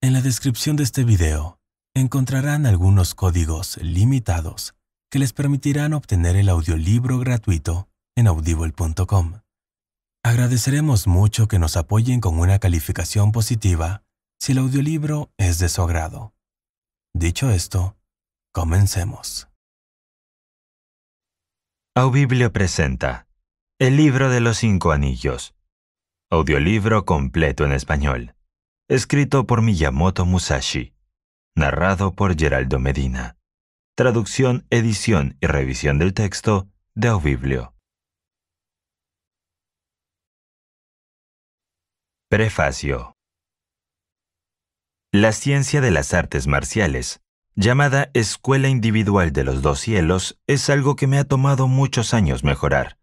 En la descripción de este video encontrarán algunos códigos limitados que les permitirán obtener el audiolibro gratuito en audible.com. Agradeceremos mucho que nos apoyen con una calificación positiva si el audiolibro es de su agrado. Dicho esto, comencemos. Audible presenta el libro de los cinco anillos. Audiolibro completo en español. Escrito por Miyamoto Musashi. Narrado por Geraldo Medina. Traducción, edición y revisión del texto de Aubiblio. Prefacio. La ciencia de las artes marciales, llamada Escuela Individual de los Dos Cielos, es algo que me ha tomado muchos años mejorar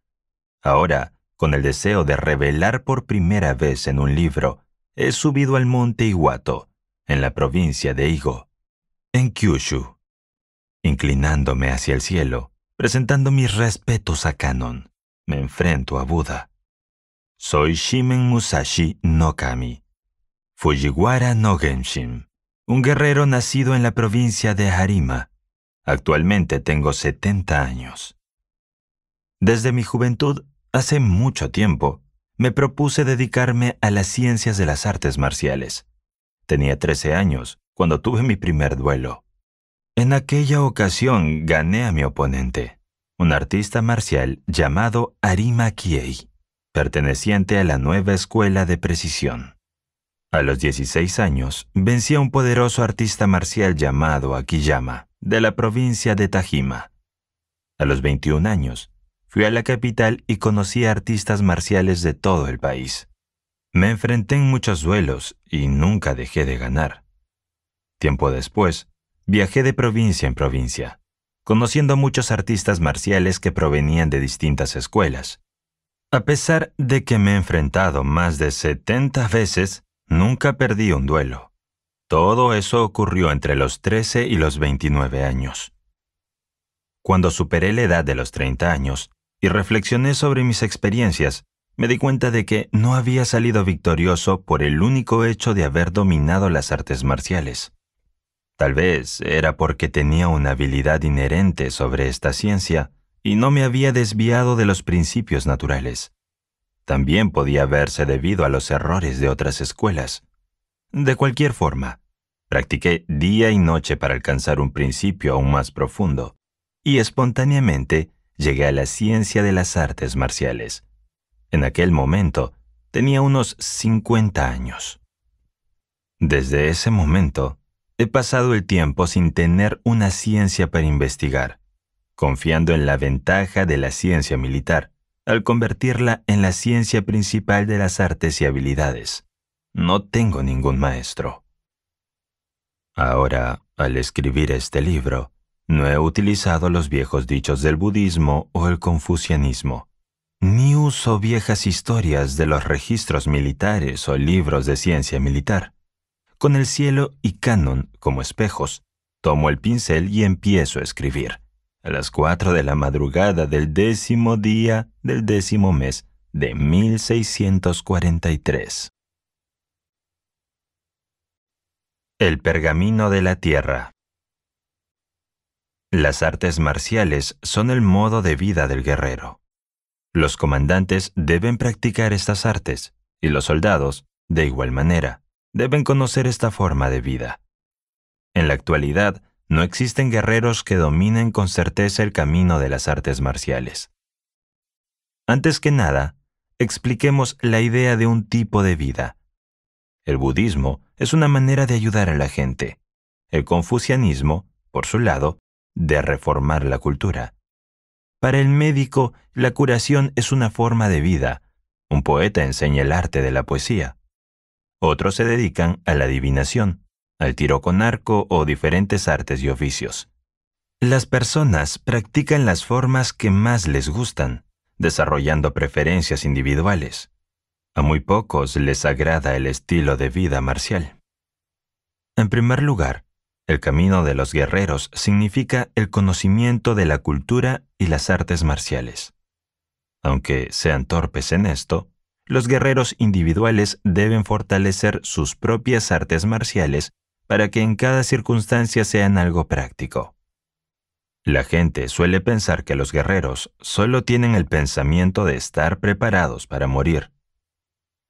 Ahora, con el deseo de revelar por primera vez en un libro, he subido al monte Iwato, en la provincia de Higo, en Kyushu, inclinándome hacia el cielo, presentando mis respetos a Kanon. Me enfrento a Buda. Soy Shimen Musashi no Kami, Fujiwara no Genshin, un guerrero nacido en la provincia de Harima. Actualmente tengo 70 años. Desde mi juventud Hace mucho tiempo, me propuse dedicarme a las ciencias de las artes marciales. Tenía 13 años cuando tuve mi primer duelo. En aquella ocasión gané a mi oponente, un artista marcial llamado Arima Kiei, perteneciente a la nueva escuela de precisión. A los 16 años, vencí a un poderoso artista marcial llamado Akiyama, de la provincia de Tajima. A los 21 años, Fui a la capital y conocí a artistas marciales de todo el país. Me enfrenté en muchos duelos y nunca dejé de ganar. Tiempo después, viajé de provincia en provincia, conociendo muchos artistas marciales que provenían de distintas escuelas. A pesar de que me he enfrentado más de 70 veces, nunca perdí un duelo. Todo eso ocurrió entre los 13 y los 29 años. Cuando superé la edad de los 30 años, y reflexioné sobre mis experiencias, me di cuenta de que no había salido victorioso por el único hecho de haber dominado las artes marciales. Tal vez era porque tenía una habilidad inherente sobre esta ciencia y no me había desviado de los principios naturales. También podía verse debido a los errores de otras escuelas. De cualquier forma, practiqué día y noche para alcanzar un principio aún más profundo, y espontáneamente llegué a la ciencia de las artes marciales. En aquel momento tenía unos 50 años. Desde ese momento, he pasado el tiempo sin tener una ciencia para investigar, confiando en la ventaja de la ciencia militar, al convertirla en la ciencia principal de las artes y habilidades. No tengo ningún maestro. Ahora, al escribir este libro, no he utilizado los viejos dichos del budismo o el confucianismo, ni uso viejas historias de los registros militares o libros de ciencia militar. Con el cielo y canon como espejos, tomo el pincel y empiezo a escribir. A las cuatro de la madrugada del décimo día del décimo mes de 1643. El pergamino de la tierra. Las artes marciales son el modo de vida del guerrero. Los comandantes deben practicar estas artes y los soldados, de igual manera, deben conocer esta forma de vida. En la actualidad, no existen guerreros que dominen con certeza el camino de las artes marciales. Antes que nada, expliquemos la idea de un tipo de vida. El budismo es una manera de ayudar a la gente. El confucianismo, por su lado, de reformar la cultura. Para el médico, la curación es una forma de vida. Un poeta enseña el arte de la poesía. Otros se dedican a la adivinación, al tiro con arco o diferentes artes y oficios. Las personas practican las formas que más les gustan, desarrollando preferencias individuales. A muy pocos les agrada el estilo de vida marcial. En primer lugar, el camino de los guerreros significa el conocimiento de la cultura y las artes marciales. Aunque sean torpes en esto, los guerreros individuales deben fortalecer sus propias artes marciales para que en cada circunstancia sean algo práctico. La gente suele pensar que los guerreros solo tienen el pensamiento de estar preparados para morir.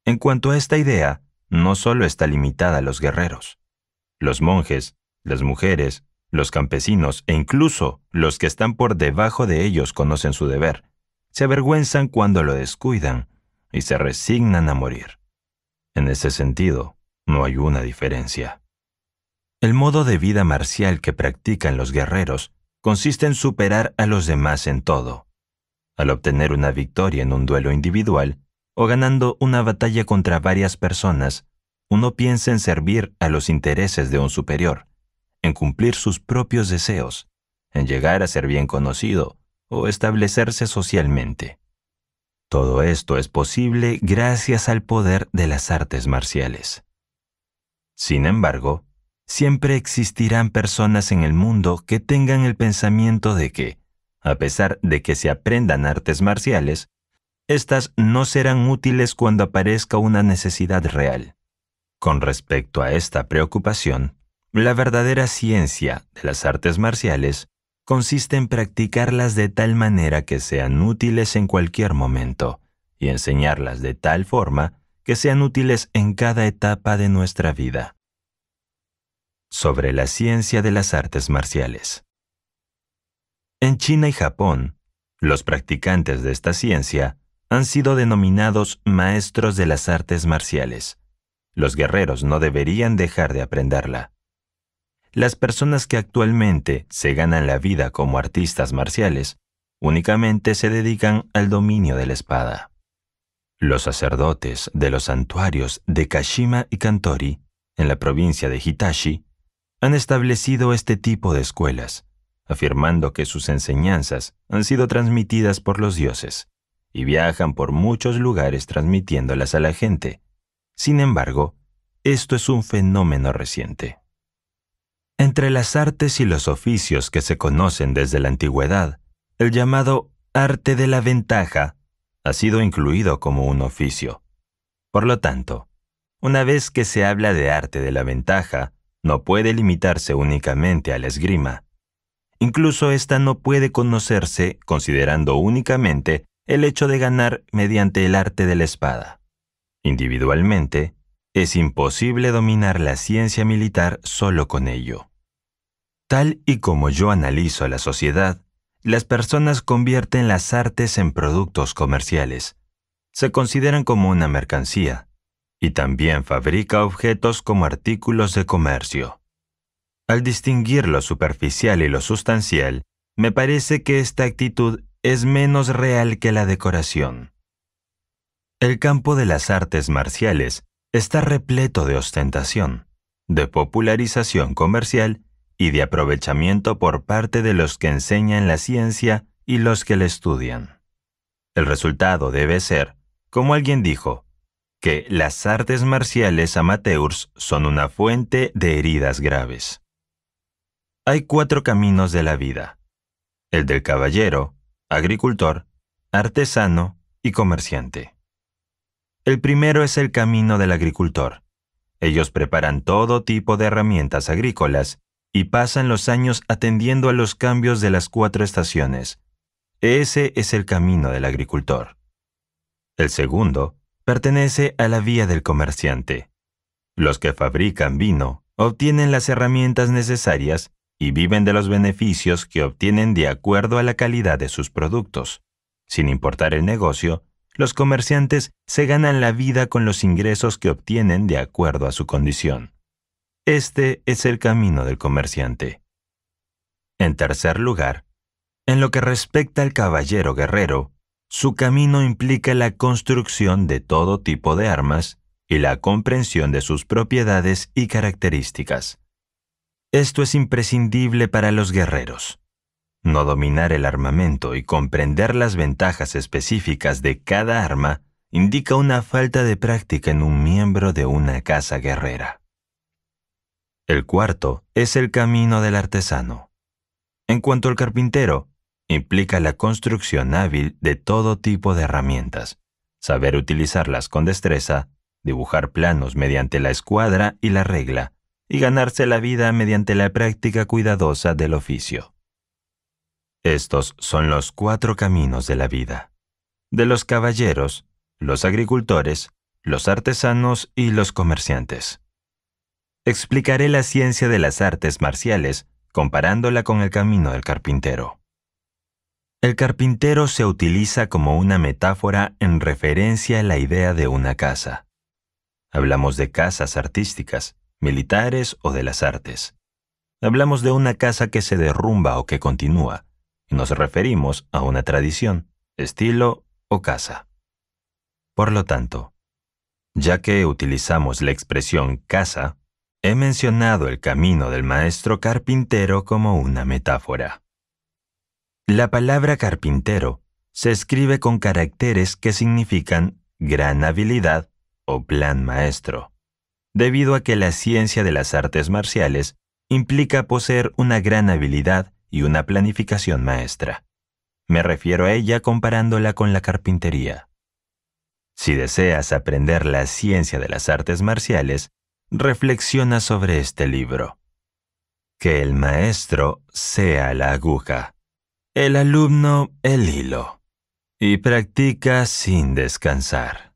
En cuanto a esta idea, no solo está limitada a los guerreros. Los monjes las mujeres, los campesinos e incluso los que están por debajo de ellos conocen su deber, se avergüenzan cuando lo descuidan y se resignan a morir. En ese sentido, no hay una diferencia. El modo de vida marcial que practican los guerreros consiste en superar a los demás en todo. Al obtener una victoria en un duelo individual o ganando una batalla contra varias personas, uno piensa en servir a los intereses de un superior, en cumplir sus propios deseos, en llegar a ser bien conocido o establecerse socialmente. Todo esto es posible gracias al poder de las artes marciales. Sin embargo, siempre existirán personas en el mundo que tengan el pensamiento de que, a pesar de que se aprendan artes marciales, éstas no serán útiles cuando aparezca una necesidad real. Con respecto a esta preocupación, la verdadera ciencia de las artes marciales consiste en practicarlas de tal manera que sean útiles en cualquier momento y enseñarlas de tal forma que sean útiles en cada etapa de nuestra vida. Sobre la ciencia de las artes marciales. En China y Japón, los practicantes de esta ciencia han sido denominados maestros de las artes marciales. Los guerreros no deberían dejar de aprenderla las personas que actualmente se ganan la vida como artistas marciales únicamente se dedican al dominio de la espada. Los sacerdotes de los santuarios de Kashima y Kantori, en la provincia de Hitachi, han establecido este tipo de escuelas, afirmando que sus enseñanzas han sido transmitidas por los dioses y viajan por muchos lugares transmitiéndolas a la gente. Sin embargo, esto es un fenómeno reciente. Entre las artes y los oficios que se conocen desde la antigüedad, el llamado arte de la ventaja ha sido incluido como un oficio. Por lo tanto, una vez que se habla de arte de la ventaja, no puede limitarse únicamente a la esgrima. Incluso esta no puede conocerse considerando únicamente el hecho de ganar mediante el arte de la espada. Individualmente, es imposible dominar la ciencia militar solo con ello. Tal y como yo analizo a la sociedad, las personas convierten las artes en productos comerciales. Se consideran como una mercancía y también fabrica objetos como artículos de comercio. Al distinguir lo superficial y lo sustancial, me parece que esta actitud es menos real que la decoración. El campo de las artes marciales está repleto de ostentación, de popularización comercial y de aprovechamiento por parte de los que enseñan la ciencia y los que la estudian. El resultado debe ser, como alguien dijo, que las artes marciales amateurs son una fuente de heridas graves. Hay cuatro caminos de la vida. El del caballero, agricultor, artesano y comerciante. El primero es el camino del agricultor. Ellos preparan todo tipo de herramientas agrícolas y pasan los años atendiendo a los cambios de las cuatro estaciones. Ese es el camino del agricultor. El segundo pertenece a la vía del comerciante. Los que fabrican vino obtienen las herramientas necesarias y viven de los beneficios que obtienen de acuerdo a la calidad de sus productos. Sin importar el negocio, los comerciantes se ganan la vida con los ingresos que obtienen de acuerdo a su condición. Este es el camino del comerciante. En tercer lugar, en lo que respecta al caballero guerrero, su camino implica la construcción de todo tipo de armas y la comprensión de sus propiedades y características. Esto es imprescindible para los guerreros. No dominar el armamento y comprender las ventajas específicas de cada arma indica una falta de práctica en un miembro de una casa guerrera. El cuarto es el camino del artesano. En cuanto al carpintero, implica la construcción hábil de todo tipo de herramientas, saber utilizarlas con destreza, dibujar planos mediante la escuadra y la regla, y ganarse la vida mediante la práctica cuidadosa del oficio. Estos son los cuatro caminos de la vida. De los caballeros, los agricultores, los artesanos y los comerciantes explicaré la ciencia de las artes marciales comparándola con el camino del carpintero. El carpintero se utiliza como una metáfora en referencia a la idea de una casa. Hablamos de casas artísticas, militares o de las artes. Hablamos de una casa que se derrumba o que continúa, y nos referimos a una tradición, estilo o casa. Por lo tanto, ya que utilizamos la expresión casa, He mencionado el camino del maestro carpintero como una metáfora. La palabra carpintero se escribe con caracteres que significan gran habilidad o plan maestro, debido a que la ciencia de las artes marciales implica poseer una gran habilidad y una planificación maestra. Me refiero a ella comparándola con la carpintería. Si deseas aprender la ciencia de las artes marciales, reflexiona sobre este libro. Que el maestro sea la aguja, el alumno el hilo, y practica sin descansar.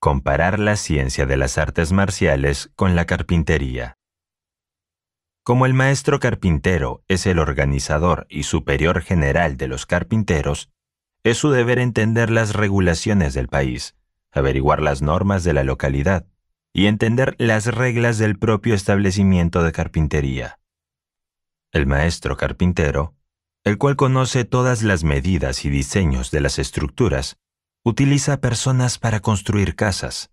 Comparar la ciencia de las artes marciales con la carpintería. Como el maestro carpintero es el organizador y superior general de los carpinteros, es su deber entender las regulaciones del país, averiguar las normas de la localidad, y entender las reglas del propio establecimiento de carpintería. El maestro carpintero, el cual conoce todas las medidas y diseños de las estructuras, utiliza personas para construir casas.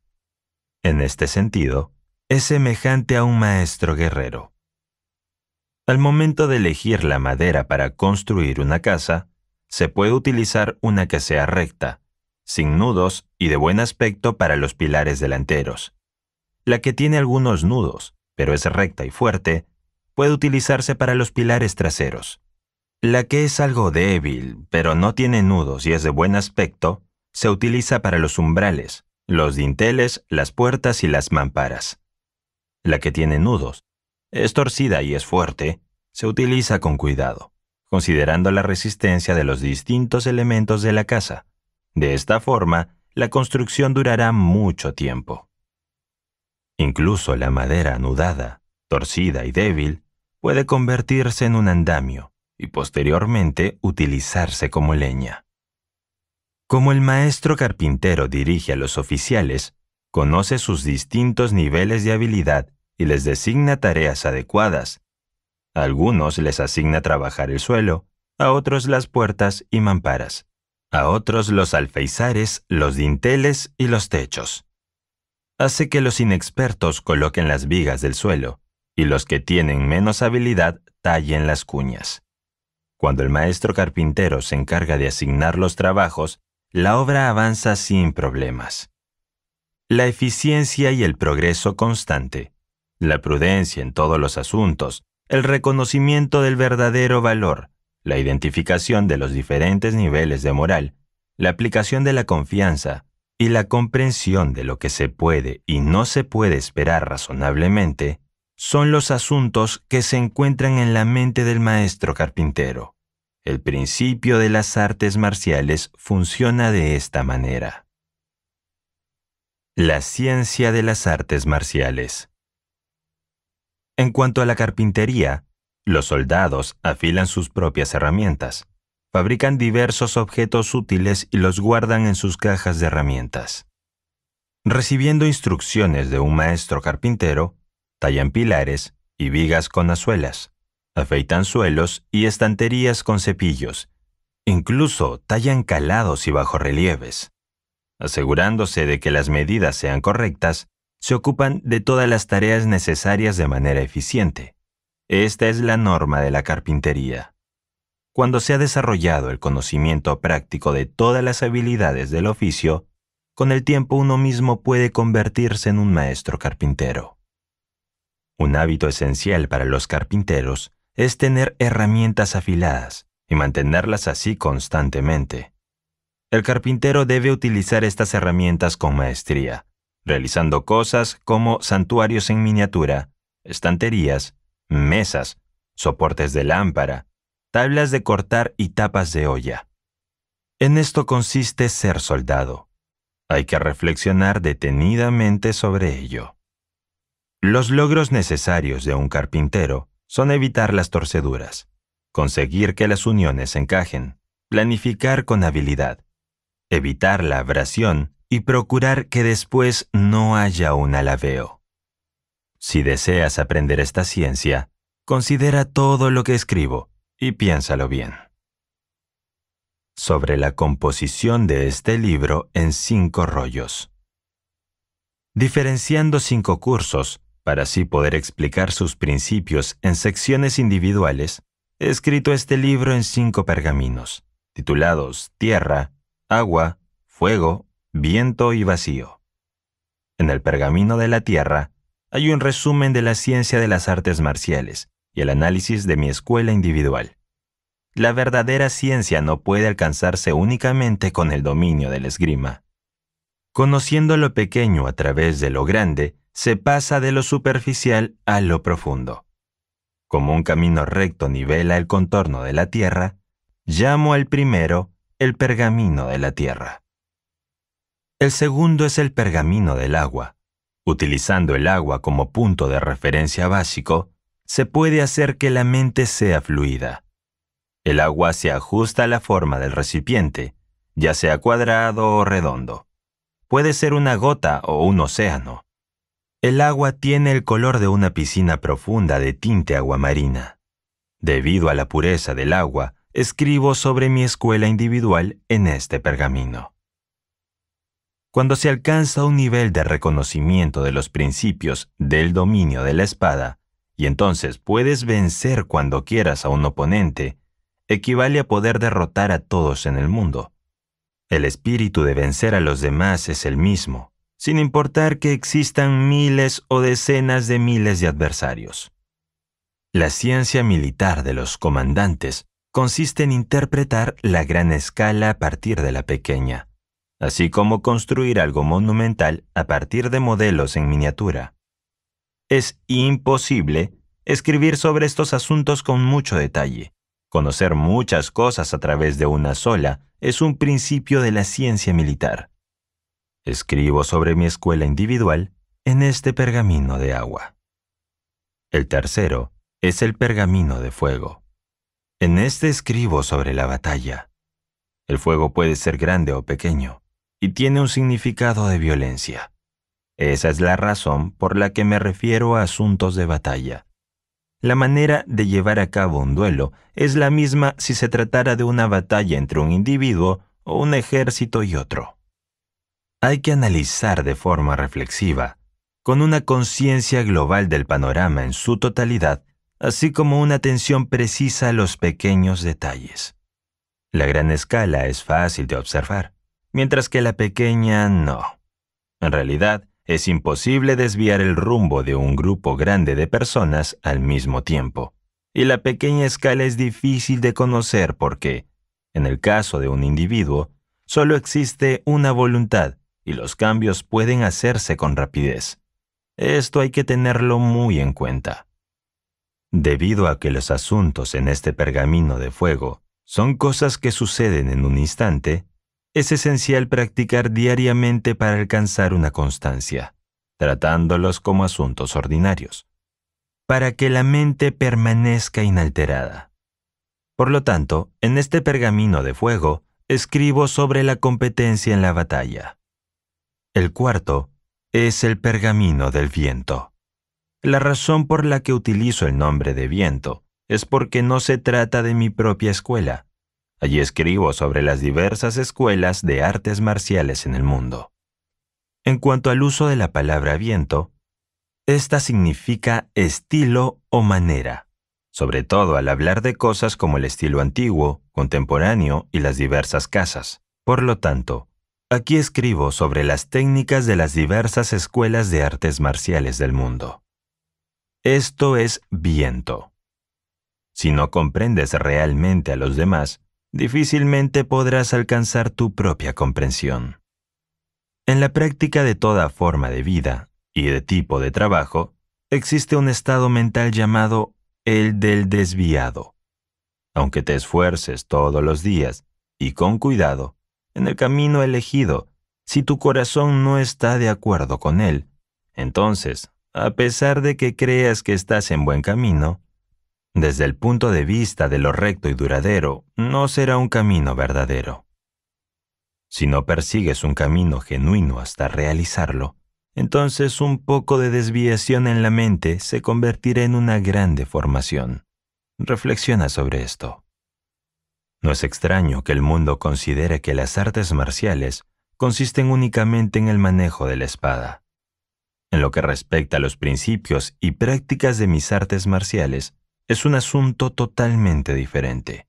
En este sentido, es semejante a un maestro guerrero. Al momento de elegir la madera para construir una casa, se puede utilizar una que sea recta, sin nudos y de buen aspecto para los pilares delanteros, la que tiene algunos nudos, pero es recta y fuerte, puede utilizarse para los pilares traseros. La que es algo débil, pero no tiene nudos y es de buen aspecto, se utiliza para los umbrales, los dinteles, las puertas y las mamparas. La que tiene nudos, es torcida y es fuerte, se utiliza con cuidado, considerando la resistencia de los distintos elementos de la casa. De esta forma, la construcción durará mucho tiempo. Incluso la madera anudada, torcida y débil, puede convertirse en un andamio y posteriormente utilizarse como leña. Como el maestro carpintero dirige a los oficiales, conoce sus distintos niveles de habilidad y les designa tareas adecuadas. A algunos les asigna trabajar el suelo, a otros las puertas y mamparas, a otros los alfeizares, los dinteles y los techos hace que los inexpertos coloquen las vigas del suelo y los que tienen menos habilidad tallen las cuñas. Cuando el maestro carpintero se encarga de asignar los trabajos, la obra avanza sin problemas. La eficiencia y el progreso constante, la prudencia en todos los asuntos, el reconocimiento del verdadero valor, la identificación de los diferentes niveles de moral, la aplicación de la confianza, y la comprensión de lo que se puede y no se puede esperar razonablemente son los asuntos que se encuentran en la mente del maestro carpintero. El principio de las artes marciales funciona de esta manera. La ciencia de las artes marciales. En cuanto a la carpintería, los soldados afilan sus propias herramientas, fabrican diversos objetos útiles y los guardan en sus cajas de herramientas. Recibiendo instrucciones de un maestro carpintero, tallan pilares y vigas con azuelas, afeitan suelos y estanterías con cepillos, incluso tallan calados y bajorrelieves. Asegurándose de que las medidas sean correctas, se ocupan de todas las tareas necesarias de manera eficiente. Esta es la norma de la carpintería. Cuando se ha desarrollado el conocimiento práctico de todas las habilidades del oficio, con el tiempo uno mismo puede convertirse en un maestro carpintero. Un hábito esencial para los carpinteros es tener herramientas afiladas y mantenerlas así constantemente. El carpintero debe utilizar estas herramientas con maestría, realizando cosas como santuarios en miniatura, estanterías, mesas, soportes de lámpara, tablas de cortar y tapas de olla. En esto consiste ser soldado. Hay que reflexionar detenidamente sobre ello. Los logros necesarios de un carpintero son evitar las torceduras, conseguir que las uniones encajen, planificar con habilidad, evitar la abrasión y procurar que después no haya un alabeo. Si deseas aprender esta ciencia, considera todo lo que escribo y piénsalo bien. Sobre la composición de este libro en cinco rollos. Diferenciando cinco cursos, para así poder explicar sus principios en secciones individuales, he escrito este libro en cinco pergaminos, titulados Tierra, Agua, Fuego, Viento y Vacío. En el pergamino de la Tierra hay un resumen de la ciencia de las artes marciales, y el análisis de mi escuela individual. La verdadera ciencia no puede alcanzarse únicamente con el dominio del esgrima. Conociendo lo pequeño a través de lo grande, se pasa de lo superficial a lo profundo. Como un camino recto nivela el contorno de la tierra, llamo al primero el pergamino de la tierra. El segundo es el pergamino del agua. Utilizando el agua como punto de referencia básico, se puede hacer que la mente sea fluida. El agua se ajusta a la forma del recipiente, ya sea cuadrado o redondo. Puede ser una gota o un océano. El agua tiene el color de una piscina profunda de tinte aguamarina. Debido a la pureza del agua, escribo sobre mi escuela individual en este pergamino. Cuando se alcanza un nivel de reconocimiento de los principios del dominio de la espada, y entonces puedes vencer cuando quieras a un oponente, equivale a poder derrotar a todos en el mundo. El espíritu de vencer a los demás es el mismo, sin importar que existan miles o decenas de miles de adversarios. La ciencia militar de los comandantes consiste en interpretar la gran escala a partir de la pequeña, así como construir algo monumental a partir de modelos en miniatura. Es imposible escribir sobre estos asuntos con mucho detalle. Conocer muchas cosas a través de una sola es un principio de la ciencia militar. Escribo sobre mi escuela individual en este pergamino de agua. El tercero es el pergamino de fuego. En este escribo sobre la batalla. El fuego puede ser grande o pequeño, y tiene un significado de violencia. Esa es la razón por la que me refiero a asuntos de batalla. La manera de llevar a cabo un duelo es la misma si se tratara de una batalla entre un individuo o un ejército y otro. Hay que analizar de forma reflexiva, con una conciencia global del panorama en su totalidad, así como una atención precisa a los pequeños detalles. La gran escala es fácil de observar, mientras que la pequeña no. En realidad, es imposible desviar el rumbo de un grupo grande de personas al mismo tiempo. Y la pequeña escala es difícil de conocer porque, en el caso de un individuo, solo existe una voluntad y los cambios pueden hacerse con rapidez. Esto hay que tenerlo muy en cuenta. Debido a que los asuntos en este pergamino de fuego son cosas que suceden en un instante, es esencial practicar diariamente para alcanzar una constancia, tratándolos como asuntos ordinarios, para que la mente permanezca inalterada. Por lo tanto, en este pergamino de fuego, escribo sobre la competencia en la batalla. El cuarto es el pergamino del viento. La razón por la que utilizo el nombre de viento es porque no se trata de mi propia escuela, Allí escribo sobre las diversas escuelas de artes marciales en el mundo. En cuanto al uso de la palabra viento, esta significa estilo o manera, sobre todo al hablar de cosas como el estilo antiguo, contemporáneo y las diversas casas. Por lo tanto, aquí escribo sobre las técnicas de las diversas escuelas de artes marciales del mundo. Esto es viento. Si no comprendes realmente a los demás, difícilmente podrás alcanzar tu propia comprensión. En la práctica de toda forma de vida y de tipo de trabajo, existe un estado mental llamado el del desviado. Aunque te esfuerces todos los días y con cuidado, en el camino elegido, si tu corazón no está de acuerdo con él, entonces, a pesar de que creas que estás en buen camino, desde el punto de vista de lo recto y duradero, no será un camino verdadero. Si no persigues un camino genuino hasta realizarlo, entonces un poco de desviación en la mente se convertirá en una gran deformación. Reflexiona sobre esto. No es extraño que el mundo considere que las artes marciales consisten únicamente en el manejo de la espada. En lo que respecta a los principios y prácticas de mis artes marciales, es un asunto totalmente diferente.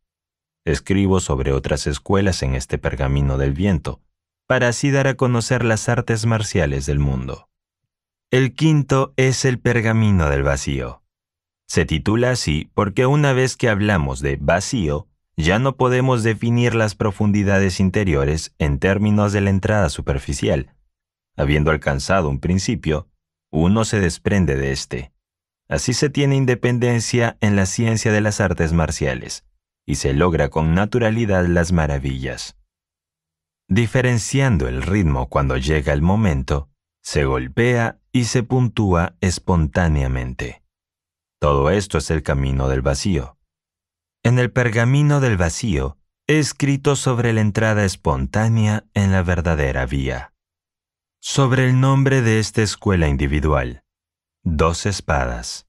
Escribo sobre otras escuelas en este pergamino del viento, para así dar a conocer las artes marciales del mundo. El quinto es el pergamino del vacío. Se titula así porque una vez que hablamos de vacío, ya no podemos definir las profundidades interiores en términos de la entrada superficial. Habiendo alcanzado un principio, uno se desprende de éste. Así se tiene independencia en la ciencia de las artes marciales y se logra con naturalidad las maravillas. Diferenciando el ritmo cuando llega el momento, se golpea y se puntúa espontáneamente. Todo esto es el camino del vacío. En el pergamino del vacío, he escrito sobre la entrada espontánea en la verdadera vía. Sobre el nombre de esta escuela individual, Dos espadas.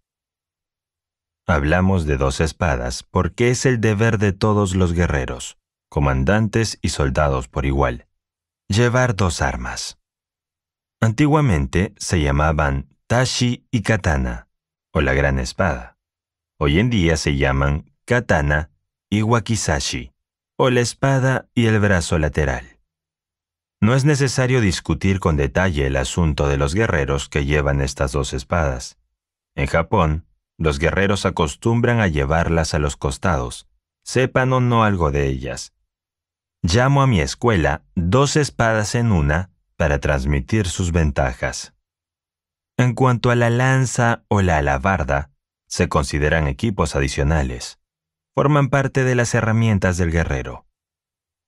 Hablamos de dos espadas porque es el deber de todos los guerreros, comandantes y soldados por igual, llevar dos armas. Antiguamente se llamaban tashi y katana, o la gran espada. Hoy en día se llaman katana y wakizashi, o la espada y el brazo lateral. No es necesario discutir con detalle el asunto de los guerreros que llevan estas dos espadas. En Japón, los guerreros acostumbran a llevarlas a los costados, sepan o no algo de ellas. Llamo a mi escuela dos espadas en una para transmitir sus ventajas. En cuanto a la lanza o la alabarda, se consideran equipos adicionales. Forman parte de las herramientas del guerrero.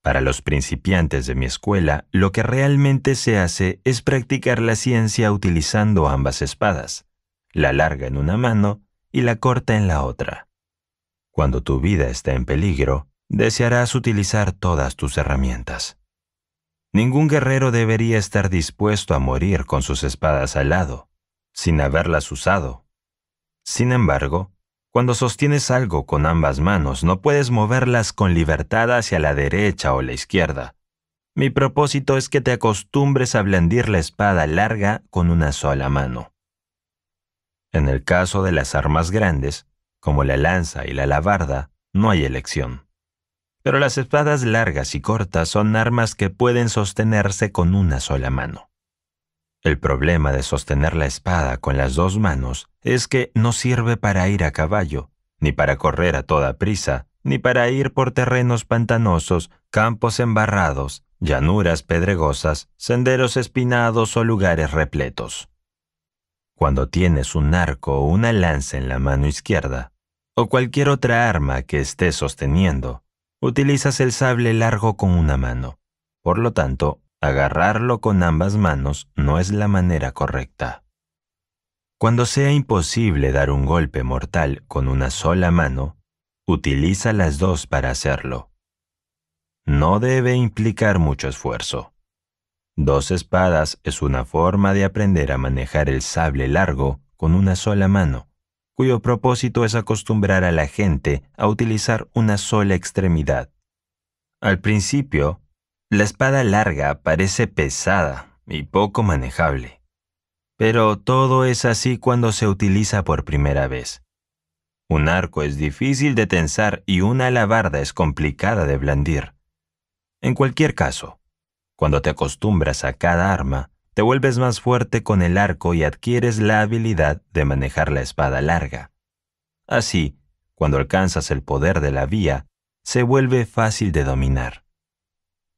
Para los principiantes de mi escuela, lo que realmente se hace es practicar la ciencia utilizando ambas espadas, la larga en una mano y la corta en la otra. Cuando tu vida está en peligro, desearás utilizar todas tus herramientas. Ningún guerrero debería estar dispuesto a morir con sus espadas al lado, sin haberlas usado. Sin embargo, cuando sostienes algo con ambas manos, no puedes moverlas con libertad hacia la derecha o la izquierda. Mi propósito es que te acostumbres a blandir la espada larga con una sola mano. En el caso de las armas grandes, como la lanza y la alabarda, no hay elección. Pero las espadas largas y cortas son armas que pueden sostenerse con una sola mano. El problema de sostener la espada con las dos manos es que no sirve para ir a caballo, ni para correr a toda prisa, ni para ir por terrenos pantanosos, campos embarrados, llanuras pedregosas, senderos espinados o lugares repletos. Cuando tienes un arco o una lanza en la mano izquierda, o cualquier otra arma que estés sosteniendo, utilizas el sable largo con una mano. Por lo tanto, agarrarlo con ambas manos no es la manera correcta. Cuando sea imposible dar un golpe mortal con una sola mano, utiliza las dos para hacerlo. No debe implicar mucho esfuerzo. Dos espadas es una forma de aprender a manejar el sable largo con una sola mano, cuyo propósito es acostumbrar a la gente a utilizar una sola extremidad. Al principio, la espada larga parece pesada y poco manejable, pero todo es así cuando se utiliza por primera vez. Un arco es difícil de tensar y una alabarda es complicada de blandir. En cualquier caso, cuando te acostumbras a cada arma, te vuelves más fuerte con el arco y adquieres la habilidad de manejar la espada larga. Así, cuando alcanzas el poder de la vía, se vuelve fácil de dominar.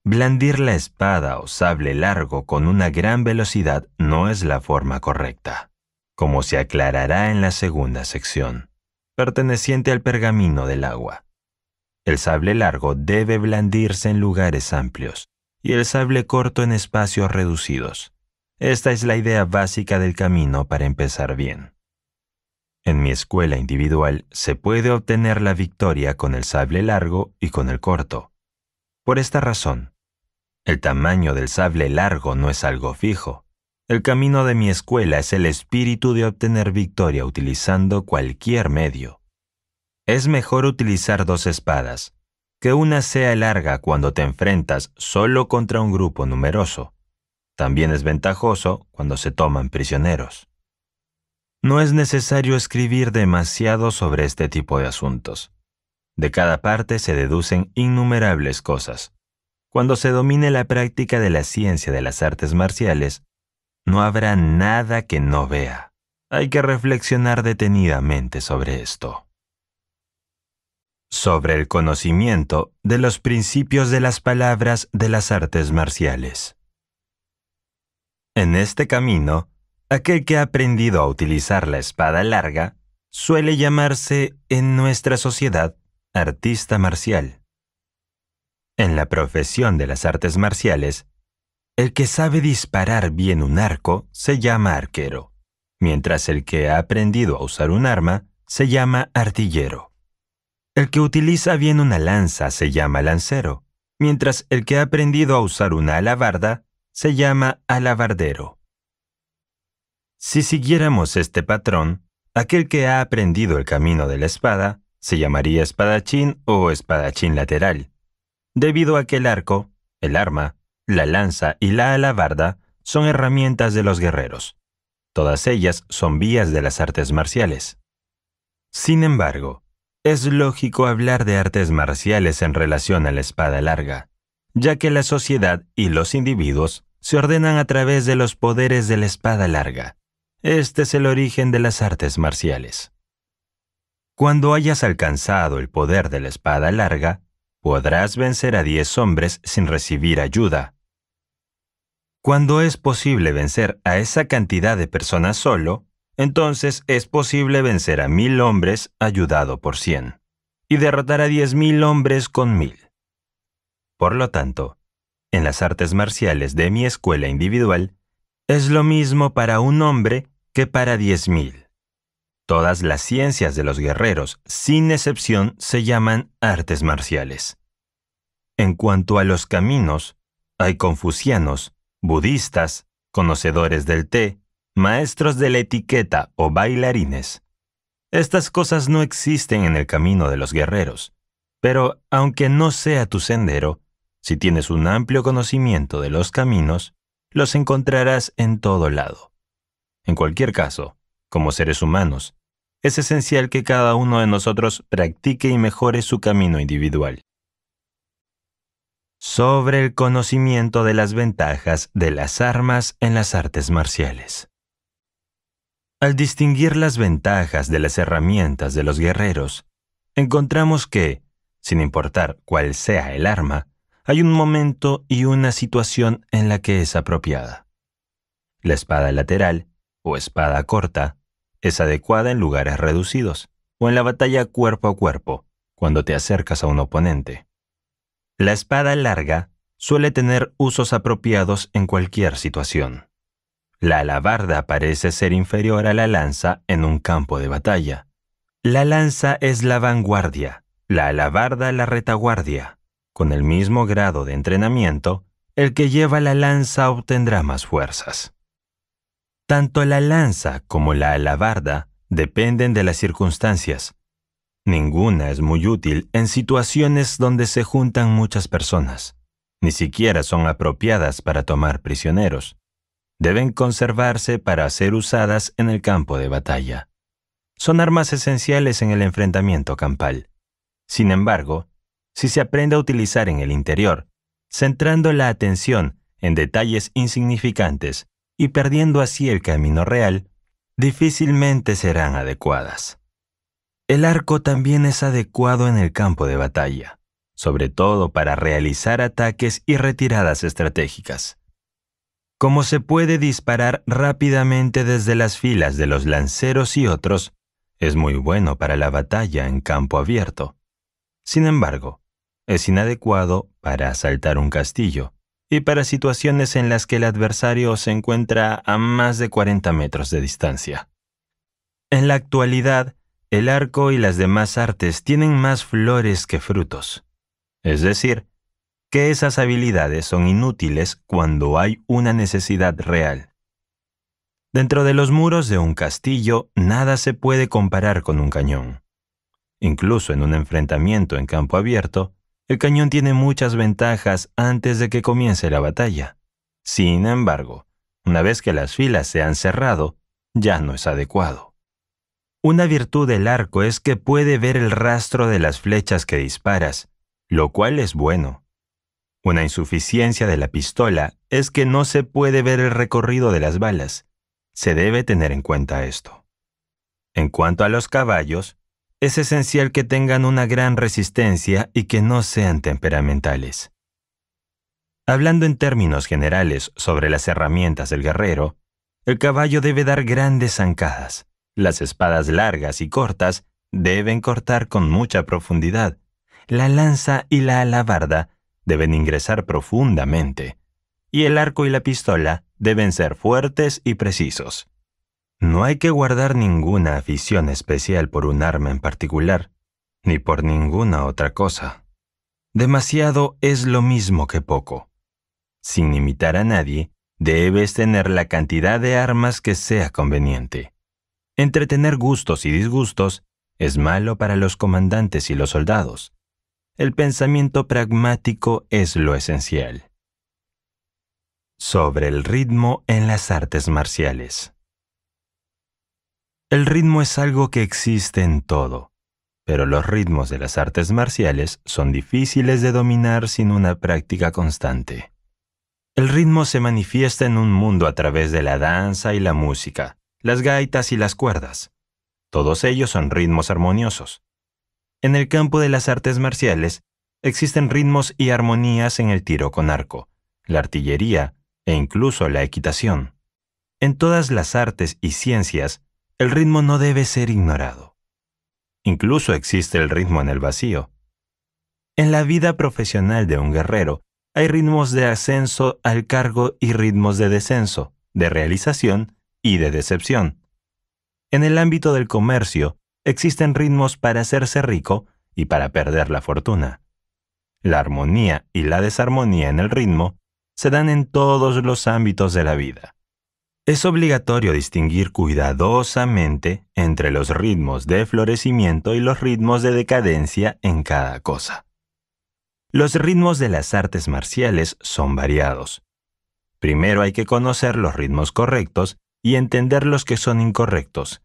Blandir la espada o sable largo con una gran velocidad no es la forma correcta, como se aclarará en la segunda sección, perteneciente al pergamino del agua. El sable largo debe blandirse en lugares amplios y el sable corto en espacios reducidos. Esta es la idea básica del camino para empezar bien. En mi escuela individual se puede obtener la victoria con el sable largo y con el corto, por esta razón, el tamaño del sable largo no es algo fijo. El camino de mi escuela es el espíritu de obtener victoria utilizando cualquier medio. Es mejor utilizar dos espadas, que una sea larga cuando te enfrentas solo contra un grupo numeroso. También es ventajoso cuando se toman prisioneros. No es necesario escribir demasiado sobre este tipo de asuntos. De cada parte se deducen innumerables cosas. Cuando se domine la práctica de la ciencia de las artes marciales, no habrá nada que no vea. Hay que reflexionar detenidamente sobre esto. Sobre el conocimiento de los principios de las palabras de las artes marciales. En este camino, aquel que ha aprendido a utilizar la espada larga suele llamarse en nuestra sociedad Artista marcial. En la profesión de las artes marciales, el que sabe disparar bien un arco se llama arquero, mientras el que ha aprendido a usar un arma se llama artillero. El que utiliza bien una lanza se llama lancero, mientras el que ha aprendido a usar una alabarda se llama alabardero. Si siguiéramos este patrón, aquel que ha aprendido el camino de la espada se llamaría espadachín o espadachín lateral, debido a que el arco, el arma, la lanza y la alabarda son herramientas de los guerreros. Todas ellas son vías de las artes marciales. Sin embargo, es lógico hablar de artes marciales en relación a la espada larga, ya que la sociedad y los individuos se ordenan a través de los poderes de la espada larga. Este es el origen de las artes marciales. Cuando hayas alcanzado el poder de la espada larga, podrás vencer a diez hombres sin recibir ayuda. Cuando es posible vencer a esa cantidad de personas solo, entonces es posible vencer a mil hombres ayudado por cien, y derrotar a diez mil hombres con mil. Por lo tanto, en las artes marciales de mi escuela individual, es lo mismo para un hombre que para diez mil. Todas las ciencias de los guerreros, sin excepción, se llaman artes marciales. En cuanto a los caminos, hay confucianos, budistas, conocedores del té, maestros de la etiqueta o bailarines. Estas cosas no existen en el camino de los guerreros, pero aunque no sea tu sendero, si tienes un amplio conocimiento de los caminos, los encontrarás en todo lado. En cualquier caso, como seres humanos, es esencial que cada uno de nosotros practique y mejore su camino individual. Sobre el conocimiento de las ventajas de las armas en las artes marciales. Al distinguir las ventajas de las herramientas de los guerreros, encontramos que, sin importar cuál sea el arma, hay un momento y una situación en la que es apropiada. La espada lateral o espada corta es adecuada en lugares reducidos o en la batalla cuerpo a cuerpo, cuando te acercas a un oponente. La espada larga suele tener usos apropiados en cualquier situación. La alabarda parece ser inferior a la lanza en un campo de batalla. La lanza es la vanguardia, la alabarda la retaguardia. Con el mismo grado de entrenamiento, el que lleva la lanza obtendrá más fuerzas. Tanto la lanza como la alabarda dependen de las circunstancias. Ninguna es muy útil en situaciones donde se juntan muchas personas. Ni siquiera son apropiadas para tomar prisioneros. Deben conservarse para ser usadas en el campo de batalla. Son armas esenciales en el enfrentamiento campal. Sin embargo, si se aprende a utilizar en el interior, centrando la atención en detalles insignificantes, y perdiendo así el camino real, difícilmente serán adecuadas. El arco también es adecuado en el campo de batalla, sobre todo para realizar ataques y retiradas estratégicas. Como se puede disparar rápidamente desde las filas de los lanceros y otros, es muy bueno para la batalla en campo abierto. Sin embargo, es inadecuado para asaltar un castillo, y para situaciones en las que el adversario se encuentra a más de 40 metros de distancia. En la actualidad, el arco y las demás artes tienen más flores que frutos. Es decir, que esas habilidades son inútiles cuando hay una necesidad real. Dentro de los muros de un castillo nada se puede comparar con un cañón. Incluso en un enfrentamiento en campo abierto, el cañón tiene muchas ventajas antes de que comience la batalla. Sin embargo, una vez que las filas se han cerrado, ya no es adecuado. Una virtud del arco es que puede ver el rastro de las flechas que disparas, lo cual es bueno. Una insuficiencia de la pistola es que no se puede ver el recorrido de las balas. Se debe tener en cuenta esto. En cuanto a los caballos, es esencial que tengan una gran resistencia y que no sean temperamentales. Hablando en términos generales sobre las herramientas del guerrero, el caballo debe dar grandes zancadas, las espadas largas y cortas deben cortar con mucha profundidad, la lanza y la alabarda deben ingresar profundamente, y el arco y la pistola deben ser fuertes y precisos. No hay que guardar ninguna afición especial por un arma en particular, ni por ninguna otra cosa. Demasiado es lo mismo que poco. Sin imitar a nadie, debes tener la cantidad de armas que sea conveniente. Entretener gustos y disgustos es malo para los comandantes y los soldados. El pensamiento pragmático es lo esencial. Sobre el ritmo en las artes marciales. El ritmo es algo que existe en todo, pero los ritmos de las artes marciales son difíciles de dominar sin una práctica constante. El ritmo se manifiesta en un mundo a través de la danza y la música, las gaitas y las cuerdas. Todos ellos son ritmos armoniosos. En el campo de las artes marciales existen ritmos y armonías en el tiro con arco, la artillería e incluso la equitación. En todas las artes y ciencias el ritmo no debe ser ignorado. Incluso existe el ritmo en el vacío. En la vida profesional de un guerrero hay ritmos de ascenso al cargo y ritmos de descenso, de realización y de decepción. En el ámbito del comercio existen ritmos para hacerse rico y para perder la fortuna. La armonía y la desarmonía en el ritmo se dan en todos los ámbitos de la vida es obligatorio distinguir cuidadosamente entre los ritmos de florecimiento y los ritmos de decadencia en cada cosa. Los ritmos de las artes marciales son variados. Primero hay que conocer los ritmos correctos y entender los que son incorrectos,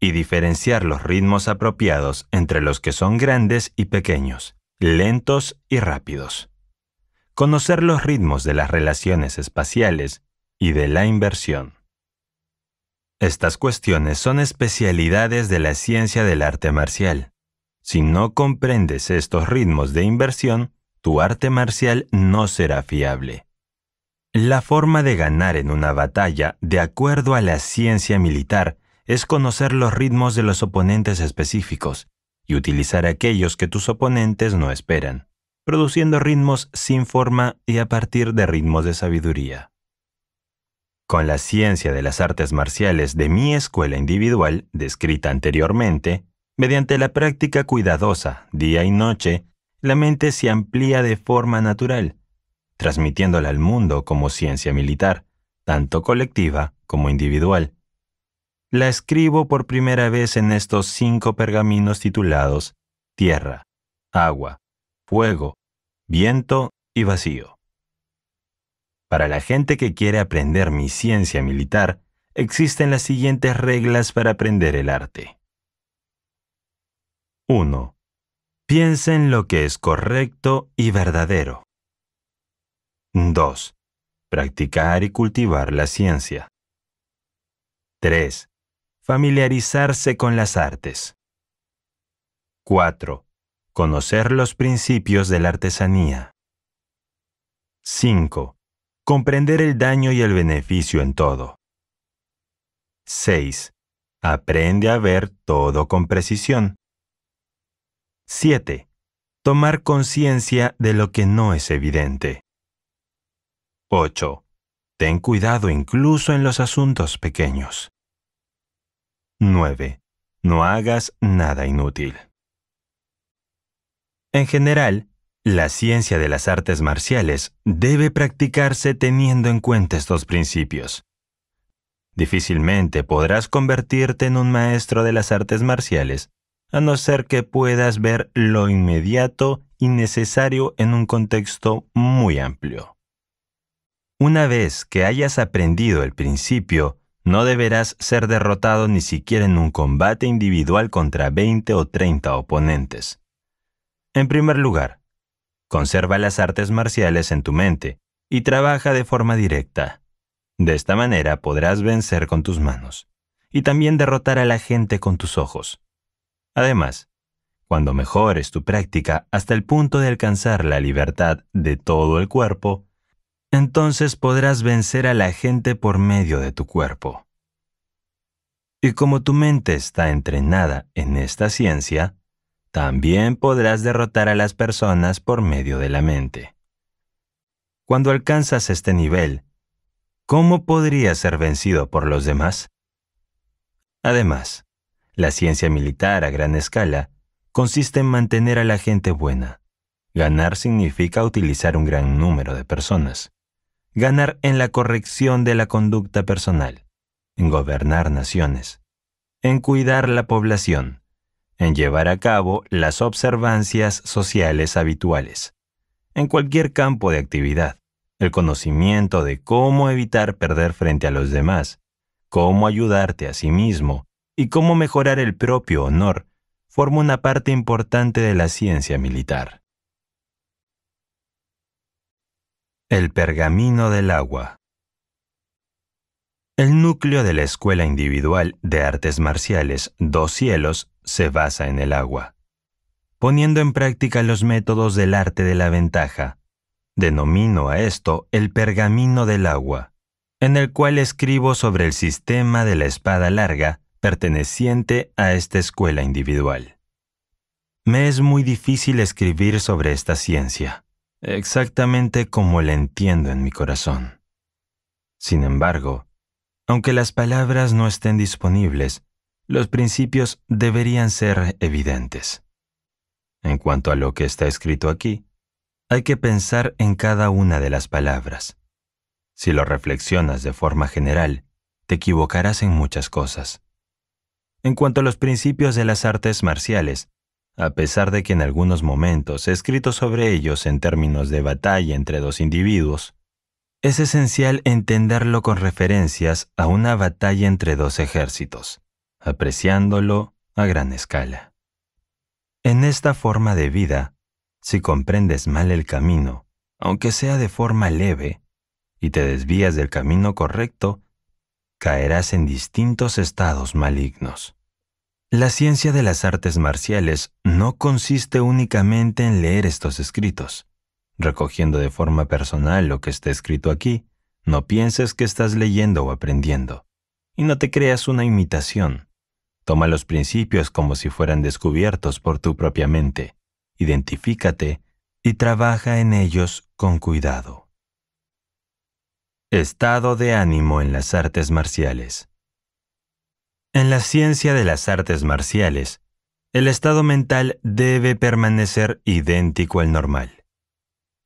y diferenciar los ritmos apropiados entre los que son grandes y pequeños, lentos y rápidos. Conocer los ritmos de las relaciones espaciales y de la inversión. Estas cuestiones son especialidades de la ciencia del arte marcial. Si no comprendes estos ritmos de inversión, tu arte marcial no será fiable. La forma de ganar en una batalla, de acuerdo a la ciencia militar, es conocer los ritmos de los oponentes específicos y utilizar aquellos que tus oponentes no esperan, produciendo ritmos sin forma y a partir de ritmos de sabiduría. Con la ciencia de las artes marciales de mi escuela individual, descrita anteriormente, mediante la práctica cuidadosa, día y noche, la mente se amplía de forma natural, transmitiéndola al mundo como ciencia militar, tanto colectiva como individual. La escribo por primera vez en estos cinco pergaminos titulados Tierra, Agua, Fuego, Viento y Vacío. Para la gente que quiere aprender mi ciencia militar, existen las siguientes reglas para aprender el arte. 1. Piensa en lo que es correcto y verdadero. 2. Practicar y cultivar la ciencia. 3. Familiarizarse con las artes. 4. Conocer los principios de la artesanía. 5 Comprender el daño y el beneficio en todo. 6. Aprende a ver todo con precisión. 7. Tomar conciencia de lo que no es evidente. 8. Ten cuidado incluso en los asuntos pequeños. 9. No hagas nada inútil. En general, la ciencia de las artes marciales debe practicarse teniendo en cuenta estos principios. Difícilmente podrás convertirte en un maestro de las artes marciales, a no ser que puedas ver lo inmediato y necesario en un contexto muy amplio. Una vez que hayas aprendido el principio, no deberás ser derrotado ni siquiera en un combate individual contra 20 o 30 oponentes. En primer lugar, Conserva las artes marciales en tu mente y trabaja de forma directa. De esta manera podrás vencer con tus manos y también derrotar a la gente con tus ojos. Además, cuando mejores tu práctica hasta el punto de alcanzar la libertad de todo el cuerpo, entonces podrás vencer a la gente por medio de tu cuerpo. Y como tu mente está entrenada en esta ciencia, también podrás derrotar a las personas por medio de la mente. Cuando alcanzas este nivel, ¿cómo podrías ser vencido por los demás? Además, la ciencia militar a gran escala consiste en mantener a la gente buena. Ganar significa utilizar un gran número de personas. Ganar en la corrección de la conducta personal, en gobernar naciones, en cuidar la población, en llevar a cabo las observancias sociales habituales. En cualquier campo de actividad, el conocimiento de cómo evitar perder frente a los demás, cómo ayudarte a sí mismo y cómo mejorar el propio honor forma una parte importante de la ciencia militar. El pergamino del agua. El núcleo de la Escuela Individual de Artes Marciales Dos Cielos se basa en el agua, poniendo en práctica los métodos del arte de la ventaja. Denomino a esto el pergamino del agua, en el cual escribo sobre el sistema de la espada larga perteneciente a esta escuela individual. Me es muy difícil escribir sobre esta ciencia, exactamente como la entiendo en mi corazón. Sin embargo, aunque las palabras no estén disponibles, los principios deberían ser evidentes. En cuanto a lo que está escrito aquí, hay que pensar en cada una de las palabras. Si lo reflexionas de forma general, te equivocarás en muchas cosas. En cuanto a los principios de las artes marciales, a pesar de que en algunos momentos he escrito sobre ellos en términos de batalla entre dos individuos, es esencial entenderlo con referencias a una batalla entre dos ejércitos apreciándolo a gran escala. En esta forma de vida, si comprendes mal el camino, aunque sea de forma leve, y te desvías del camino correcto, caerás en distintos estados malignos. La ciencia de las artes marciales no consiste únicamente en leer estos escritos. Recogiendo de forma personal lo que está escrito aquí, no pienses que estás leyendo o aprendiendo, y no te creas una imitación. Toma los principios como si fueran descubiertos por tu propia mente, identifícate y trabaja en ellos con cuidado. Estado de ánimo en las artes marciales. En la ciencia de las artes marciales, el estado mental debe permanecer idéntico al normal.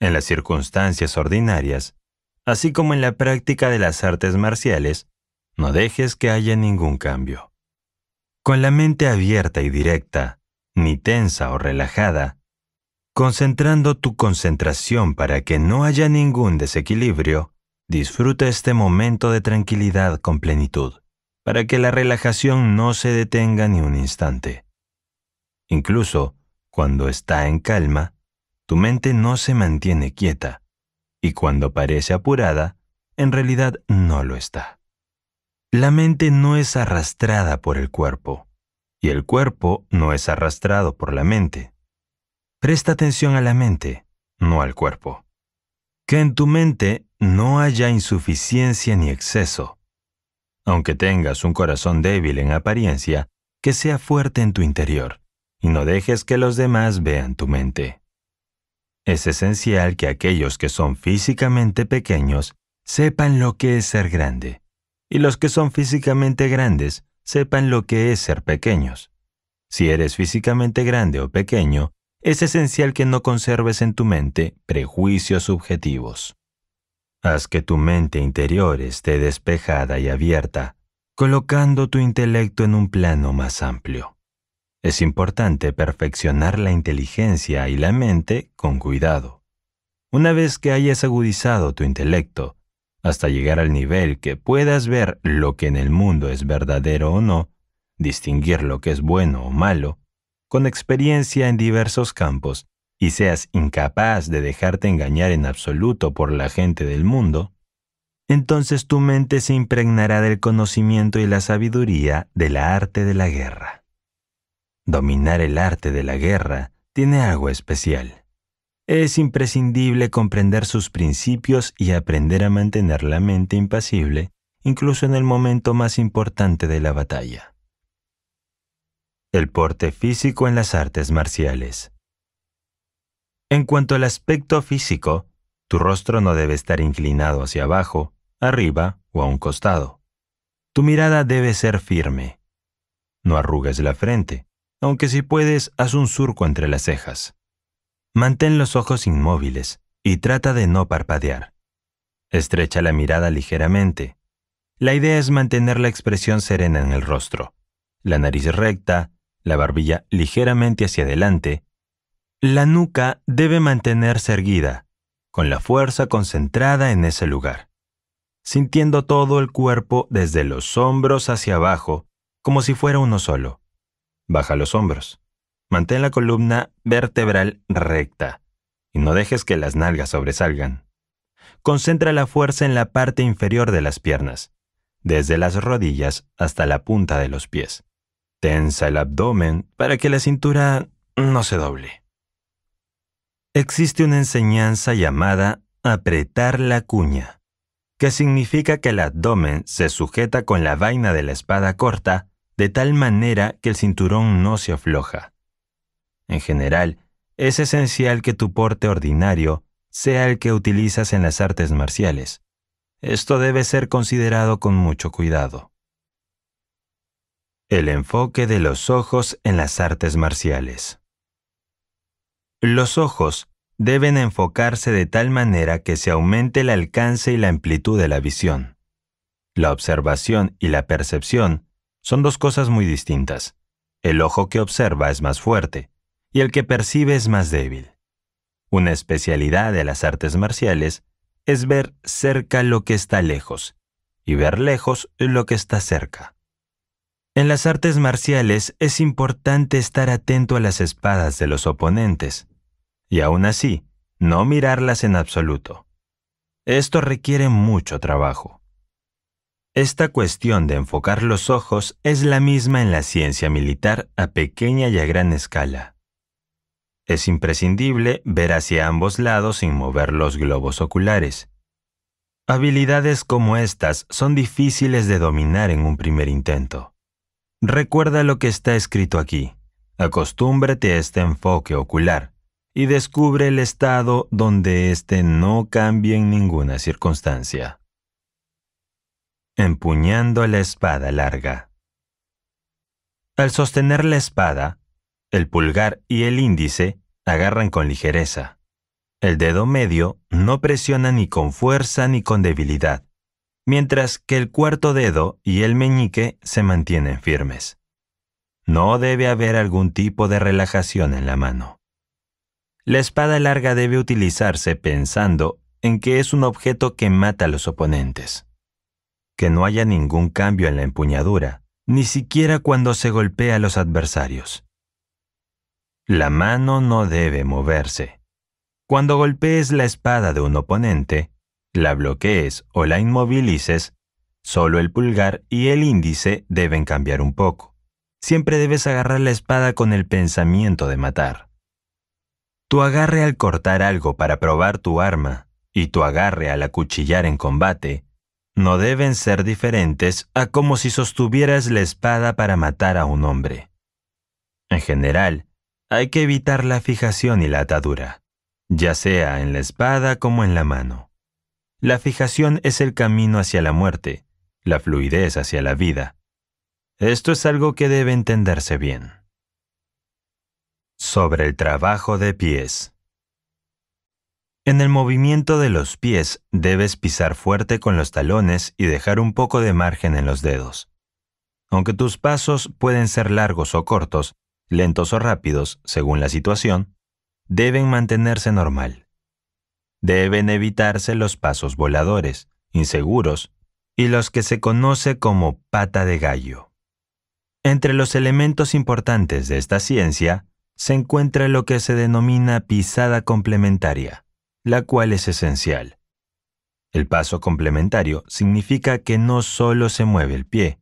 En las circunstancias ordinarias, así como en la práctica de las artes marciales, no dejes que haya ningún cambio. Con la mente abierta y directa, ni tensa o relajada, concentrando tu concentración para que no haya ningún desequilibrio, disfruta este momento de tranquilidad con plenitud, para que la relajación no se detenga ni un instante. Incluso, cuando está en calma, tu mente no se mantiene quieta, y cuando parece apurada, en realidad no lo está. La mente no es arrastrada por el cuerpo, y el cuerpo no es arrastrado por la mente. Presta atención a la mente, no al cuerpo. Que en tu mente no haya insuficiencia ni exceso. Aunque tengas un corazón débil en apariencia, que sea fuerte en tu interior, y no dejes que los demás vean tu mente. Es esencial que aquellos que son físicamente pequeños sepan lo que es ser grande y los que son físicamente grandes sepan lo que es ser pequeños. Si eres físicamente grande o pequeño, es esencial que no conserves en tu mente prejuicios subjetivos. Haz que tu mente interior esté despejada y abierta, colocando tu intelecto en un plano más amplio. Es importante perfeccionar la inteligencia y la mente con cuidado. Una vez que hayas agudizado tu intelecto, hasta llegar al nivel que puedas ver lo que en el mundo es verdadero o no, distinguir lo que es bueno o malo, con experiencia en diversos campos, y seas incapaz de dejarte engañar en absoluto por la gente del mundo, entonces tu mente se impregnará del conocimiento y la sabiduría de la arte de la guerra. Dominar el arte de la guerra tiene algo especial es imprescindible comprender sus principios y aprender a mantener la mente impasible, incluso en el momento más importante de la batalla. El porte físico en las artes marciales. En cuanto al aspecto físico, tu rostro no debe estar inclinado hacia abajo, arriba o a un costado. Tu mirada debe ser firme. No arrugues la frente, aunque si puedes, haz un surco entre las cejas. Mantén los ojos inmóviles y trata de no parpadear. Estrecha la mirada ligeramente. La idea es mantener la expresión serena en el rostro, la nariz recta, la barbilla ligeramente hacia adelante. La nuca debe mantenerse erguida, con la fuerza concentrada en ese lugar, sintiendo todo el cuerpo desde los hombros hacia abajo, como si fuera uno solo. Baja los hombros. Mantén la columna vertebral recta y no dejes que las nalgas sobresalgan. Concentra la fuerza en la parte inferior de las piernas, desde las rodillas hasta la punta de los pies. Tensa el abdomen para que la cintura no se doble. Existe una enseñanza llamada apretar la cuña, que significa que el abdomen se sujeta con la vaina de la espada corta de tal manera que el cinturón no se afloja. En general, es esencial que tu porte ordinario sea el que utilizas en las artes marciales. Esto debe ser considerado con mucho cuidado. El enfoque de los ojos en las artes marciales. Los ojos deben enfocarse de tal manera que se aumente el alcance y la amplitud de la visión. La observación y la percepción son dos cosas muy distintas. El ojo que observa es más fuerte, y el que percibe es más débil. Una especialidad de las artes marciales es ver cerca lo que está lejos y ver lejos lo que está cerca. En las artes marciales es importante estar atento a las espadas de los oponentes y aún así no mirarlas en absoluto. Esto requiere mucho trabajo. Esta cuestión de enfocar los ojos es la misma en la ciencia militar a pequeña y a gran escala. Es imprescindible ver hacia ambos lados sin mover los globos oculares. Habilidades como estas son difíciles de dominar en un primer intento. Recuerda lo que está escrito aquí. Acostúmbrate a este enfoque ocular y descubre el estado donde éste no cambie en ninguna circunstancia. Empuñando la espada larga. Al sostener la espada, el pulgar y el índice agarran con ligereza. El dedo medio no presiona ni con fuerza ni con debilidad, mientras que el cuarto dedo y el meñique se mantienen firmes. No debe haber algún tipo de relajación en la mano. La espada larga debe utilizarse pensando en que es un objeto que mata a los oponentes. Que no haya ningún cambio en la empuñadura, ni siquiera cuando se golpea a los adversarios. La mano no debe moverse. Cuando golpees la espada de un oponente, la bloquees o la inmovilices, solo el pulgar y el índice deben cambiar un poco. Siempre debes agarrar la espada con el pensamiento de matar. Tu agarre al cortar algo para probar tu arma y tu agarre al acuchillar en combate no deben ser diferentes a como si sostuvieras la espada para matar a un hombre. En general, hay que evitar la fijación y la atadura, ya sea en la espada como en la mano. La fijación es el camino hacia la muerte, la fluidez hacia la vida. Esto es algo que debe entenderse bien. Sobre el trabajo de pies. En el movimiento de los pies debes pisar fuerte con los talones y dejar un poco de margen en los dedos. Aunque tus pasos pueden ser largos o cortos, lentos o rápidos, según la situación, deben mantenerse normal. Deben evitarse los pasos voladores, inseguros, y los que se conoce como pata de gallo. Entre los elementos importantes de esta ciencia se encuentra lo que se denomina pisada complementaria, la cual es esencial. El paso complementario significa que no solo se mueve el pie.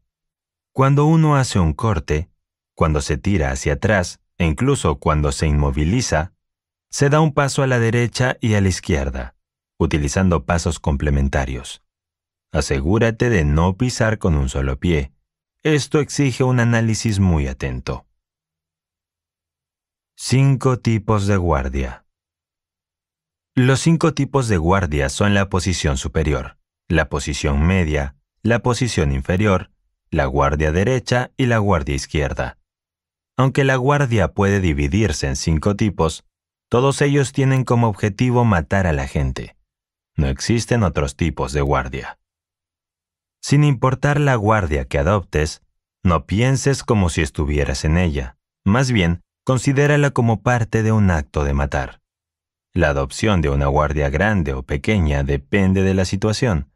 Cuando uno hace un corte, cuando se tira hacia atrás e incluso cuando se inmoviliza, se da un paso a la derecha y a la izquierda, utilizando pasos complementarios. Asegúrate de no pisar con un solo pie. Esto exige un análisis muy atento. Cinco tipos de guardia. Los cinco tipos de guardia son la posición superior, la posición media, la posición inferior, la guardia derecha y la guardia izquierda. Aunque la guardia puede dividirse en cinco tipos, todos ellos tienen como objetivo matar a la gente. No existen otros tipos de guardia. Sin importar la guardia que adoptes, no pienses como si estuvieras en ella. Más bien, considérala como parte de un acto de matar. La adopción de una guardia grande o pequeña depende de la situación.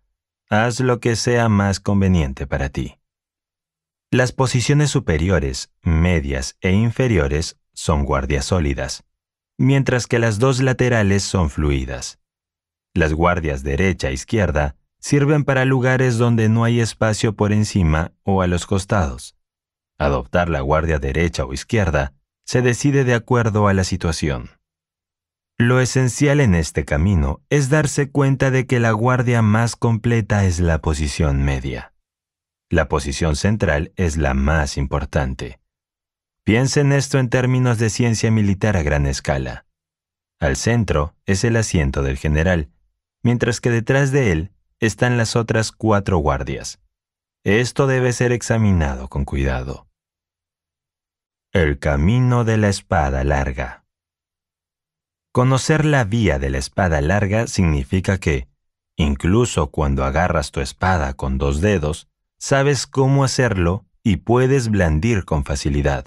Haz lo que sea más conveniente para ti. Las posiciones superiores, medias e inferiores son guardias sólidas, mientras que las dos laterales son fluidas. Las guardias derecha e izquierda sirven para lugares donde no hay espacio por encima o a los costados. Adoptar la guardia derecha o izquierda se decide de acuerdo a la situación. Lo esencial en este camino es darse cuenta de que la guardia más completa es la posición media. La posición central es la más importante. Piensen esto en términos de ciencia militar a gran escala. Al centro es el asiento del general, mientras que detrás de él están las otras cuatro guardias. Esto debe ser examinado con cuidado. El camino de la espada larga. Conocer la vía de la espada larga significa que, incluso cuando agarras tu espada con dos dedos, sabes cómo hacerlo y puedes blandir con facilidad.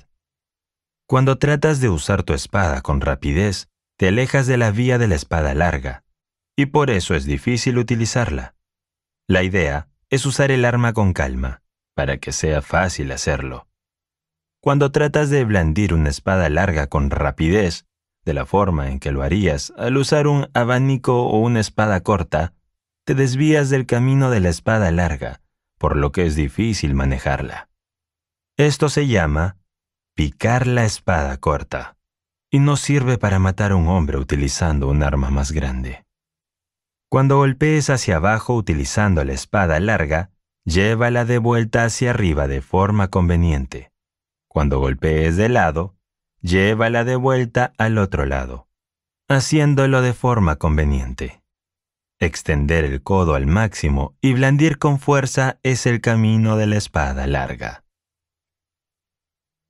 Cuando tratas de usar tu espada con rapidez, te alejas de la vía de la espada larga, y por eso es difícil utilizarla. La idea es usar el arma con calma, para que sea fácil hacerlo. Cuando tratas de blandir una espada larga con rapidez, de la forma en que lo harías al usar un abanico o una espada corta, te desvías del camino de la espada larga por lo que es difícil manejarla. Esto se llama picar la espada corta, y no sirve para matar a un hombre utilizando un arma más grande. Cuando golpees hacia abajo utilizando la espada larga, llévala de vuelta hacia arriba de forma conveniente. Cuando golpees de lado, llévala de vuelta al otro lado, haciéndolo de forma conveniente. Extender el codo al máximo y blandir con fuerza es el camino de la espada larga.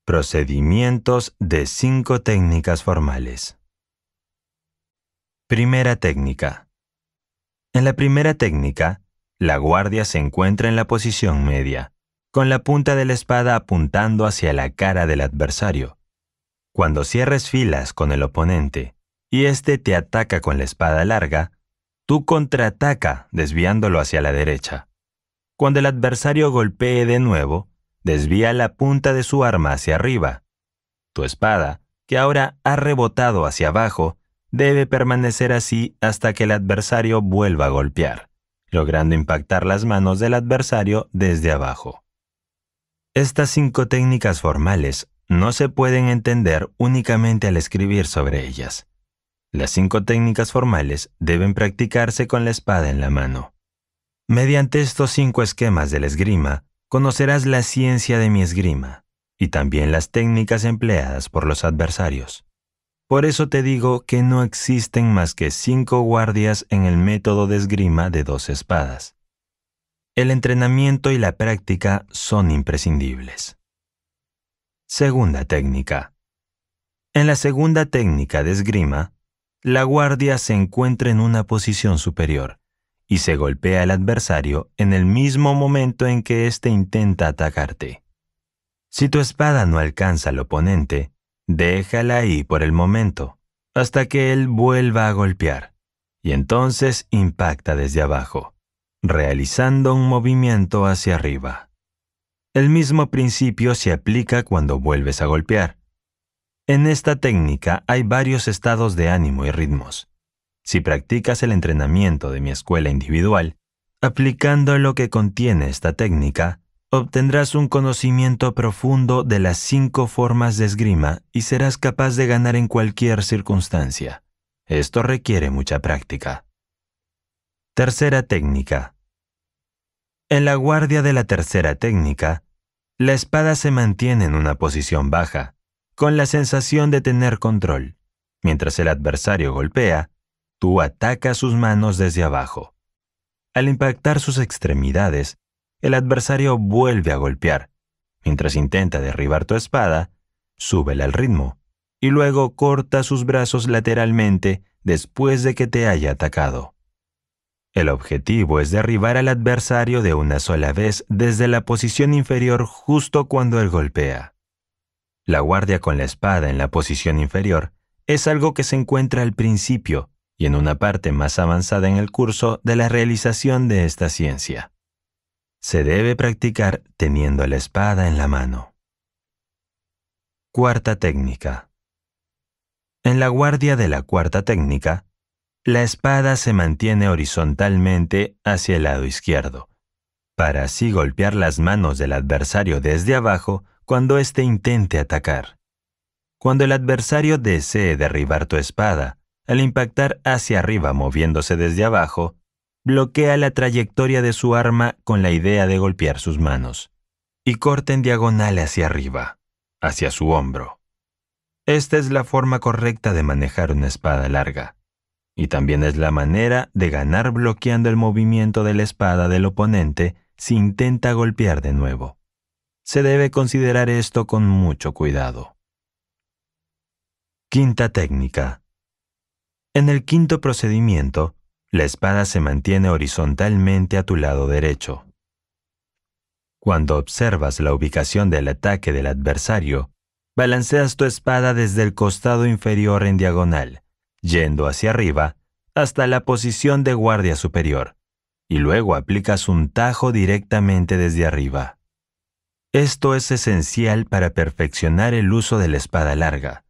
Procedimientos de cinco técnicas formales. Primera técnica. En la primera técnica, la guardia se encuentra en la posición media, con la punta de la espada apuntando hacia la cara del adversario. Cuando cierres filas con el oponente y éste te ataca con la espada larga, Tú contraataca desviándolo hacia la derecha. Cuando el adversario golpee de nuevo, desvía la punta de su arma hacia arriba. Tu espada, que ahora ha rebotado hacia abajo, debe permanecer así hasta que el adversario vuelva a golpear, logrando impactar las manos del adversario desde abajo. Estas cinco técnicas formales no se pueden entender únicamente al escribir sobre ellas. Las cinco técnicas formales deben practicarse con la espada en la mano. Mediante estos cinco esquemas de la esgrima, conocerás la ciencia de mi esgrima y también las técnicas empleadas por los adversarios. Por eso te digo que no existen más que cinco guardias en el método de esgrima de dos espadas. El entrenamiento y la práctica son imprescindibles. Segunda técnica. En la segunda técnica de esgrima, la guardia se encuentra en una posición superior y se golpea al adversario en el mismo momento en que éste intenta atacarte. Si tu espada no alcanza al oponente, déjala ahí por el momento, hasta que él vuelva a golpear, y entonces impacta desde abajo, realizando un movimiento hacia arriba. El mismo principio se aplica cuando vuelves a golpear. En esta técnica hay varios estados de ánimo y ritmos. Si practicas el entrenamiento de mi escuela individual, aplicando lo que contiene esta técnica, obtendrás un conocimiento profundo de las cinco formas de esgrima y serás capaz de ganar en cualquier circunstancia. Esto requiere mucha práctica. Tercera técnica. En la guardia de la tercera técnica, la espada se mantiene en una posición baja, con la sensación de tener control. Mientras el adversario golpea, tú atacas sus manos desde abajo. Al impactar sus extremidades, el adversario vuelve a golpear. Mientras intenta derribar tu espada, súbela al ritmo y luego corta sus brazos lateralmente después de que te haya atacado. El objetivo es derribar al adversario de una sola vez desde la posición inferior justo cuando él golpea. La guardia con la espada en la posición inferior es algo que se encuentra al principio y en una parte más avanzada en el curso de la realización de esta ciencia. Se debe practicar teniendo la espada en la mano. Cuarta técnica. En la guardia de la cuarta técnica, la espada se mantiene horizontalmente hacia el lado izquierdo, para así golpear las manos del adversario desde abajo cuando éste intente atacar. Cuando el adversario desee derribar tu espada, al impactar hacia arriba moviéndose desde abajo, bloquea la trayectoria de su arma con la idea de golpear sus manos, y corta en diagonal hacia arriba, hacia su hombro. Esta es la forma correcta de manejar una espada larga, y también es la manera de ganar bloqueando el movimiento de la espada del oponente si intenta golpear de nuevo. Se debe considerar esto con mucho cuidado. Quinta técnica. En el quinto procedimiento, la espada se mantiene horizontalmente a tu lado derecho. Cuando observas la ubicación del ataque del adversario, balanceas tu espada desde el costado inferior en diagonal, yendo hacia arriba hasta la posición de guardia superior, y luego aplicas un tajo directamente desde arriba. Esto es esencial para perfeccionar el uso de la espada larga.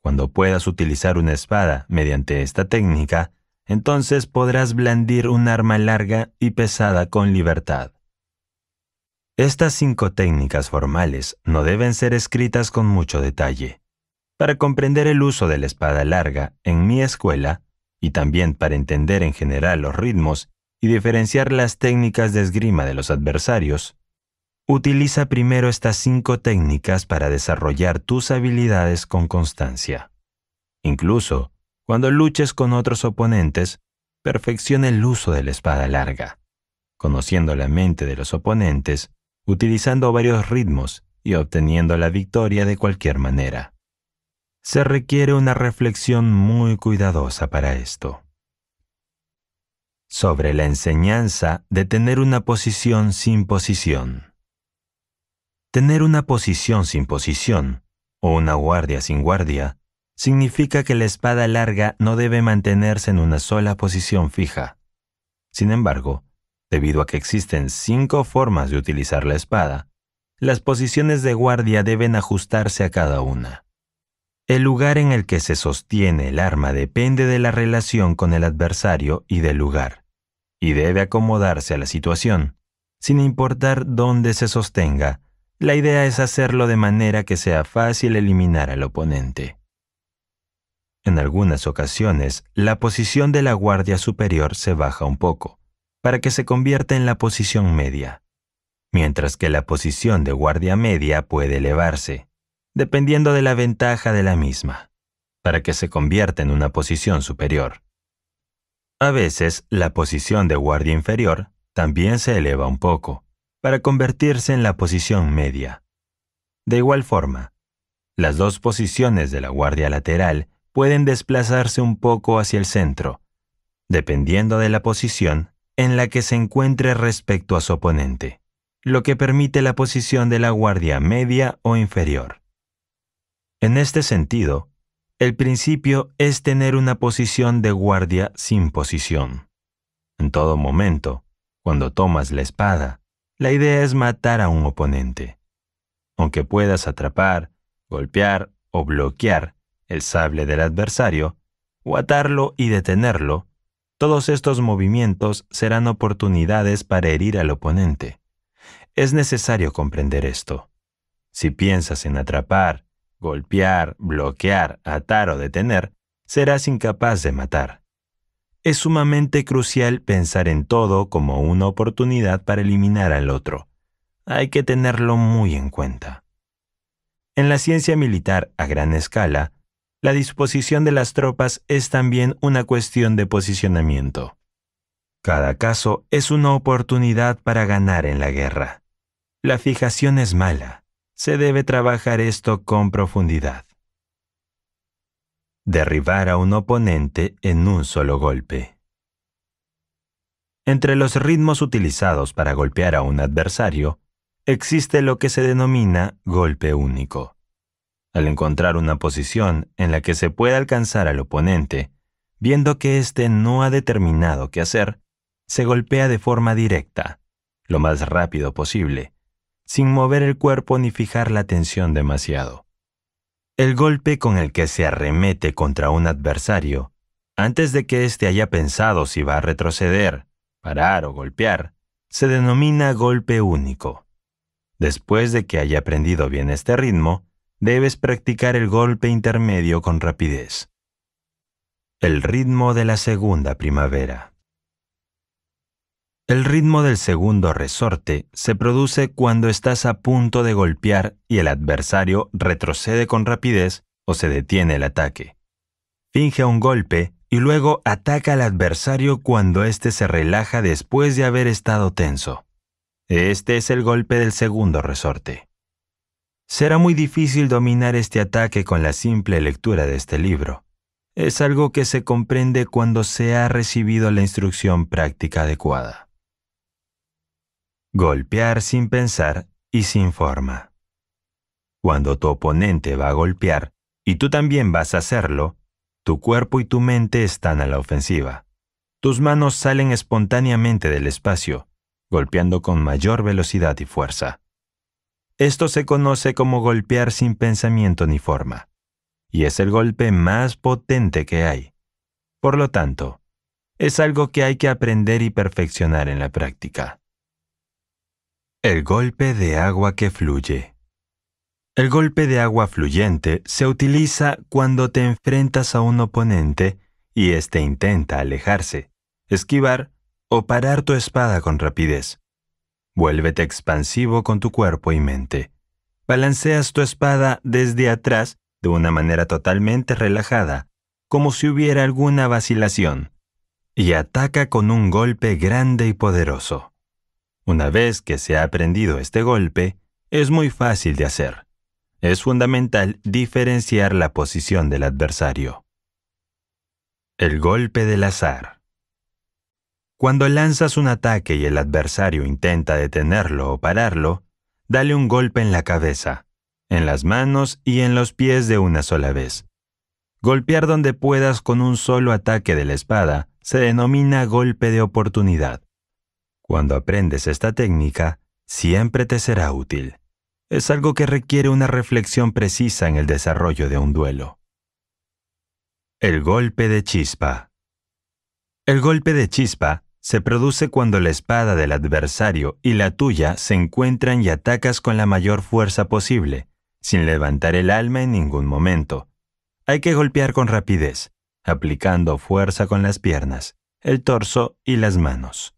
Cuando puedas utilizar una espada mediante esta técnica, entonces podrás blandir un arma larga y pesada con libertad. Estas cinco técnicas formales no deben ser escritas con mucho detalle. Para comprender el uso de la espada larga en mi escuela, y también para entender en general los ritmos y diferenciar las técnicas de esgrima de los adversarios, Utiliza primero estas cinco técnicas para desarrollar tus habilidades con constancia. Incluso, cuando luches con otros oponentes, perfecciona el uso de la espada larga, conociendo la mente de los oponentes, utilizando varios ritmos y obteniendo la victoria de cualquier manera. Se requiere una reflexión muy cuidadosa para esto. Sobre la enseñanza de tener una posición sin posición. Tener una posición sin posición, o una guardia sin guardia, significa que la espada larga no debe mantenerse en una sola posición fija. Sin embargo, debido a que existen cinco formas de utilizar la espada, las posiciones de guardia deben ajustarse a cada una. El lugar en el que se sostiene el arma depende de la relación con el adversario y del lugar, y debe acomodarse a la situación, sin importar dónde se sostenga la idea es hacerlo de manera que sea fácil eliminar al oponente. En algunas ocasiones, la posición de la guardia superior se baja un poco, para que se convierta en la posición media, mientras que la posición de guardia media puede elevarse, dependiendo de la ventaja de la misma, para que se convierta en una posición superior. A veces, la posición de guardia inferior también se eleva un poco, para convertirse en la posición media. De igual forma, las dos posiciones de la guardia lateral pueden desplazarse un poco hacia el centro, dependiendo de la posición en la que se encuentre respecto a su oponente, lo que permite la posición de la guardia media o inferior. En este sentido, el principio es tener una posición de guardia sin posición. En todo momento, cuando tomas la espada, la idea es matar a un oponente. Aunque puedas atrapar, golpear o bloquear el sable del adversario, o atarlo y detenerlo, todos estos movimientos serán oportunidades para herir al oponente. Es necesario comprender esto. Si piensas en atrapar, golpear, bloquear, atar o detener, serás incapaz de matar es sumamente crucial pensar en todo como una oportunidad para eliminar al otro. Hay que tenerlo muy en cuenta. En la ciencia militar a gran escala, la disposición de las tropas es también una cuestión de posicionamiento. Cada caso es una oportunidad para ganar en la guerra. La fijación es mala. Se debe trabajar esto con profundidad derribar a un oponente en un solo golpe. Entre los ritmos utilizados para golpear a un adversario, existe lo que se denomina golpe único. Al encontrar una posición en la que se pueda alcanzar al oponente, viendo que éste no ha determinado qué hacer, se golpea de forma directa, lo más rápido posible, sin mover el cuerpo ni fijar la atención demasiado. El golpe con el que se arremete contra un adversario, antes de que éste haya pensado si va a retroceder, parar o golpear, se denomina golpe único. Después de que haya aprendido bien este ritmo, debes practicar el golpe intermedio con rapidez. El ritmo de la segunda primavera. El ritmo del segundo resorte se produce cuando estás a punto de golpear y el adversario retrocede con rapidez o se detiene el ataque. Finge un golpe y luego ataca al adversario cuando éste se relaja después de haber estado tenso. Este es el golpe del segundo resorte. Será muy difícil dominar este ataque con la simple lectura de este libro. Es algo que se comprende cuando se ha recibido la instrucción práctica adecuada. Golpear sin pensar y sin forma. Cuando tu oponente va a golpear y tú también vas a hacerlo, tu cuerpo y tu mente están a la ofensiva. Tus manos salen espontáneamente del espacio, golpeando con mayor velocidad y fuerza. Esto se conoce como golpear sin pensamiento ni forma, y es el golpe más potente que hay. Por lo tanto, es algo que hay que aprender y perfeccionar en la práctica. El golpe de agua que fluye. El golpe de agua fluyente se utiliza cuando te enfrentas a un oponente y éste intenta alejarse, esquivar o parar tu espada con rapidez. Vuélvete expansivo con tu cuerpo y mente. Balanceas tu espada desde atrás de una manera totalmente relajada, como si hubiera alguna vacilación, y ataca con un golpe grande y poderoso. Una vez que se ha aprendido este golpe, es muy fácil de hacer. Es fundamental diferenciar la posición del adversario. El golpe del azar. Cuando lanzas un ataque y el adversario intenta detenerlo o pararlo, dale un golpe en la cabeza, en las manos y en los pies de una sola vez. Golpear donde puedas con un solo ataque de la espada se denomina golpe de oportunidad. Cuando aprendes esta técnica, siempre te será útil. Es algo que requiere una reflexión precisa en el desarrollo de un duelo. El golpe de chispa. El golpe de chispa se produce cuando la espada del adversario y la tuya se encuentran y atacas con la mayor fuerza posible, sin levantar el alma en ningún momento. Hay que golpear con rapidez, aplicando fuerza con las piernas, el torso y las manos.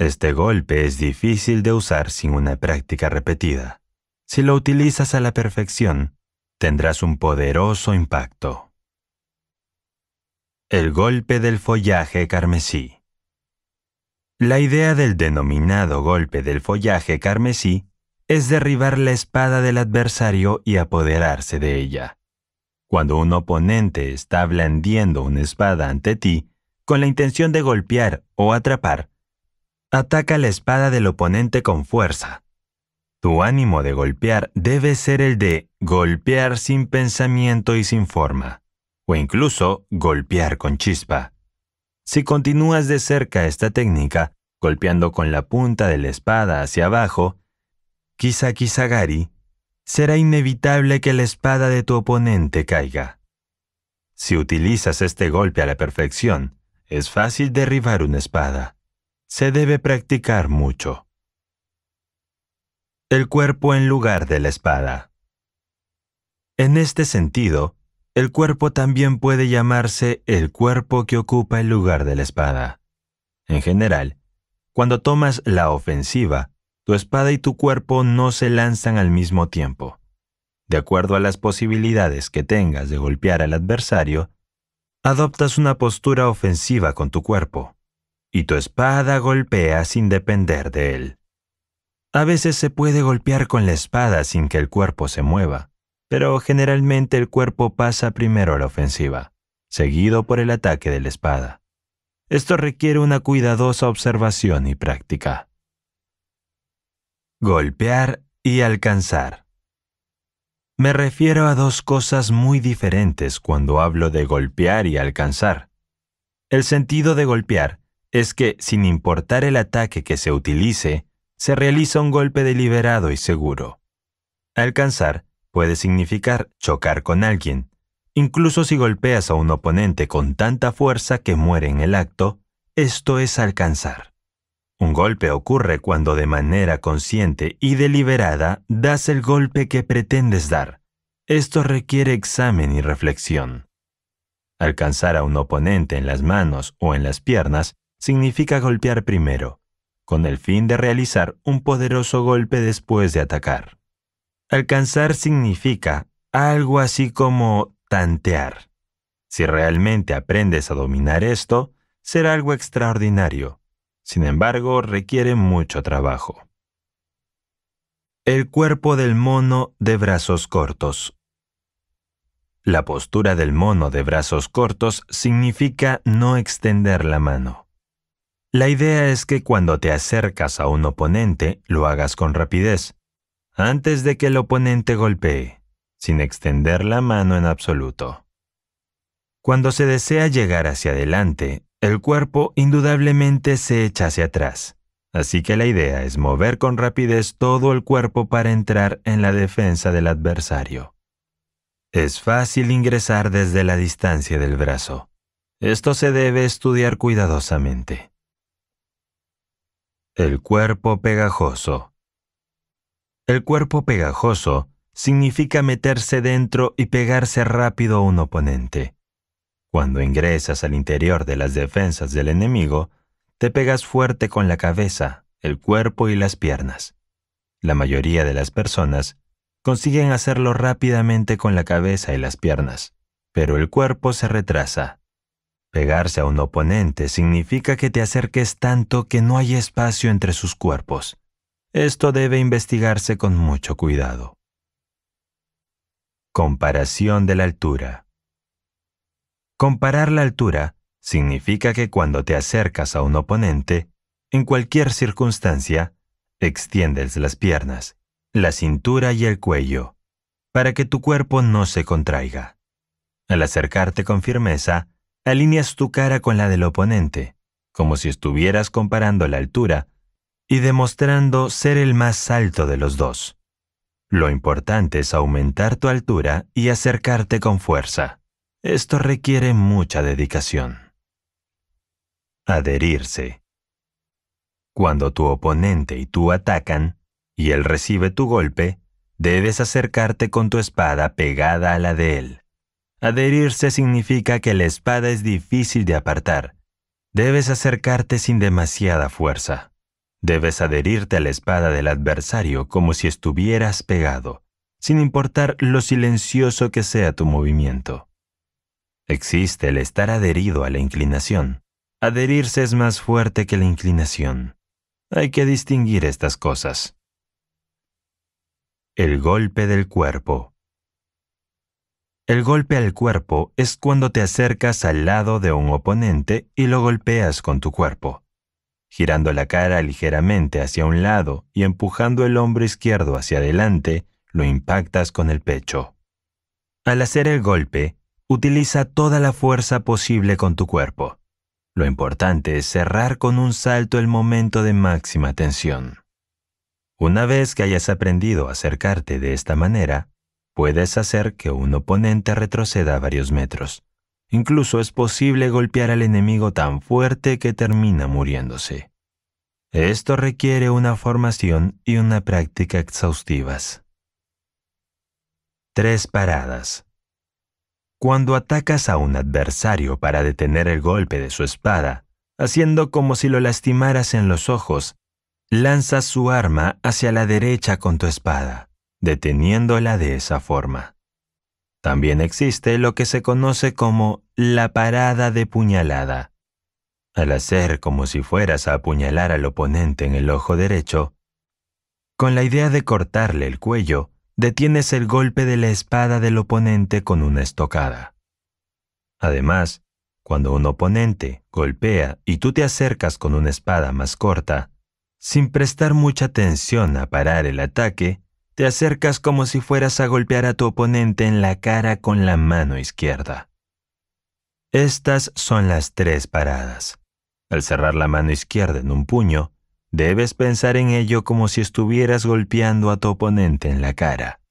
Este golpe es difícil de usar sin una práctica repetida. Si lo utilizas a la perfección, tendrás un poderoso impacto. El golpe del follaje carmesí. La idea del denominado golpe del follaje carmesí es derribar la espada del adversario y apoderarse de ella. Cuando un oponente está blandiendo una espada ante ti con la intención de golpear o atrapar, Ataca la espada del oponente con fuerza. Tu ánimo de golpear debe ser el de golpear sin pensamiento y sin forma, o incluso golpear con chispa. Si continúas de cerca esta técnica, golpeando con la punta de la espada hacia abajo, quizá gari, será inevitable que la espada de tu oponente caiga. Si utilizas este golpe a la perfección, es fácil derribar una espada se debe practicar mucho. El cuerpo en lugar de la espada. En este sentido, el cuerpo también puede llamarse el cuerpo que ocupa el lugar de la espada. En general, cuando tomas la ofensiva, tu espada y tu cuerpo no se lanzan al mismo tiempo. De acuerdo a las posibilidades que tengas de golpear al adversario, adoptas una postura ofensiva con tu cuerpo y tu espada golpea sin depender de él. A veces se puede golpear con la espada sin que el cuerpo se mueva, pero generalmente el cuerpo pasa primero a la ofensiva, seguido por el ataque de la espada. Esto requiere una cuidadosa observación y práctica. Golpear y alcanzar. Me refiero a dos cosas muy diferentes cuando hablo de golpear y alcanzar. El sentido de golpear es que, sin importar el ataque que se utilice, se realiza un golpe deliberado y seguro. Alcanzar puede significar chocar con alguien. Incluso si golpeas a un oponente con tanta fuerza que muere en el acto, esto es alcanzar. Un golpe ocurre cuando de manera consciente y deliberada das el golpe que pretendes dar. Esto requiere examen y reflexión. Alcanzar a un oponente en las manos o en las piernas significa golpear primero, con el fin de realizar un poderoso golpe después de atacar. Alcanzar significa algo así como tantear. Si realmente aprendes a dominar esto, será algo extraordinario. Sin embargo, requiere mucho trabajo. El cuerpo del mono de brazos cortos. La postura del mono de brazos cortos significa no extender la mano. La idea es que cuando te acercas a un oponente lo hagas con rapidez, antes de que el oponente golpee, sin extender la mano en absoluto. Cuando se desea llegar hacia adelante, el cuerpo indudablemente se echa hacia atrás, así que la idea es mover con rapidez todo el cuerpo para entrar en la defensa del adversario. Es fácil ingresar desde la distancia del brazo. Esto se debe estudiar cuidadosamente. El cuerpo pegajoso. El cuerpo pegajoso significa meterse dentro y pegarse rápido a un oponente. Cuando ingresas al interior de las defensas del enemigo, te pegas fuerte con la cabeza, el cuerpo y las piernas. La mayoría de las personas consiguen hacerlo rápidamente con la cabeza y las piernas, pero el cuerpo se retrasa. Pegarse a un oponente significa que te acerques tanto que no hay espacio entre sus cuerpos. Esto debe investigarse con mucho cuidado. Comparación de la altura. Comparar la altura significa que cuando te acercas a un oponente, en cualquier circunstancia, extiendes las piernas, la cintura y el cuello, para que tu cuerpo no se contraiga. Al acercarte con firmeza, alineas tu cara con la del oponente, como si estuvieras comparando la altura y demostrando ser el más alto de los dos. Lo importante es aumentar tu altura y acercarte con fuerza. Esto requiere mucha dedicación. Adherirse. Cuando tu oponente y tú atacan, y él recibe tu golpe, debes acercarte con tu espada pegada a la de él Adherirse significa que la espada es difícil de apartar. Debes acercarte sin demasiada fuerza. Debes adherirte a la espada del adversario como si estuvieras pegado, sin importar lo silencioso que sea tu movimiento. Existe el estar adherido a la inclinación. Adherirse es más fuerte que la inclinación. Hay que distinguir estas cosas. El golpe del cuerpo. El golpe al cuerpo es cuando te acercas al lado de un oponente y lo golpeas con tu cuerpo, girando la cara ligeramente hacia un lado y empujando el hombro izquierdo hacia adelante, lo impactas con el pecho. Al hacer el golpe, utiliza toda la fuerza posible con tu cuerpo. Lo importante es cerrar con un salto el momento de máxima tensión. Una vez que hayas aprendido a acercarte de esta manera, puedes hacer que un oponente retroceda varios metros. Incluso es posible golpear al enemigo tan fuerte que termina muriéndose. Esto requiere una formación y una práctica exhaustivas. Tres paradas. Cuando atacas a un adversario para detener el golpe de su espada, haciendo como si lo lastimaras en los ojos, lanzas su arma hacia la derecha con tu espada deteniéndola de esa forma. También existe lo que se conoce como la parada de puñalada. Al hacer como si fueras a apuñalar al oponente en el ojo derecho, con la idea de cortarle el cuello, detienes el golpe de la espada del oponente con una estocada. Además, cuando un oponente golpea y tú te acercas con una espada más corta, sin prestar mucha atención a parar el ataque, te acercas como si fueras a golpear a tu oponente en la cara con la mano izquierda. Estas son las tres paradas. Al cerrar la mano izquierda en un puño, debes pensar en ello como si estuvieras golpeando a tu oponente en la cara.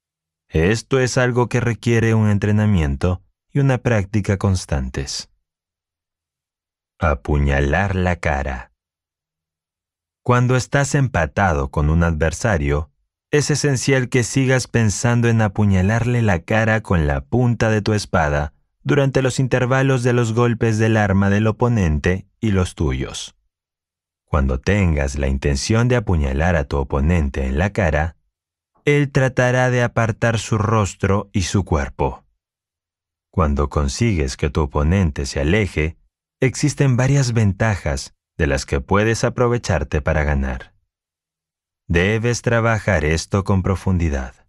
Esto es algo que requiere un entrenamiento y una práctica constantes. Apuñalar la cara. Cuando estás empatado con un adversario, es esencial que sigas pensando en apuñalarle la cara con la punta de tu espada durante los intervalos de los golpes del arma del oponente y los tuyos. Cuando tengas la intención de apuñalar a tu oponente en la cara, él tratará de apartar su rostro y su cuerpo. Cuando consigues que tu oponente se aleje, existen varias ventajas de las que puedes aprovecharte para ganar. Debes trabajar esto con profundidad.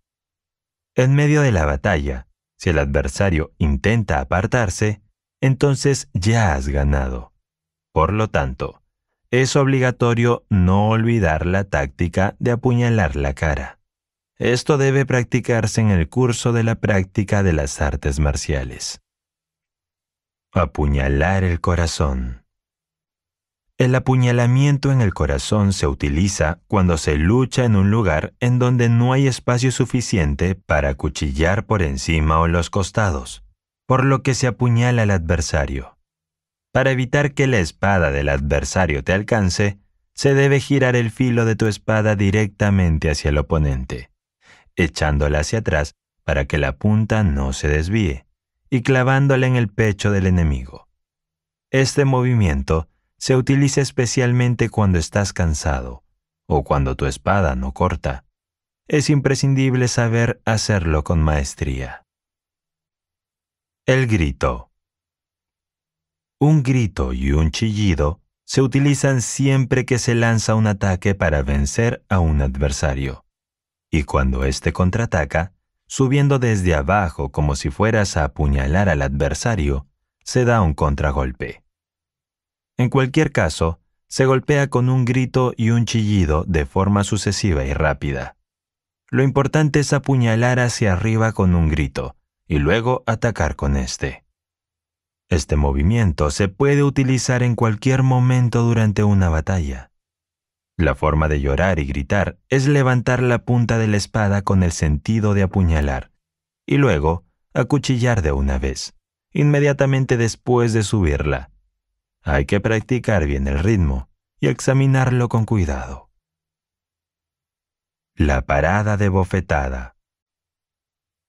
En medio de la batalla, si el adversario intenta apartarse, entonces ya has ganado. Por lo tanto, es obligatorio no olvidar la táctica de apuñalar la cara. Esto debe practicarse en el curso de la práctica de las artes marciales. Apuñalar el corazón. El apuñalamiento en el corazón se utiliza cuando se lucha en un lugar en donde no hay espacio suficiente para cuchillar por encima o los costados, por lo que se apuñala al adversario. Para evitar que la espada del adversario te alcance, se debe girar el filo de tu espada directamente hacia el oponente, echándola hacia atrás para que la punta no se desvíe, y clavándola en el pecho del enemigo. Este movimiento se utiliza especialmente cuando estás cansado o cuando tu espada no corta. Es imprescindible saber hacerlo con maestría. El grito. Un grito y un chillido se utilizan siempre que se lanza un ataque para vencer a un adversario, y cuando éste contraataca, subiendo desde abajo como si fueras a apuñalar al adversario, se da un contragolpe. En cualquier caso, se golpea con un grito y un chillido de forma sucesiva y rápida. Lo importante es apuñalar hacia arriba con un grito y luego atacar con este. Este movimiento se puede utilizar en cualquier momento durante una batalla. La forma de llorar y gritar es levantar la punta de la espada con el sentido de apuñalar y luego acuchillar de una vez, inmediatamente después de subirla, hay que practicar bien el ritmo y examinarlo con cuidado. La parada de bofetada.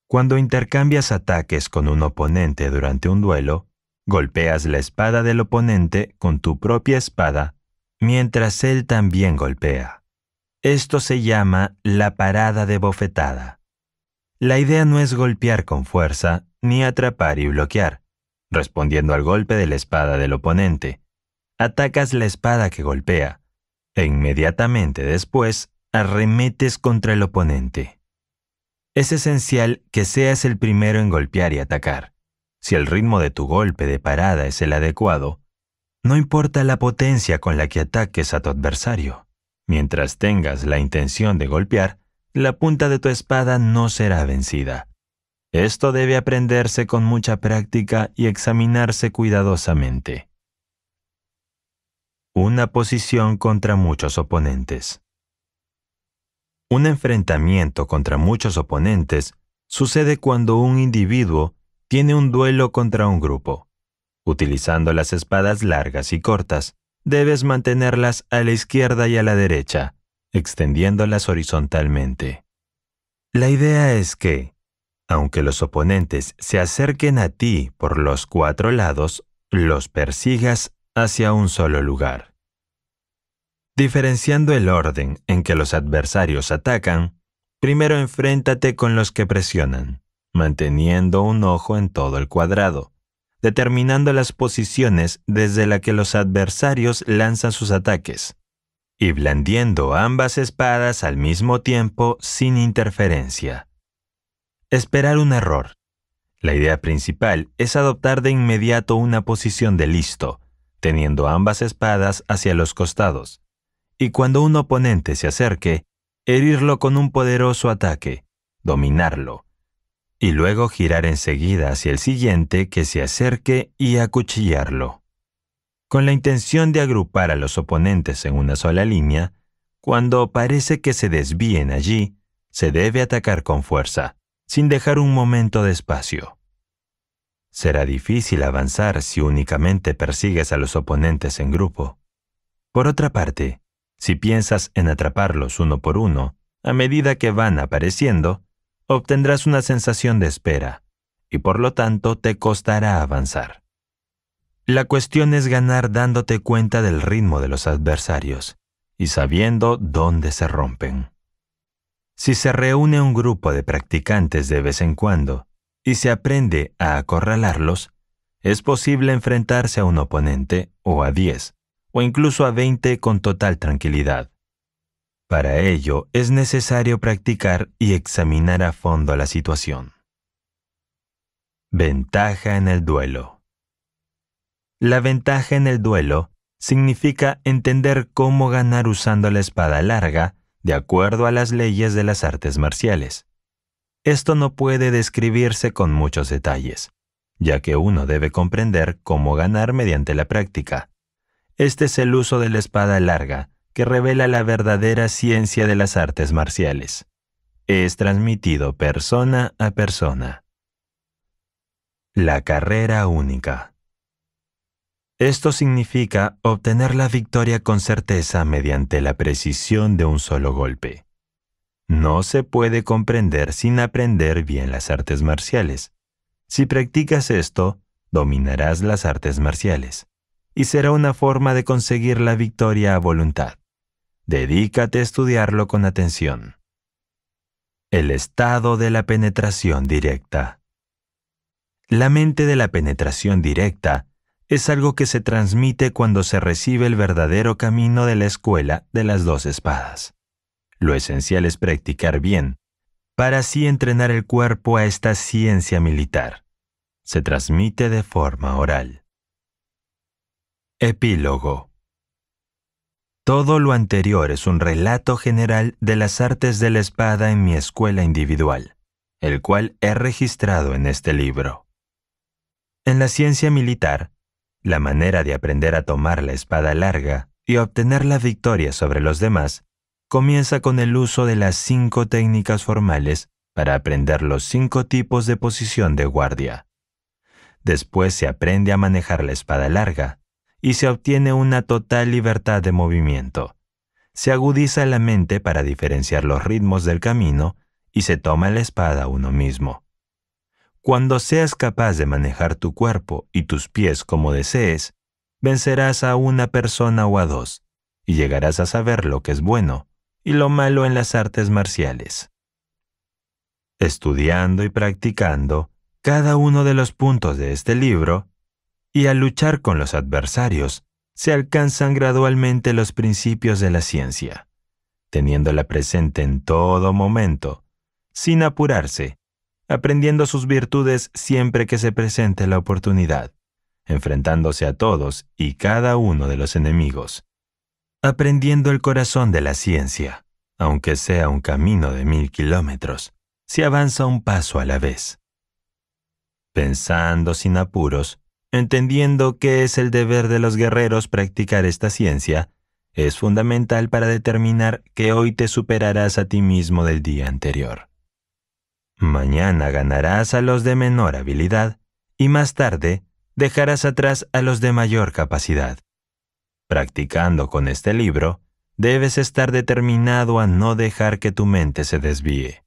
Cuando intercambias ataques con un oponente durante un duelo, golpeas la espada del oponente con tu propia espada mientras él también golpea. Esto se llama la parada de bofetada. La idea no es golpear con fuerza ni atrapar y bloquear, Respondiendo al golpe de la espada del oponente, atacas la espada que golpea e inmediatamente después arremetes contra el oponente. Es esencial que seas el primero en golpear y atacar. Si el ritmo de tu golpe de parada es el adecuado, no importa la potencia con la que ataques a tu adversario. Mientras tengas la intención de golpear, la punta de tu espada no será vencida. Esto debe aprenderse con mucha práctica y examinarse cuidadosamente. Una posición contra muchos oponentes. Un enfrentamiento contra muchos oponentes sucede cuando un individuo tiene un duelo contra un grupo. Utilizando las espadas largas y cortas, debes mantenerlas a la izquierda y a la derecha, extendiéndolas horizontalmente. La idea es que, aunque los oponentes se acerquen a ti por los cuatro lados, los persigas hacia un solo lugar. Diferenciando el orden en que los adversarios atacan, primero enfréntate con los que presionan, manteniendo un ojo en todo el cuadrado, determinando las posiciones desde la que los adversarios lanzan sus ataques, y blandiendo ambas espadas al mismo tiempo sin interferencia. Esperar un error. La idea principal es adoptar de inmediato una posición de listo, teniendo ambas espadas hacia los costados, y cuando un oponente se acerque, herirlo con un poderoso ataque, dominarlo, y luego girar enseguida hacia el siguiente que se acerque y acuchillarlo. Con la intención de agrupar a los oponentes en una sola línea, cuando parece que se desvíen allí, se debe atacar con fuerza, sin dejar un momento de espacio. Será difícil avanzar si únicamente persigues a los oponentes en grupo. Por otra parte, si piensas en atraparlos uno por uno, a medida que van apareciendo, obtendrás una sensación de espera, y por lo tanto te costará avanzar. La cuestión es ganar dándote cuenta del ritmo de los adversarios y sabiendo dónde se rompen. Si se reúne un grupo de practicantes de vez en cuando y se aprende a acorralarlos, es posible enfrentarse a un oponente o a 10, o incluso a 20 con total tranquilidad. Para ello es necesario practicar y examinar a fondo la situación. Ventaja en el duelo. La ventaja en el duelo significa entender cómo ganar usando la espada larga de acuerdo a las leyes de las artes marciales. Esto no puede describirse con muchos detalles, ya que uno debe comprender cómo ganar mediante la práctica. Este es el uso de la espada larga, que revela la verdadera ciencia de las artes marciales. Es transmitido persona a persona. La carrera única. Esto significa obtener la victoria con certeza mediante la precisión de un solo golpe. No se puede comprender sin aprender bien las artes marciales. Si practicas esto, dominarás las artes marciales, y será una forma de conseguir la victoria a voluntad. Dedícate a estudiarlo con atención. El estado de la penetración directa. La mente de la penetración directa es algo que se transmite cuando se recibe el verdadero camino de la escuela de las dos espadas. Lo esencial es practicar bien, para así entrenar el cuerpo a esta ciencia militar. Se transmite de forma oral. Epílogo Todo lo anterior es un relato general de las artes de la espada en mi escuela individual, el cual he registrado en este libro. En la ciencia militar, la manera de aprender a tomar la espada larga y obtener la victoria sobre los demás comienza con el uso de las cinco técnicas formales para aprender los cinco tipos de posición de guardia. Después se aprende a manejar la espada larga y se obtiene una total libertad de movimiento. Se agudiza la mente para diferenciar los ritmos del camino y se toma la espada uno mismo. Cuando seas capaz de manejar tu cuerpo y tus pies como desees, vencerás a una persona o a dos, y llegarás a saber lo que es bueno y lo malo en las artes marciales. Estudiando y practicando cada uno de los puntos de este libro, y al luchar con los adversarios, se alcanzan gradualmente los principios de la ciencia, teniéndola presente en todo momento, sin apurarse, aprendiendo sus virtudes siempre que se presente la oportunidad, enfrentándose a todos y cada uno de los enemigos, aprendiendo el corazón de la ciencia, aunque sea un camino de mil kilómetros, se avanza un paso a la vez. Pensando sin apuros, entendiendo que es el deber de los guerreros practicar esta ciencia, es fundamental para determinar que hoy te superarás a ti mismo del día anterior. Mañana ganarás a los de menor habilidad y más tarde dejarás atrás a los de mayor capacidad. Practicando con este libro, debes estar determinado a no dejar que tu mente se desvíe.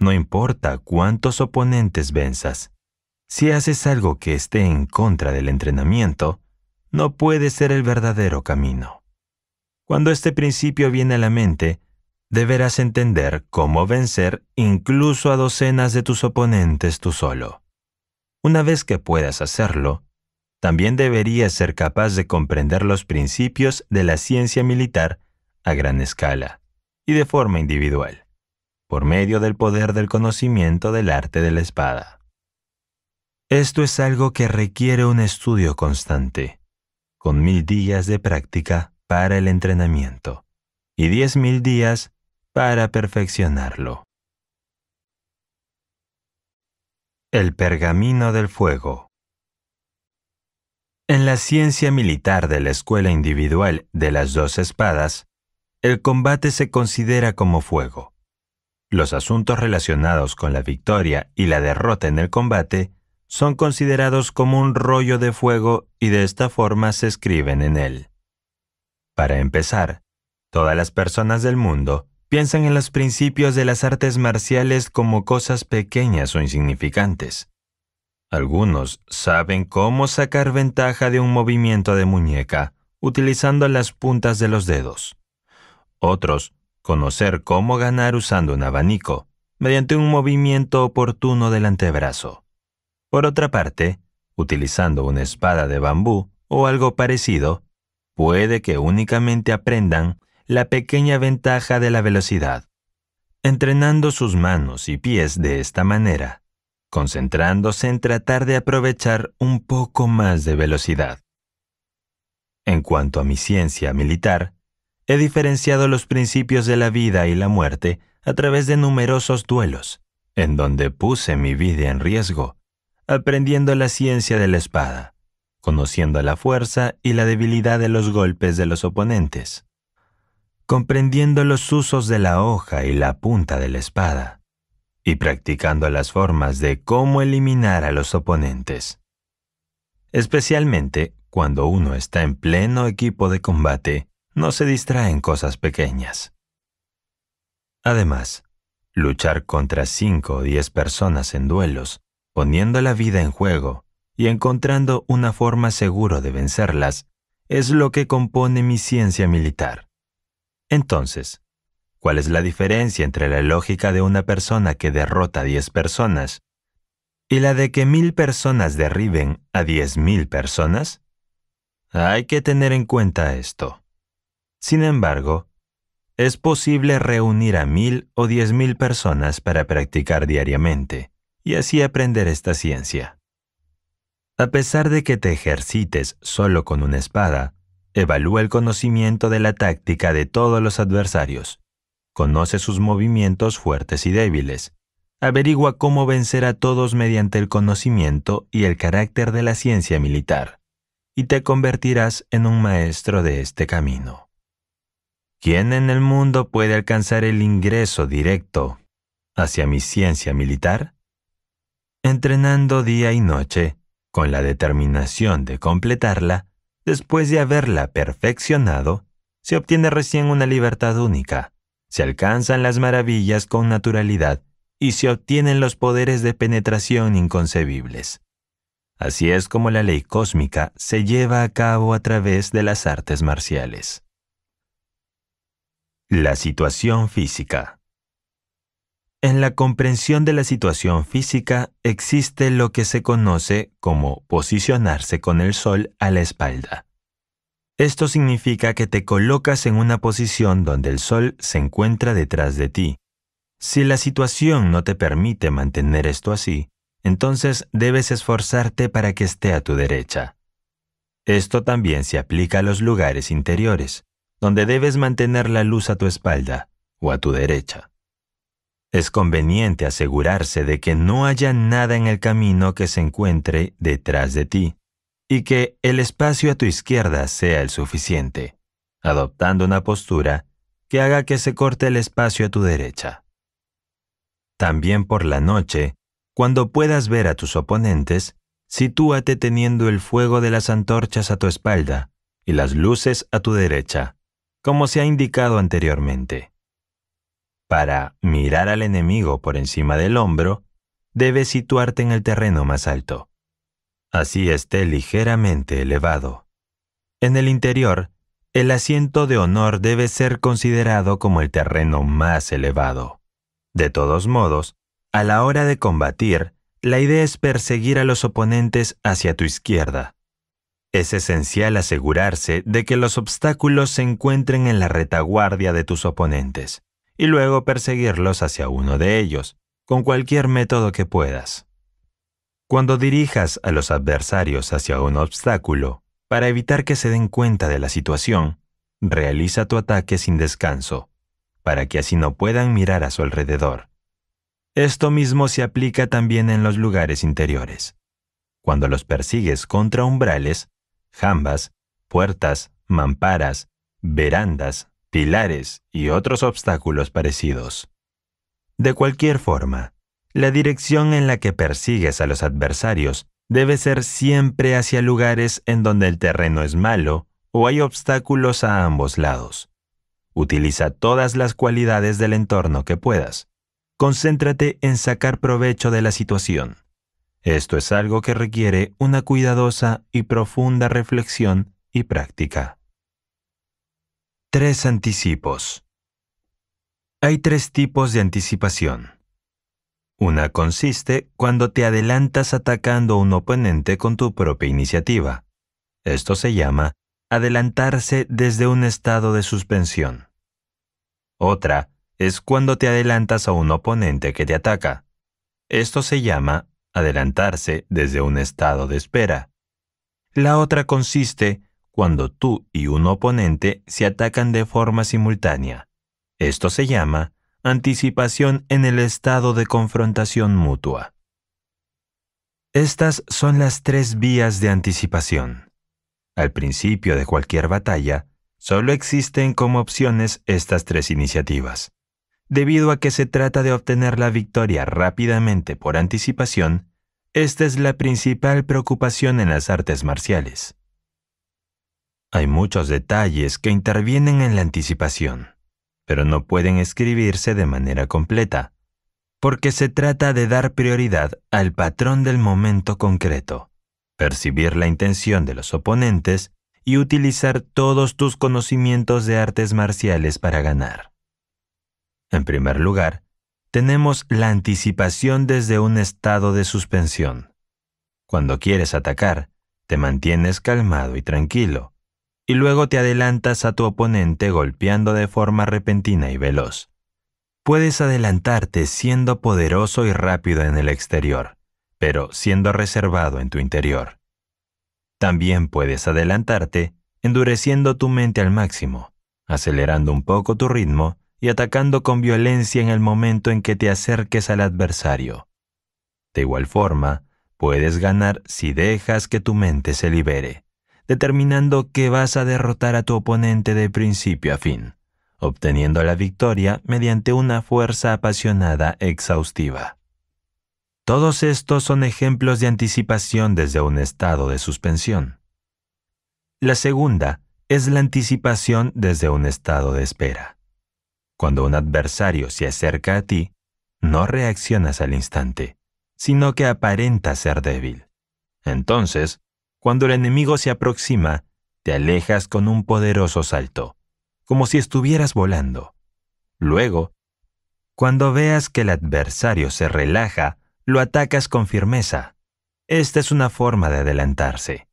No importa cuántos oponentes venzas, si haces algo que esté en contra del entrenamiento, no puede ser el verdadero camino. Cuando este principio viene a la mente, deberás entender cómo vencer incluso a docenas de tus oponentes tú solo. Una vez que puedas hacerlo, también deberías ser capaz de comprender los principios de la ciencia militar a gran escala y de forma individual, por medio del poder del conocimiento del arte de la espada. Esto es algo que requiere un estudio constante, con mil días de práctica para el entrenamiento y diez mil días para perfeccionarlo. El pergamino del fuego. En la ciencia militar de la escuela individual de las dos espadas, el combate se considera como fuego. Los asuntos relacionados con la victoria y la derrota en el combate son considerados como un rollo de fuego y de esta forma se escriben en él. Para empezar, todas las personas del mundo piensan en los principios de las artes marciales como cosas pequeñas o insignificantes. Algunos saben cómo sacar ventaja de un movimiento de muñeca utilizando las puntas de los dedos. Otros, conocer cómo ganar usando un abanico, mediante un movimiento oportuno del antebrazo. Por otra parte, utilizando una espada de bambú o algo parecido, puede que únicamente aprendan la pequeña ventaja de la velocidad. Entrenando sus manos y pies de esta manera, concentrándose en tratar de aprovechar un poco más de velocidad. En cuanto a mi ciencia militar, he diferenciado los principios de la vida y la muerte a través de numerosos duelos, en donde puse mi vida en riesgo, aprendiendo la ciencia de la espada, conociendo la fuerza y la debilidad de los golpes de los oponentes, comprendiendo los usos de la hoja y la punta de la espada, y practicando las formas de cómo eliminar a los oponentes. Especialmente cuando uno está en pleno equipo de combate, no se distraen cosas pequeñas. Además, luchar contra cinco o diez personas en duelos, poniendo la vida en juego y encontrando una forma segura de vencerlas, es lo que compone mi ciencia militar. Entonces, ¿cuál es la diferencia entre la lógica de una persona que derrota a 10 personas y la de que mil personas derriben a 10.000 personas? Hay que tener en cuenta esto. Sin embargo, es posible reunir a mil o diez mil personas para practicar diariamente y así aprender esta ciencia. A pesar de que te ejercites solo con una espada, Evalúa el conocimiento de la táctica de todos los adversarios. Conoce sus movimientos fuertes y débiles. Averigua cómo vencer a todos mediante el conocimiento y el carácter de la ciencia militar, y te convertirás en un maestro de este camino. ¿Quién en el mundo puede alcanzar el ingreso directo hacia mi ciencia militar? Entrenando día y noche, con la determinación de completarla, Después de haberla perfeccionado, se obtiene recién una libertad única, se alcanzan las maravillas con naturalidad y se obtienen los poderes de penetración inconcebibles. Así es como la ley cósmica se lleva a cabo a través de las artes marciales. La situación física. En la comprensión de la situación física existe lo que se conoce como posicionarse con el sol a la espalda. Esto significa que te colocas en una posición donde el sol se encuentra detrás de ti. Si la situación no te permite mantener esto así, entonces debes esforzarte para que esté a tu derecha. Esto también se aplica a los lugares interiores, donde debes mantener la luz a tu espalda o a tu derecha. Es conveniente asegurarse de que no haya nada en el camino que se encuentre detrás de ti y que el espacio a tu izquierda sea el suficiente, adoptando una postura que haga que se corte el espacio a tu derecha. También por la noche, cuando puedas ver a tus oponentes, sitúate teniendo el fuego de las antorchas a tu espalda y las luces a tu derecha, como se ha indicado anteriormente. Para mirar al enemigo por encima del hombro, debes situarte en el terreno más alto. Así esté ligeramente elevado. En el interior, el asiento de honor debe ser considerado como el terreno más elevado. De todos modos, a la hora de combatir, la idea es perseguir a los oponentes hacia tu izquierda. Es esencial asegurarse de que los obstáculos se encuentren en la retaguardia de tus oponentes y luego perseguirlos hacia uno de ellos, con cualquier método que puedas. Cuando dirijas a los adversarios hacia un obstáculo, para evitar que se den cuenta de la situación, realiza tu ataque sin descanso, para que así no puedan mirar a su alrededor. Esto mismo se aplica también en los lugares interiores. Cuando los persigues contra umbrales, jambas, puertas, mamparas, verandas, pilares y otros obstáculos parecidos. De cualquier forma, la dirección en la que persigues a los adversarios debe ser siempre hacia lugares en donde el terreno es malo o hay obstáculos a ambos lados. Utiliza todas las cualidades del entorno que puedas. Concéntrate en sacar provecho de la situación. Esto es algo que requiere una cuidadosa y profunda reflexión y práctica. Tres anticipos. Hay tres tipos de anticipación. Una consiste cuando te adelantas atacando a un oponente con tu propia iniciativa. Esto se llama adelantarse desde un estado de suspensión. Otra es cuando te adelantas a un oponente que te ataca. Esto se llama adelantarse desde un estado de espera. La otra consiste cuando tú y un oponente se atacan de forma simultánea. Esto se llama anticipación en el estado de confrontación mutua. Estas son las tres vías de anticipación. Al principio de cualquier batalla, solo existen como opciones estas tres iniciativas. Debido a que se trata de obtener la victoria rápidamente por anticipación, esta es la principal preocupación en las artes marciales. Hay muchos detalles que intervienen en la anticipación, pero no pueden escribirse de manera completa, porque se trata de dar prioridad al patrón del momento concreto, percibir la intención de los oponentes y utilizar todos tus conocimientos de artes marciales para ganar. En primer lugar, tenemos la anticipación desde un estado de suspensión. Cuando quieres atacar, te mantienes calmado y tranquilo, y luego te adelantas a tu oponente golpeando de forma repentina y veloz. Puedes adelantarte siendo poderoso y rápido en el exterior, pero siendo reservado en tu interior. También puedes adelantarte endureciendo tu mente al máximo, acelerando un poco tu ritmo y atacando con violencia en el momento en que te acerques al adversario. De igual forma, puedes ganar si dejas que tu mente se libere determinando que vas a derrotar a tu oponente de principio a fin, obteniendo la victoria mediante una fuerza apasionada exhaustiva. Todos estos son ejemplos de anticipación desde un estado de suspensión. La segunda es la anticipación desde un estado de espera. Cuando un adversario se acerca a ti, no reaccionas al instante, sino que aparenta ser débil. Entonces, cuando el enemigo se aproxima, te alejas con un poderoso salto, como si estuvieras volando. Luego, cuando veas que el adversario se relaja, lo atacas con firmeza. Esta es una forma de adelantarse.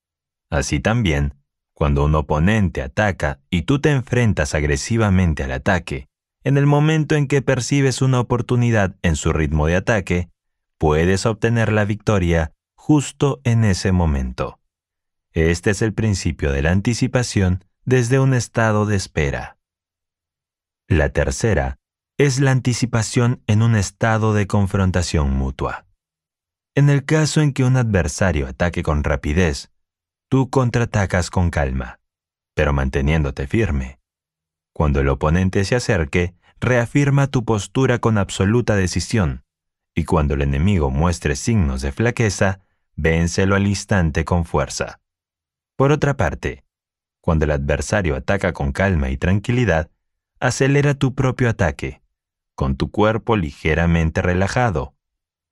Así también, cuando un oponente ataca y tú te enfrentas agresivamente al ataque, en el momento en que percibes una oportunidad en su ritmo de ataque, puedes obtener la victoria justo en ese momento. Este es el principio de la anticipación desde un estado de espera. La tercera es la anticipación en un estado de confrontación mutua. En el caso en que un adversario ataque con rapidez, tú contraatacas con calma, pero manteniéndote firme. Cuando el oponente se acerque, reafirma tu postura con absoluta decisión, y cuando el enemigo muestre signos de flaqueza, vénselo al instante con fuerza. Por otra parte, cuando el adversario ataca con calma y tranquilidad, acelera tu propio ataque, con tu cuerpo ligeramente relajado.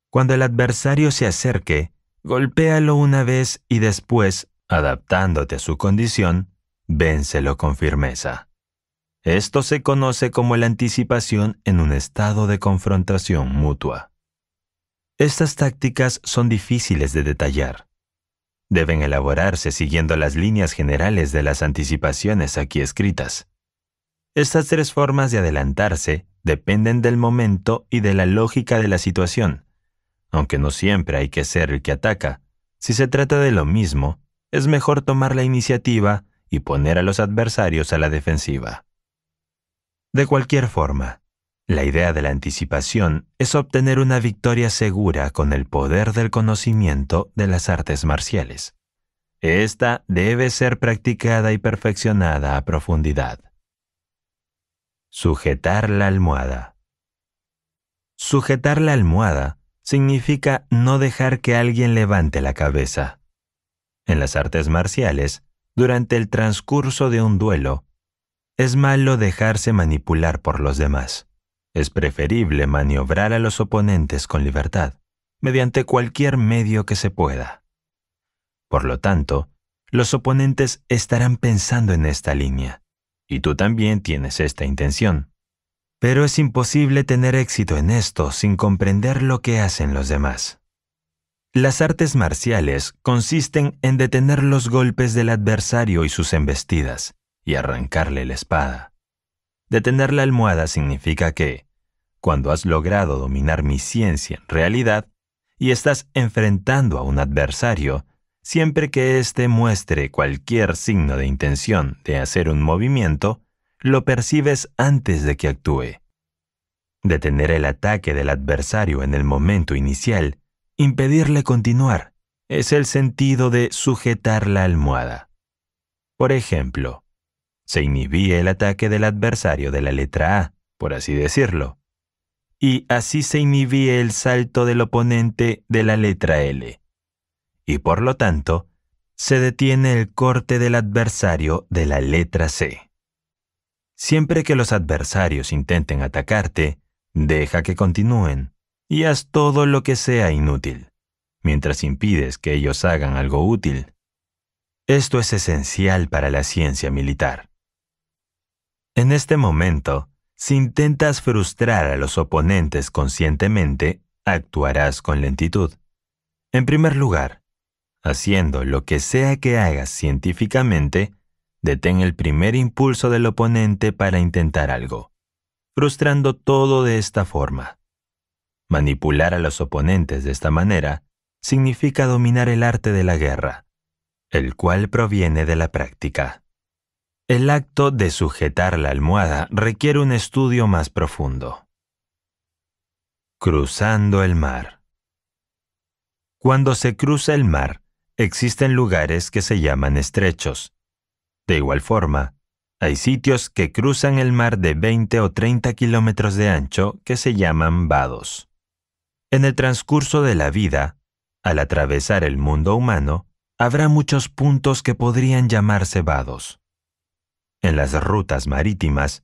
Cuando el adversario se acerque, golpéalo una vez y después, adaptándote a su condición, vénselo con firmeza. Esto se conoce como la anticipación en un estado de confrontación mutua. Estas tácticas son difíciles de detallar, deben elaborarse siguiendo las líneas generales de las anticipaciones aquí escritas. Estas tres formas de adelantarse dependen del momento y de la lógica de la situación, aunque no siempre hay que ser el que ataca. Si se trata de lo mismo, es mejor tomar la iniciativa y poner a los adversarios a la defensiva. De cualquier forma, la idea de la anticipación es obtener una victoria segura con el poder del conocimiento de las artes marciales. Esta debe ser practicada y perfeccionada a profundidad. Sujetar la almohada. Sujetar la almohada significa no dejar que alguien levante la cabeza. En las artes marciales, durante el transcurso de un duelo, es malo dejarse manipular por los demás. Es preferible maniobrar a los oponentes con libertad, mediante cualquier medio que se pueda. Por lo tanto, los oponentes estarán pensando en esta línea, y tú también tienes esta intención. Pero es imposible tener éxito en esto sin comprender lo que hacen los demás. Las artes marciales consisten en detener los golpes del adversario y sus embestidas, y arrancarle la espada. Detener la almohada significa que, cuando has logrado dominar mi ciencia en realidad y estás enfrentando a un adversario, siempre que éste muestre cualquier signo de intención de hacer un movimiento, lo percibes antes de que actúe. Detener el ataque del adversario en el momento inicial, impedirle continuar, es el sentido de sujetar la almohada. Por ejemplo, se inhibía el ataque del adversario de la letra A, por así decirlo, y así se inhibía el salto del oponente de la letra L, y por lo tanto, se detiene el corte del adversario de la letra C. Siempre que los adversarios intenten atacarte, deja que continúen y haz todo lo que sea inútil, mientras impides que ellos hagan algo útil. Esto es esencial para la ciencia militar. En este momento, si intentas frustrar a los oponentes conscientemente, actuarás con lentitud. En primer lugar, haciendo lo que sea que hagas científicamente, detén el primer impulso del oponente para intentar algo, frustrando todo de esta forma. Manipular a los oponentes de esta manera significa dominar el arte de la guerra, el cual proviene de la práctica. El acto de sujetar la almohada requiere un estudio más profundo. Cruzando el mar. Cuando se cruza el mar, existen lugares que se llaman estrechos. De igual forma, hay sitios que cruzan el mar de 20 o 30 kilómetros de ancho que se llaman vados. En el transcurso de la vida, al atravesar el mundo humano, habrá muchos puntos que podrían llamarse vados en las rutas marítimas,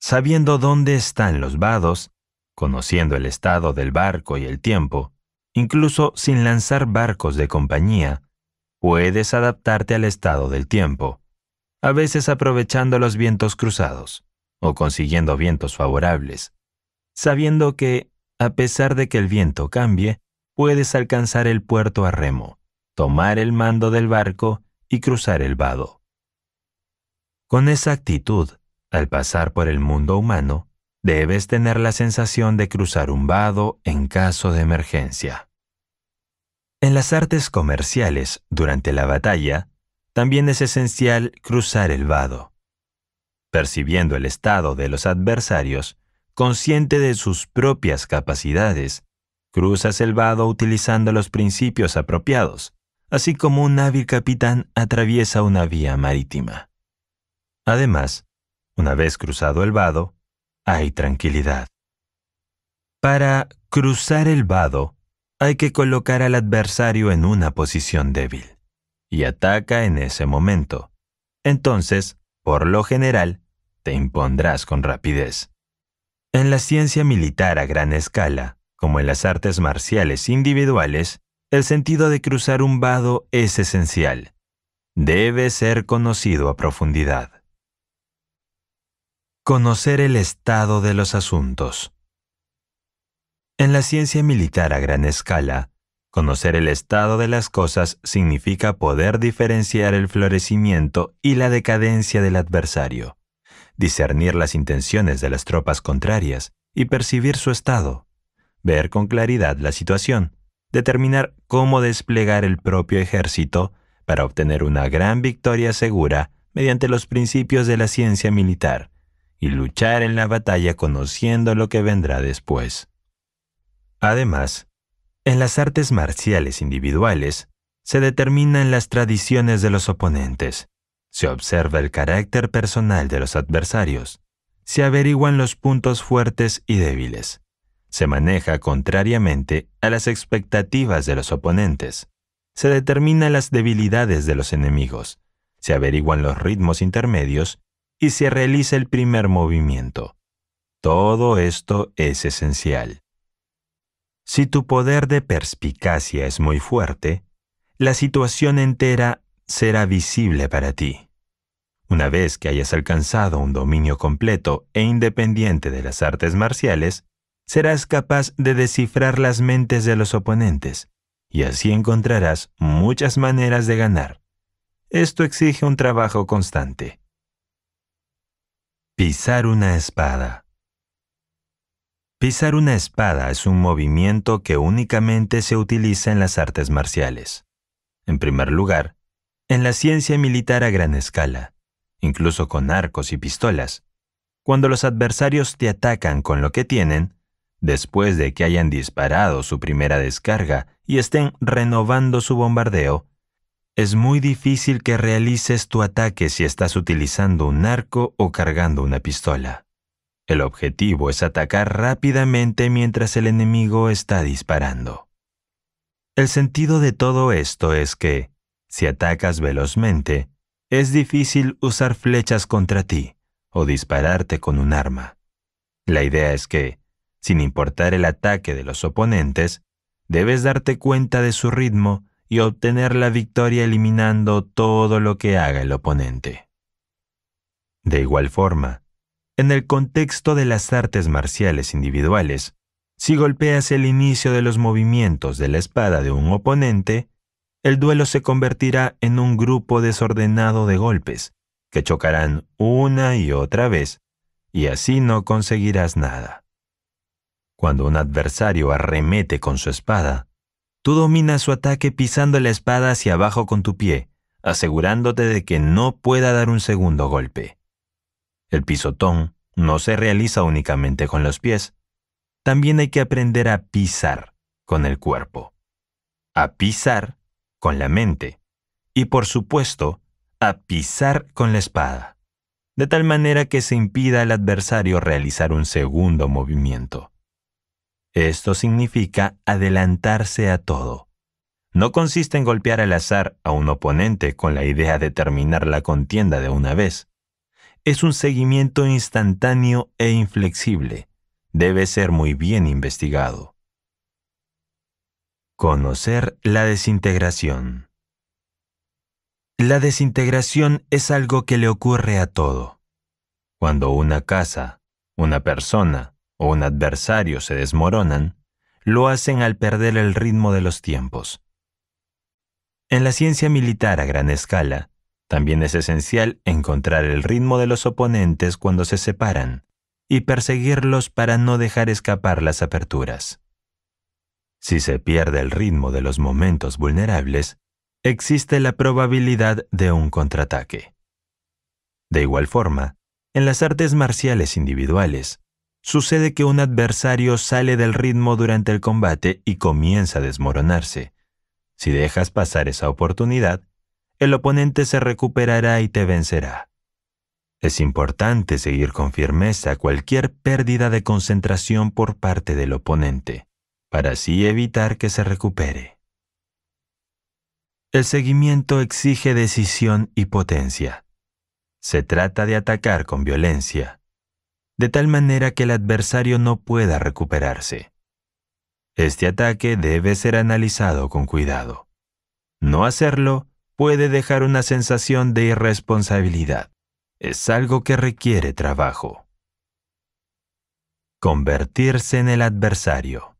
sabiendo dónde están los vados, conociendo el estado del barco y el tiempo, incluso sin lanzar barcos de compañía, puedes adaptarte al estado del tiempo, a veces aprovechando los vientos cruzados o consiguiendo vientos favorables, sabiendo que, a pesar de que el viento cambie, puedes alcanzar el puerto a remo, tomar el mando del barco y cruzar el vado. Con esa actitud, al pasar por el mundo humano, debes tener la sensación de cruzar un vado en caso de emergencia. En las artes comerciales, durante la batalla, también es esencial cruzar el vado. Percibiendo el estado de los adversarios, consciente de sus propias capacidades, cruzas el vado utilizando los principios apropiados, así como un hábil capitán atraviesa una vía marítima. Además, una vez cruzado el vado, hay tranquilidad. Para cruzar el vado, hay que colocar al adversario en una posición débil, y ataca en ese momento. Entonces, por lo general, te impondrás con rapidez. En la ciencia militar a gran escala, como en las artes marciales individuales, el sentido de cruzar un vado es esencial. Debe ser conocido a profundidad. Conocer el estado de los asuntos. En la ciencia militar a gran escala, conocer el estado de las cosas significa poder diferenciar el florecimiento y la decadencia del adversario, discernir las intenciones de las tropas contrarias y percibir su estado, ver con claridad la situación, determinar cómo desplegar el propio ejército para obtener una gran victoria segura mediante los principios de la ciencia militar y luchar en la batalla conociendo lo que vendrá después. Además, en las artes marciales individuales se determinan las tradiciones de los oponentes, se observa el carácter personal de los adversarios, se averiguan los puntos fuertes y débiles, se maneja contrariamente a las expectativas de los oponentes, se determinan las debilidades de los enemigos, se averiguan los ritmos intermedios y se realiza el primer movimiento. Todo esto es esencial. Si tu poder de perspicacia es muy fuerte, la situación entera será visible para ti. Una vez que hayas alcanzado un dominio completo e independiente de las artes marciales, serás capaz de descifrar las mentes de los oponentes, y así encontrarás muchas maneras de ganar. Esto exige un trabajo constante. Pisar una espada. Pisar una espada es un movimiento que únicamente se utiliza en las artes marciales. En primer lugar, en la ciencia militar a gran escala, incluso con arcos y pistolas, cuando los adversarios te atacan con lo que tienen, después de que hayan disparado su primera descarga y estén renovando su bombardeo, es muy difícil que realices tu ataque si estás utilizando un arco o cargando una pistola. El objetivo es atacar rápidamente mientras el enemigo está disparando. El sentido de todo esto es que, si atacas velozmente, es difícil usar flechas contra ti o dispararte con un arma. La idea es que, sin importar el ataque de los oponentes, debes darte cuenta de su ritmo y obtener la victoria eliminando todo lo que haga el oponente. De igual forma, en el contexto de las artes marciales individuales, si golpeas el inicio de los movimientos de la espada de un oponente, el duelo se convertirá en un grupo desordenado de golpes, que chocarán una y otra vez, y así no conseguirás nada. Cuando un adversario arremete con su espada, Tú dominas su ataque pisando la espada hacia abajo con tu pie, asegurándote de que no pueda dar un segundo golpe. El pisotón no se realiza únicamente con los pies. También hay que aprender a pisar con el cuerpo, a pisar con la mente y por supuesto a pisar con la espada, de tal manera que se impida al adversario realizar un segundo movimiento. Esto significa adelantarse a todo. No consiste en golpear al azar a un oponente con la idea de terminar la contienda de una vez. Es un seguimiento instantáneo e inflexible. Debe ser muy bien investigado. Conocer la desintegración. La desintegración es algo que le ocurre a todo. Cuando una casa, una persona, o un adversario se desmoronan, lo hacen al perder el ritmo de los tiempos. En la ciencia militar a gran escala, también es esencial encontrar el ritmo de los oponentes cuando se separan y perseguirlos para no dejar escapar las aperturas. Si se pierde el ritmo de los momentos vulnerables, existe la probabilidad de un contraataque. De igual forma, en las artes marciales individuales, Sucede que un adversario sale del ritmo durante el combate y comienza a desmoronarse. Si dejas pasar esa oportunidad, el oponente se recuperará y te vencerá. Es importante seguir con firmeza cualquier pérdida de concentración por parte del oponente, para así evitar que se recupere. El seguimiento exige decisión y potencia. Se trata de atacar con violencia, de tal manera que el adversario no pueda recuperarse. Este ataque debe ser analizado con cuidado. No hacerlo puede dejar una sensación de irresponsabilidad. Es algo que requiere trabajo. Convertirse en el adversario.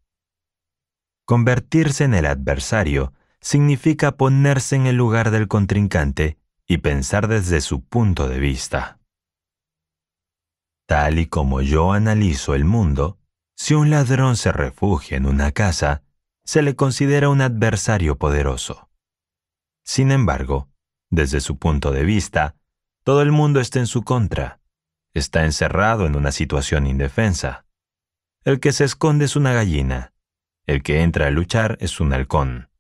Convertirse en el adversario significa ponerse en el lugar del contrincante y pensar desde su punto de vista. Tal y como yo analizo el mundo, si un ladrón se refugia en una casa, se le considera un adversario poderoso. Sin embargo, desde su punto de vista, todo el mundo está en su contra. Está encerrado en una situación indefensa. El que se esconde es una gallina. El que entra a luchar es un halcón.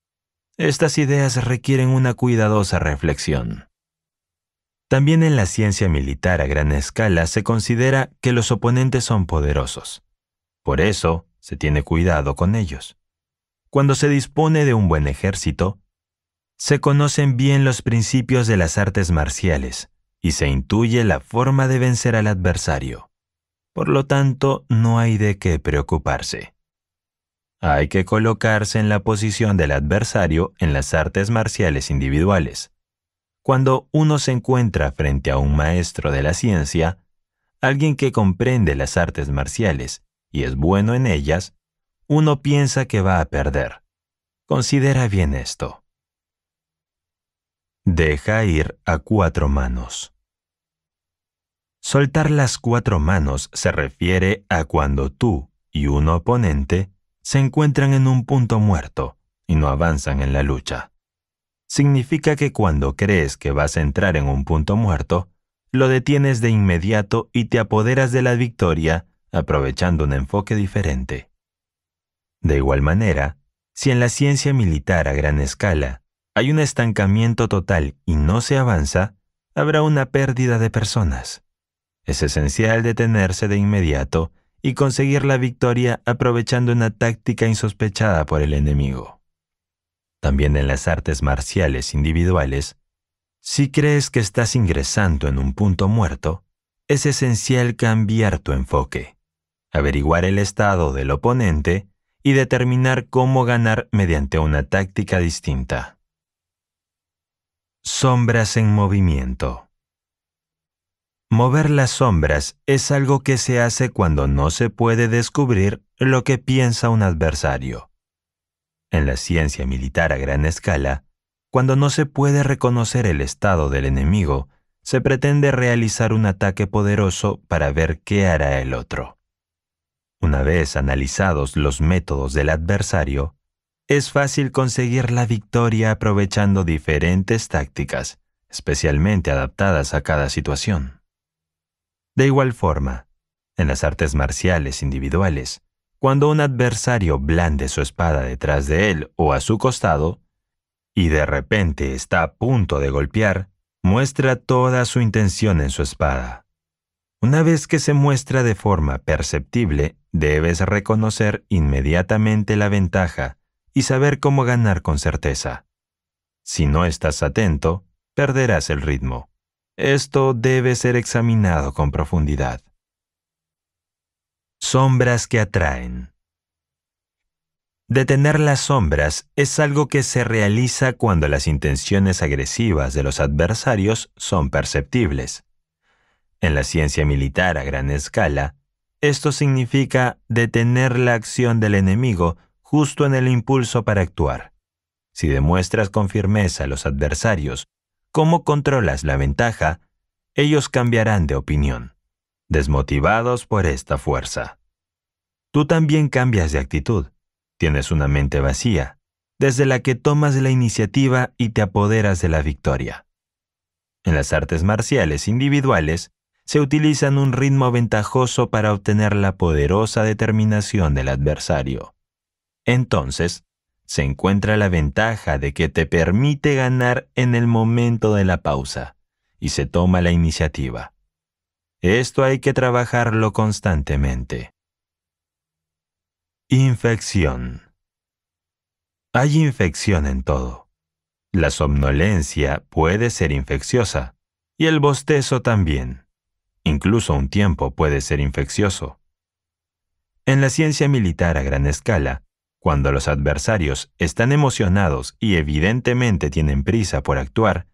Estas ideas requieren una cuidadosa reflexión. También en la ciencia militar a gran escala se considera que los oponentes son poderosos. Por eso, se tiene cuidado con ellos. Cuando se dispone de un buen ejército, se conocen bien los principios de las artes marciales y se intuye la forma de vencer al adversario. Por lo tanto, no hay de qué preocuparse. Hay que colocarse en la posición del adversario en las artes marciales individuales cuando uno se encuentra frente a un maestro de la ciencia, alguien que comprende las artes marciales y es bueno en ellas, uno piensa que va a perder. Considera bien esto. Deja ir a cuatro manos. Soltar las cuatro manos se refiere a cuando tú y un oponente se encuentran en un punto muerto y no avanzan en la lucha significa que cuando crees que vas a entrar en un punto muerto, lo detienes de inmediato y te apoderas de la victoria aprovechando un enfoque diferente. De igual manera, si en la ciencia militar a gran escala hay un estancamiento total y no se avanza, habrá una pérdida de personas. Es esencial detenerse de inmediato y conseguir la victoria aprovechando una táctica insospechada por el enemigo también en las artes marciales individuales, si crees que estás ingresando en un punto muerto, es esencial cambiar tu enfoque, averiguar el estado del oponente y determinar cómo ganar mediante una táctica distinta. Sombras en movimiento. Mover las sombras es algo que se hace cuando no se puede descubrir lo que piensa un adversario en la ciencia militar a gran escala, cuando no se puede reconocer el estado del enemigo, se pretende realizar un ataque poderoso para ver qué hará el otro. Una vez analizados los métodos del adversario, es fácil conseguir la victoria aprovechando diferentes tácticas, especialmente adaptadas a cada situación. De igual forma, en las artes marciales individuales, cuando un adversario blande su espada detrás de él o a su costado, y de repente está a punto de golpear, muestra toda su intención en su espada. Una vez que se muestra de forma perceptible, debes reconocer inmediatamente la ventaja y saber cómo ganar con certeza. Si no estás atento, perderás el ritmo. Esto debe ser examinado con profundidad. Sombras que atraen. Detener las sombras es algo que se realiza cuando las intenciones agresivas de los adversarios son perceptibles. En la ciencia militar a gran escala, esto significa detener la acción del enemigo justo en el impulso para actuar. Si demuestras con firmeza a los adversarios cómo controlas la ventaja, ellos cambiarán de opinión desmotivados por esta fuerza. Tú también cambias de actitud. Tienes una mente vacía, desde la que tomas la iniciativa y te apoderas de la victoria. En las artes marciales individuales, se utilizan un ritmo ventajoso para obtener la poderosa determinación del adversario. Entonces, se encuentra la ventaja de que te permite ganar en el momento de la pausa, y se toma la iniciativa. Esto hay que trabajarlo constantemente. Infección. Hay infección en todo. La somnolencia puede ser infecciosa y el bostezo también. Incluso un tiempo puede ser infeccioso. En la ciencia militar a gran escala, cuando los adversarios están emocionados y evidentemente tienen prisa por actuar,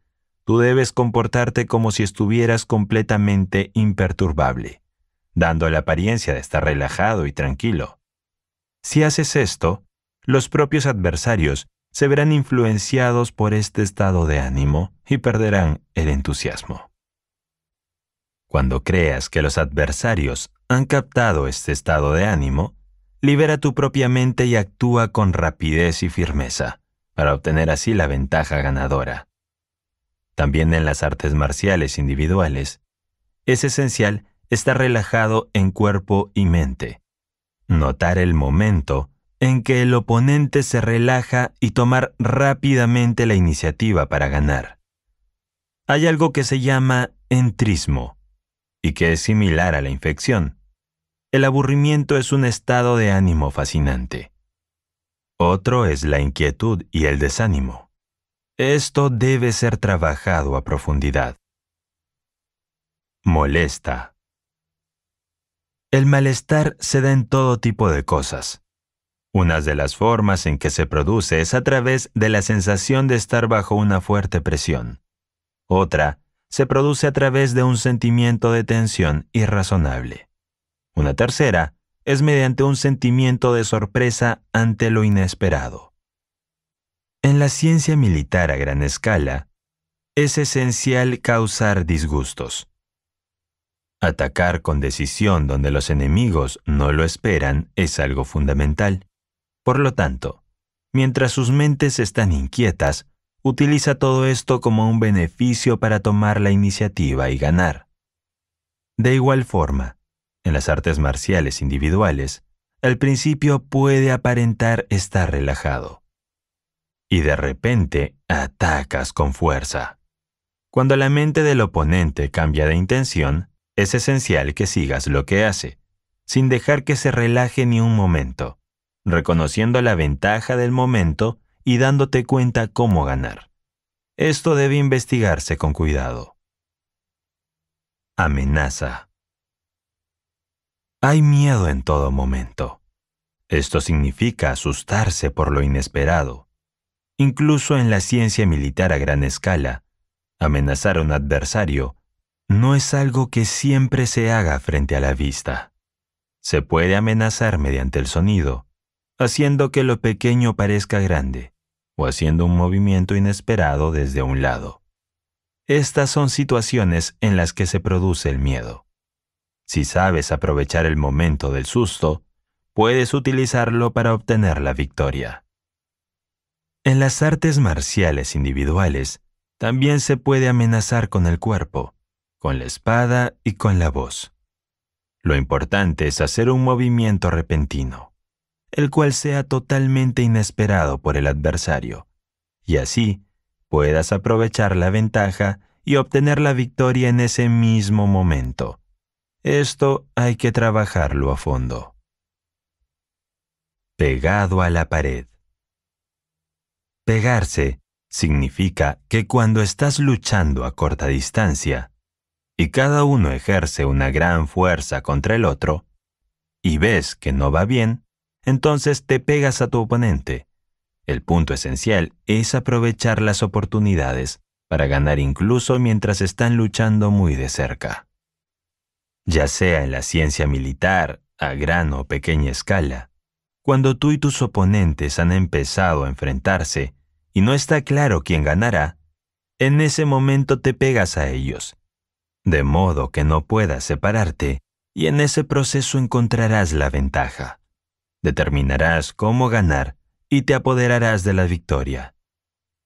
tú debes comportarte como si estuvieras completamente imperturbable, dando la apariencia de estar relajado y tranquilo. Si haces esto, los propios adversarios se verán influenciados por este estado de ánimo y perderán el entusiasmo. Cuando creas que los adversarios han captado este estado de ánimo, libera tu propia mente y actúa con rapidez y firmeza, para obtener así la ventaja ganadora también en las artes marciales individuales, es esencial estar relajado en cuerpo y mente. Notar el momento en que el oponente se relaja y tomar rápidamente la iniciativa para ganar. Hay algo que se llama entrismo y que es similar a la infección. El aburrimiento es un estado de ánimo fascinante. Otro es la inquietud y el desánimo. Esto debe ser trabajado a profundidad. Molesta. El malestar se da en todo tipo de cosas. Una de las formas en que se produce es a través de la sensación de estar bajo una fuerte presión. Otra, se produce a través de un sentimiento de tensión irrazonable. Una tercera es mediante un sentimiento de sorpresa ante lo inesperado. En la ciencia militar a gran escala, es esencial causar disgustos. Atacar con decisión donde los enemigos no lo esperan es algo fundamental. Por lo tanto, mientras sus mentes están inquietas, utiliza todo esto como un beneficio para tomar la iniciativa y ganar. De igual forma, en las artes marciales individuales, al principio puede aparentar estar relajado y de repente atacas con fuerza. Cuando la mente del oponente cambia de intención, es esencial que sigas lo que hace, sin dejar que se relaje ni un momento, reconociendo la ventaja del momento y dándote cuenta cómo ganar. Esto debe investigarse con cuidado. Amenaza. Hay miedo en todo momento. Esto significa asustarse por lo inesperado, Incluso en la ciencia militar a gran escala, amenazar a un adversario no es algo que siempre se haga frente a la vista. Se puede amenazar mediante el sonido, haciendo que lo pequeño parezca grande o haciendo un movimiento inesperado desde un lado. Estas son situaciones en las que se produce el miedo. Si sabes aprovechar el momento del susto, puedes utilizarlo para obtener la victoria. En las artes marciales individuales, también se puede amenazar con el cuerpo, con la espada y con la voz. Lo importante es hacer un movimiento repentino, el cual sea totalmente inesperado por el adversario, y así puedas aprovechar la ventaja y obtener la victoria en ese mismo momento. Esto hay que trabajarlo a fondo. Pegado a la pared. Pegarse significa que cuando estás luchando a corta distancia y cada uno ejerce una gran fuerza contra el otro, y ves que no va bien, entonces te pegas a tu oponente. El punto esencial es aprovechar las oportunidades para ganar incluso mientras están luchando muy de cerca. Ya sea en la ciencia militar, a gran o pequeña escala, cuando tú y tus oponentes han empezado a enfrentarse y no está claro quién ganará, en ese momento te pegas a ellos, de modo que no puedas separarte y en ese proceso encontrarás la ventaja. Determinarás cómo ganar y te apoderarás de la victoria.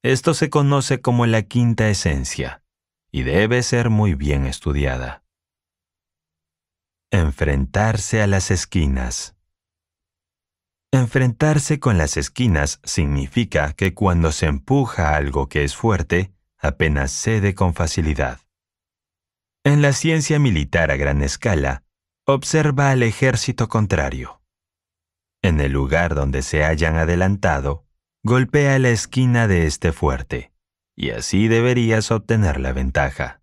Esto se conoce como la quinta esencia y debe ser muy bien estudiada. Enfrentarse a las esquinas. Enfrentarse con las esquinas significa que cuando se empuja algo que es fuerte, apenas cede con facilidad. En la ciencia militar a gran escala, observa al ejército contrario. En el lugar donde se hayan adelantado, golpea la esquina de este fuerte, y así deberías obtener la ventaja.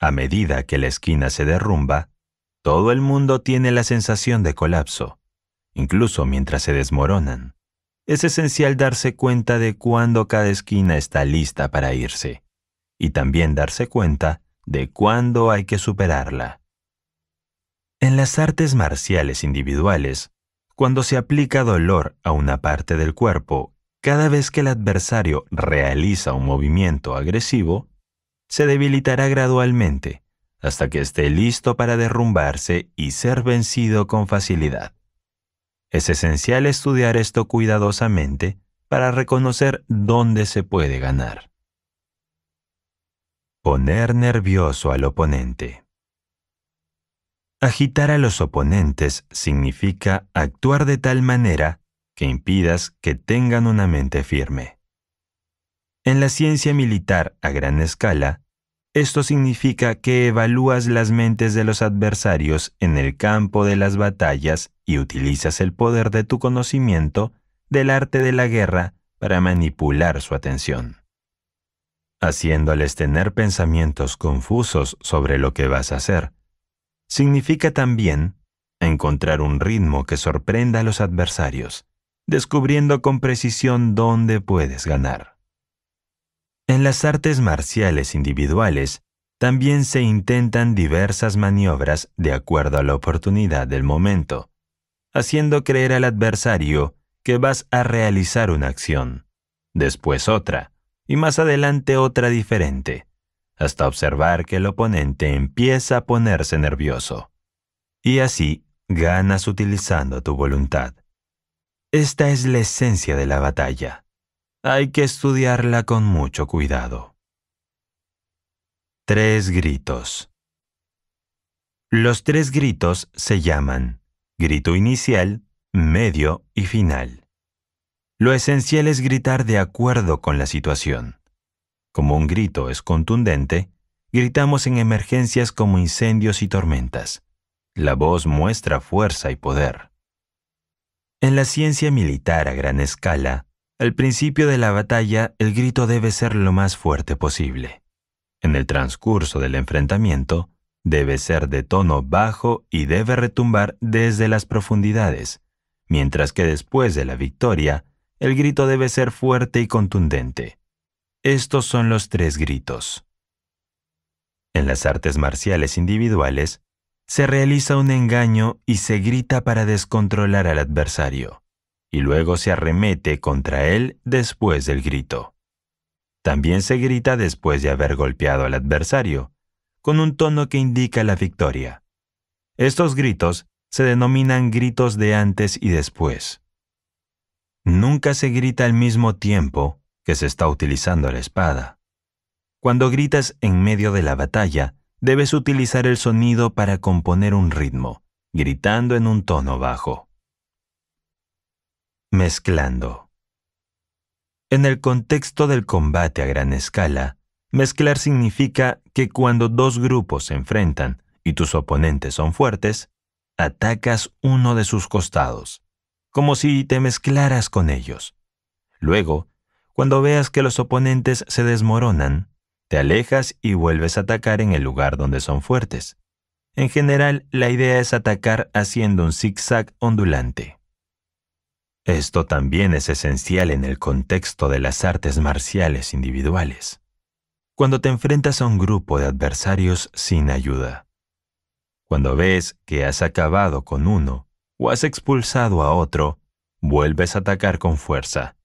A medida que la esquina se derrumba, todo el mundo tiene la sensación de colapso incluso mientras se desmoronan. Es esencial darse cuenta de cuándo cada esquina está lista para irse, y también darse cuenta de cuándo hay que superarla. En las artes marciales individuales, cuando se aplica dolor a una parte del cuerpo, cada vez que el adversario realiza un movimiento agresivo, se debilitará gradualmente hasta que esté listo para derrumbarse y ser vencido con facilidad. Es esencial estudiar esto cuidadosamente para reconocer dónde se puede ganar. Poner nervioso al oponente. Agitar a los oponentes significa actuar de tal manera que impidas que tengan una mente firme. En la ciencia militar a gran escala, esto significa que evalúas las mentes de los adversarios en el campo de las batallas y utilizas el poder de tu conocimiento del arte de la guerra para manipular su atención, haciéndoles tener pensamientos confusos sobre lo que vas a hacer. Significa también encontrar un ritmo que sorprenda a los adversarios, descubriendo con precisión dónde puedes ganar. En las artes marciales individuales también se intentan diversas maniobras de acuerdo a la oportunidad del momento, haciendo creer al adversario que vas a realizar una acción, después otra, y más adelante otra diferente, hasta observar que el oponente empieza a ponerse nervioso. Y así ganas utilizando tu voluntad. Esta es la esencia de la batalla. Hay que estudiarla con mucho cuidado. Tres gritos. Los tres gritos se llaman grito inicial, medio y final. Lo esencial es gritar de acuerdo con la situación. Como un grito es contundente, gritamos en emergencias como incendios y tormentas. La voz muestra fuerza y poder. En la ciencia militar a gran escala, al principio de la batalla, el grito debe ser lo más fuerte posible. En el transcurso del enfrentamiento, debe ser de tono bajo y debe retumbar desde las profundidades, mientras que después de la victoria, el grito debe ser fuerte y contundente. Estos son los tres gritos. En las artes marciales individuales, se realiza un engaño y se grita para descontrolar al adversario y luego se arremete contra él después del grito. También se grita después de haber golpeado al adversario, con un tono que indica la victoria. Estos gritos se denominan gritos de antes y después. Nunca se grita al mismo tiempo que se está utilizando la espada. Cuando gritas en medio de la batalla, debes utilizar el sonido para componer un ritmo, gritando en un tono bajo mezclando. En el contexto del combate a gran escala, mezclar significa que cuando dos grupos se enfrentan y tus oponentes son fuertes, atacas uno de sus costados, como si te mezclaras con ellos. Luego, cuando veas que los oponentes se desmoronan, te alejas y vuelves a atacar en el lugar donde son fuertes. En general, la idea es atacar haciendo un zigzag ondulante. Esto también es esencial en el contexto de las artes marciales individuales, cuando te enfrentas a un grupo de adversarios sin ayuda. Cuando ves que has acabado con uno o has expulsado a otro, vuelves a atacar con fuerza,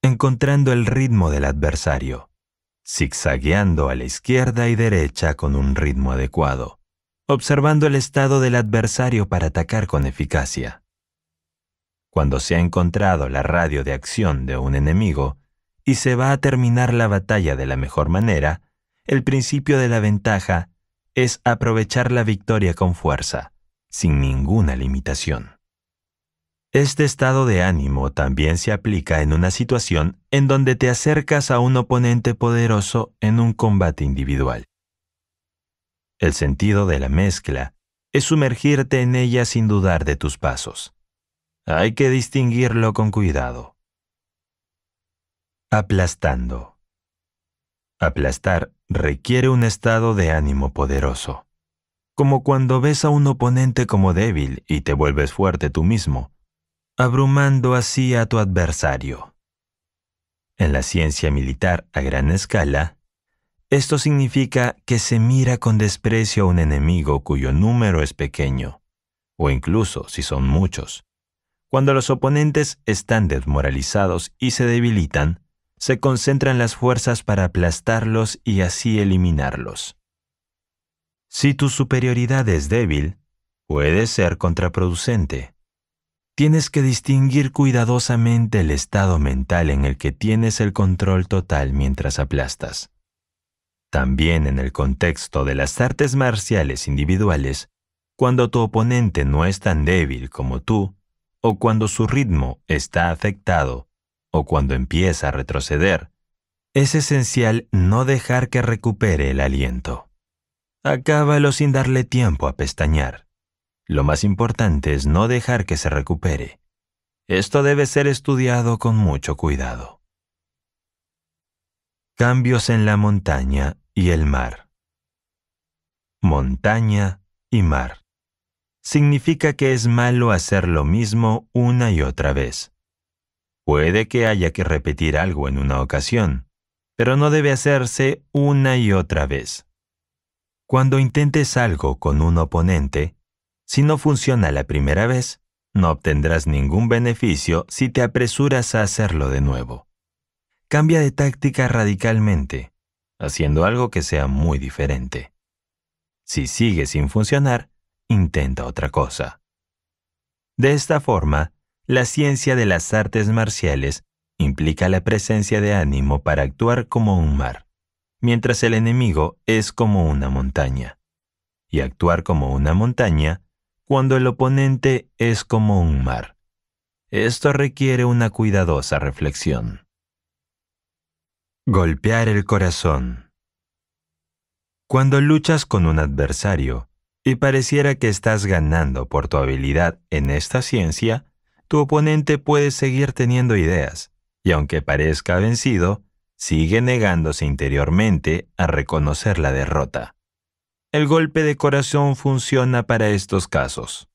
encontrando el ritmo del adversario, zigzagueando a la izquierda y derecha con un ritmo adecuado, observando el estado del adversario para atacar con eficacia cuando se ha encontrado la radio de acción de un enemigo y se va a terminar la batalla de la mejor manera, el principio de la ventaja es aprovechar la victoria con fuerza, sin ninguna limitación. Este estado de ánimo también se aplica en una situación en donde te acercas a un oponente poderoso en un combate individual. El sentido de la mezcla es sumergirte en ella sin dudar de tus pasos hay que distinguirlo con cuidado. Aplastando. Aplastar requiere un estado de ánimo poderoso. Como cuando ves a un oponente como débil y te vuelves fuerte tú mismo, abrumando así a tu adversario. En la ciencia militar a gran escala, esto significa que se mira con desprecio a un enemigo cuyo número es pequeño, o incluso si son muchos, cuando los oponentes están desmoralizados y se debilitan, se concentran las fuerzas para aplastarlos y así eliminarlos. Si tu superioridad es débil, puede ser contraproducente. Tienes que distinguir cuidadosamente el estado mental en el que tienes el control total mientras aplastas. También en el contexto de las artes marciales individuales, cuando tu oponente no es tan débil como tú, o cuando su ritmo está afectado, o cuando empieza a retroceder, es esencial no dejar que recupere el aliento. Acábalo sin darle tiempo a pestañear. Lo más importante es no dejar que se recupere. Esto debe ser estudiado con mucho cuidado. Cambios en la montaña y el mar. Montaña y mar significa que es malo hacer lo mismo una y otra vez. Puede que haya que repetir algo en una ocasión, pero no debe hacerse una y otra vez. Cuando intentes algo con un oponente, si no funciona la primera vez, no obtendrás ningún beneficio si te apresuras a hacerlo de nuevo. Cambia de táctica radicalmente, haciendo algo que sea muy diferente. Si sigue sin funcionar, intenta otra cosa. De esta forma, la ciencia de las artes marciales implica la presencia de ánimo para actuar como un mar, mientras el enemigo es como una montaña, y actuar como una montaña cuando el oponente es como un mar. Esto requiere una cuidadosa reflexión. Golpear el corazón. Cuando luchas con un adversario, y pareciera que estás ganando por tu habilidad en esta ciencia, tu oponente puede seguir teniendo ideas, y aunque parezca vencido, sigue negándose interiormente a reconocer la derrota. El golpe de corazón funciona para estos casos.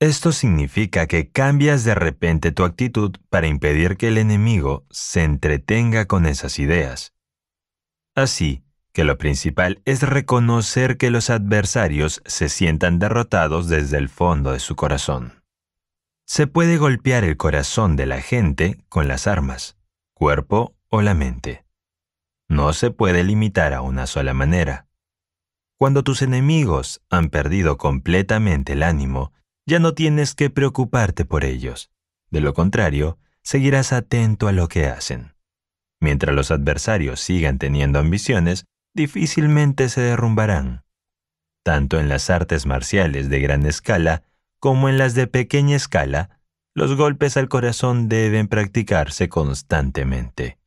Esto significa que cambias de repente tu actitud para impedir que el enemigo se entretenga con esas ideas. Así, que lo principal es reconocer que los adversarios se sientan derrotados desde el fondo de su corazón. Se puede golpear el corazón de la gente con las armas, cuerpo o la mente. No se puede limitar a una sola manera. Cuando tus enemigos han perdido completamente el ánimo, ya no tienes que preocuparte por ellos. De lo contrario, seguirás atento a lo que hacen. Mientras los adversarios sigan teniendo ambiciones, difícilmente se derrumbarán, tanto en las artes marciales de gran escala como en las de pequeña escala, los golpes al corazón deben practicarse constantemente.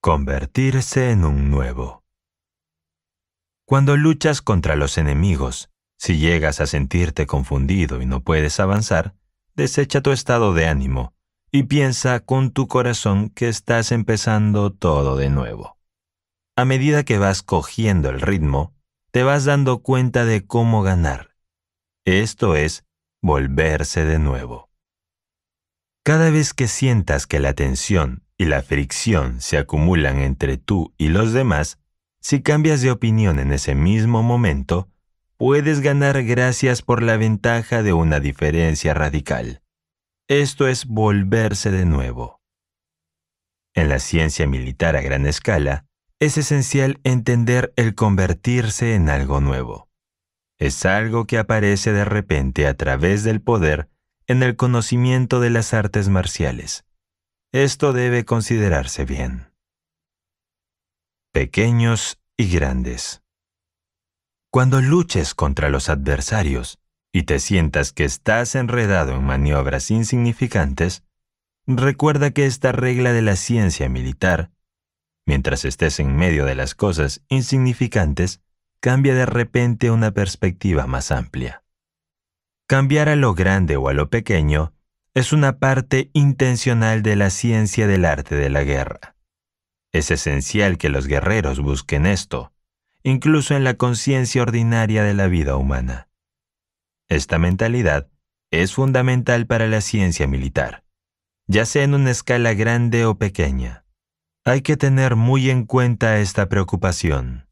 Convertirse en un nuevo. Cuando luchas contra los enemigos, si llegas a sentirte confundido y no puedes avanzar, desecha tu estado de ánimo y piensa con tu corazón que estás empezando todo de nuevo. A medida que vas cogiendo el ritmo, te vas dando cuenta de cómo ganar. Esto es volverse de nuevo. Cada vez que sientas que la tensión y la fricción se acumulan entre tú y los demás, si cambias de opinión en ese mismo momento, puedes ganar gracias por la ventaja de una diferencia radical. Esto es volverse de nuevo. En la ciencia militar a gran escala, es esencial entender el convertirse en algo nuevo. Es algo que aparece de repente a través del poder en el conocimiento de las artes marciales. Esto debe considerarse bien. Pequeños y grandes. Cuando luches contra los adversarios y te sientas que estás enredado en maniobras insignificantes, recuerda que esta regla de la ciencia militar Mientras estés en medio de las cosas insignificantes, cambia de repente una perspectiva más amplia. Cambiar a lo grande o a lo pequeño es una parte intencional de la ciencia del arte de la guerra. Es esencial que los guerreros busquen esto, incluso en la conciencia ordinaria de la vida humana. Esta mentalidad es fundamental para la ciencia militar, ya sea en una escala grande o pequeña. Hay que tener muy en cuenta esta preocupación.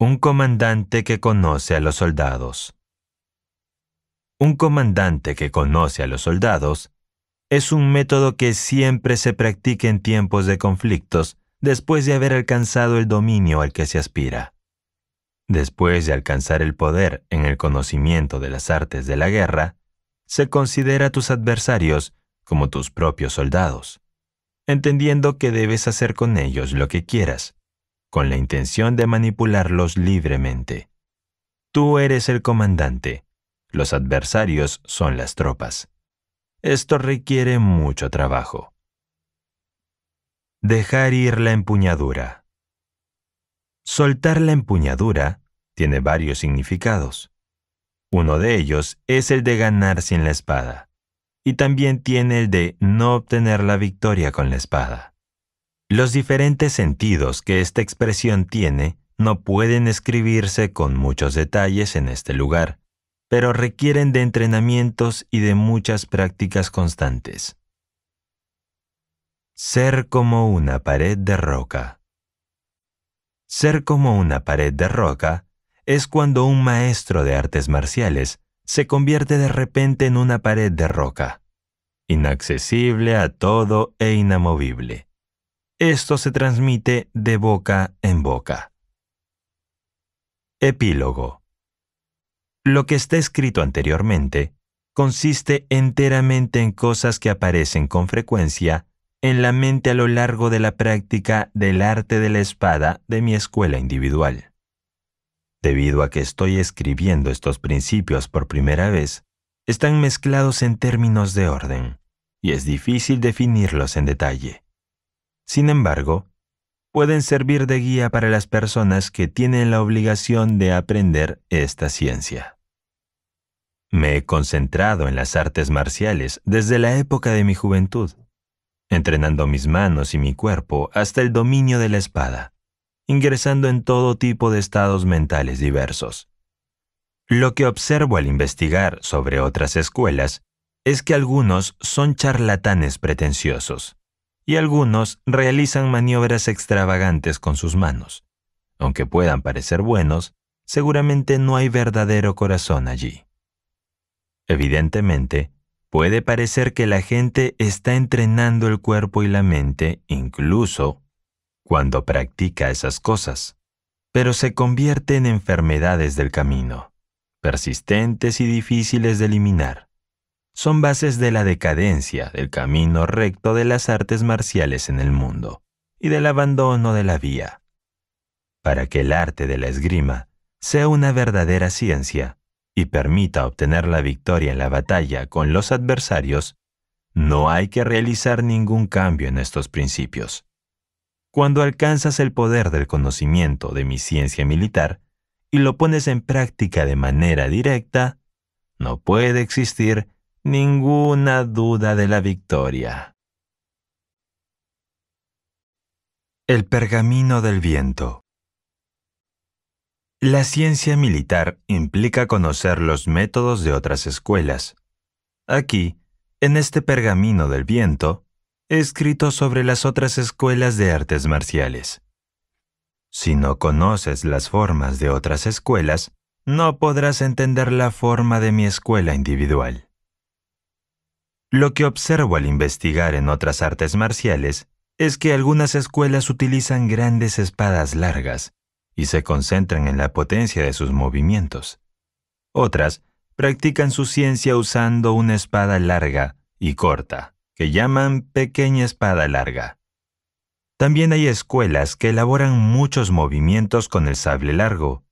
Un comandante que conoce a los soldados. Un comandante que conoce a los soldados es un método que siempre se practica en tiempos de conflictos después de haber alcanzado el dominio al que se aspira. Después de alcanzar el poder en el conocimiento de las artes de la guerra, se considera a tus adversarios como tus propios soldados entendiendo que debes hacer con ellos lo que quieras, con la intención de manipularlos libremente. Tú eres el comandante, los adversarios son las tropas. Esto requiere mucho trabajo. Dejar ir la empuñadura. Soltar la empuñadura tiene varios significados. Uno de ellos es el de ganar sin la espada y también tiene el de no obtener la victoria con la espada. Los diferentes sentidos que esta expresión tiene no pueden escribirse con muchos detalles en este lugar, pero requieren de entrenamientos y de muchas prácticas constantes. Ser como una pared de roca. Ser como una pared de roca es cuando un maestro de artes marciales se convierte de repente en una pared de roca, inaccesible a todo e inamovible. Esto se transmite de boca en boca. Epílogo. Lo que está escrito anteriormente consiste enteramente en cosas que aparecen con frecuencia en la mente a lo largo de la práctica del arte de la espada de mi escuela individual. Debido a que estoy escribiendo estos principios por primera vez, están mezclados en términos de orden, y es difícil definirlos en detalle. Sin embargo, pueden servir de guía para las personas que tienen la obligación de aprender esta ciencia. Me he concentrado en las artes marciales desde la época de mi juventud, entrenando mis manos y mi cuerpo hasta el dominio de la espada ingresando en todo tipo de estados mentales diversos. Lo que observo al investigar sobre otras escuelas es que algunos son charlatanes pretenciosos y algunos realizan maniobras extravagantes con sus manos. Aunque puedan parecer buenos, seguramente no hay verdadero corazón allí. Evidentemente, puede parecer que la gente está entrenando el cuerpo y la mente, incluso cuando practica esas cosas, pero se convierte en enfermedades del camino, persistentes y difíciles de eliminar. Son bases de la decadencia del camino recto de las artes marciales en el mundo y del abandono de la vía. Para que el arte de la esgrima sea una verdadera ciencia y permita obtener la victoria en la batalla con los adversarios, no hay que realizar ningún cambio en estos principios cuando alcanzas el poder del conocimiento de mi ciencia militar y lo pones en práctica de manera directa, no puede existir ninguna duda de la victoria. El pergamino del viento. La ciencia militar implica conocer los métodos de otras escuelas. Aquí, en este pergamino del viento, escrito sobre las otras escuelas de artes marciales. Si no conoces las formas de otras escuelas, no podrás entender la forma de mi escuela individual. Lo que observo al investigar en otras artes marciales es que algunas escuelas utilizan grandes espadas largas y se concentran en la potencia de sus movimientos. Otras practican su ciencia usando una espada larga y corta que llaman pequeña espada larga. También hay escuelas que elaboran muchos movimientos con el sable largo,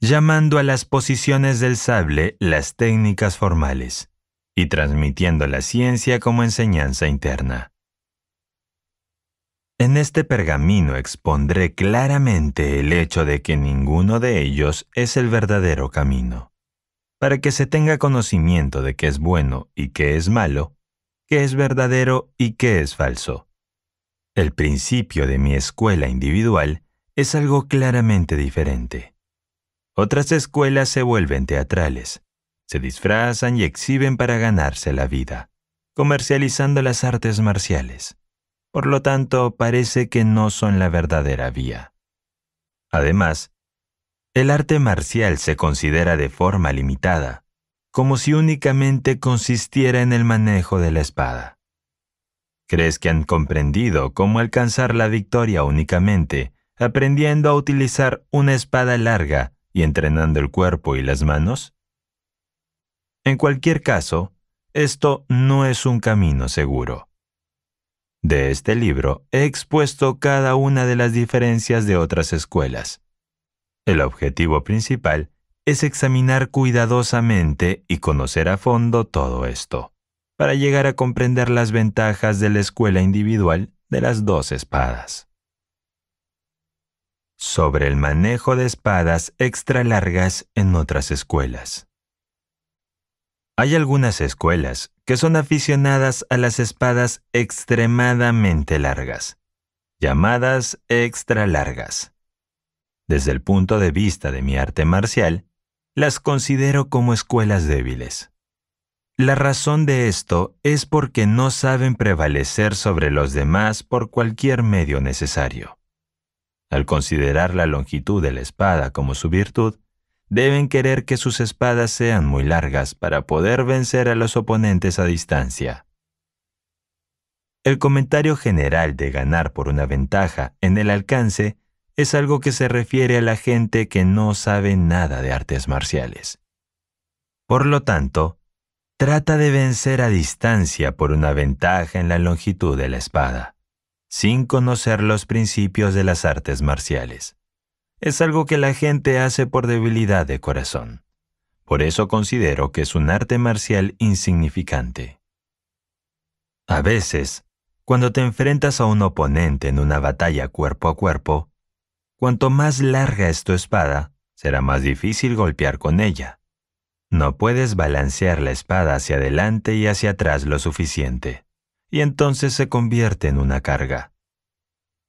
llamando a las posiciones del sable las técnicas formales y transmitiendo la ciencia como enseñanza interna. En este pergamino expondré claramente el hecho de que ninguno de ellos es el verdadero camino. Para que se tenga conocimiento de qué es bueno y qué es malo, qué es verdadero y qué es falso. El principio de mi escuela individual es algo claramente diferente. Otras escuelas se vuelven teatrales, se disfrazan y exhiben para ganarse la vida, comercializando las artes marciales. Por lo tanto, parece que no son la verdadera vía. Además, el arte marcial se considera de forma limitada, como si únicamente consistiera en el manejo de la espada. ¿Crees que han comprendido cómo alcanzar la victoria únicamente, aprendiendo a utilizar una espada larga y entrenando el cuerpo y las manos? En cualquier caso, esto no es un camino seguro. De este libro he expuesto cada una de las diferencias de otras escuelas. El objetivo principal es examinar cuidadosamente y conocer a fondo todo esto, para llegar a comprender las ventajas de la escuela individual de las dos espadas. Sobre el manejo de espadas extra largas en otras escuelas. Hay algunas escuelas que son aficionadas a las espadas extremadamente largas, llamadas extra largas. Desde el punto de vista de mi arte marcial, las considero como escuelas débiles. La razón de esto es porque no saben prevalecer sobre los demás por cualquier medio necesario. Al considerar la longitud de la espada como su virtud, deben querer que sus espadas sean muy largas para poder vencer a los oponentes a distancia. El comentario general de ganar por una ventaja en el alcance es algo que se refiere a la gente que no sabe nada de artes marciales. Por lo tanto, trata de vencer a distancia por una ventaja en la longitud de la espada, sin conocer los principios de las artes marciales. Es algo que la gente hace por debilidad de corazón. Por eso considero que es un arte marcial insignificante. A veces, cuando te enfrentas a un oponente en una batalla cuerpo a cuerpo, Cuanto más larga es tu espada, será más difícil golpear con ella. No puedes balancear la espada hacia adelante y hacia atrás lo suficiente, y entonces se convierte en una carga.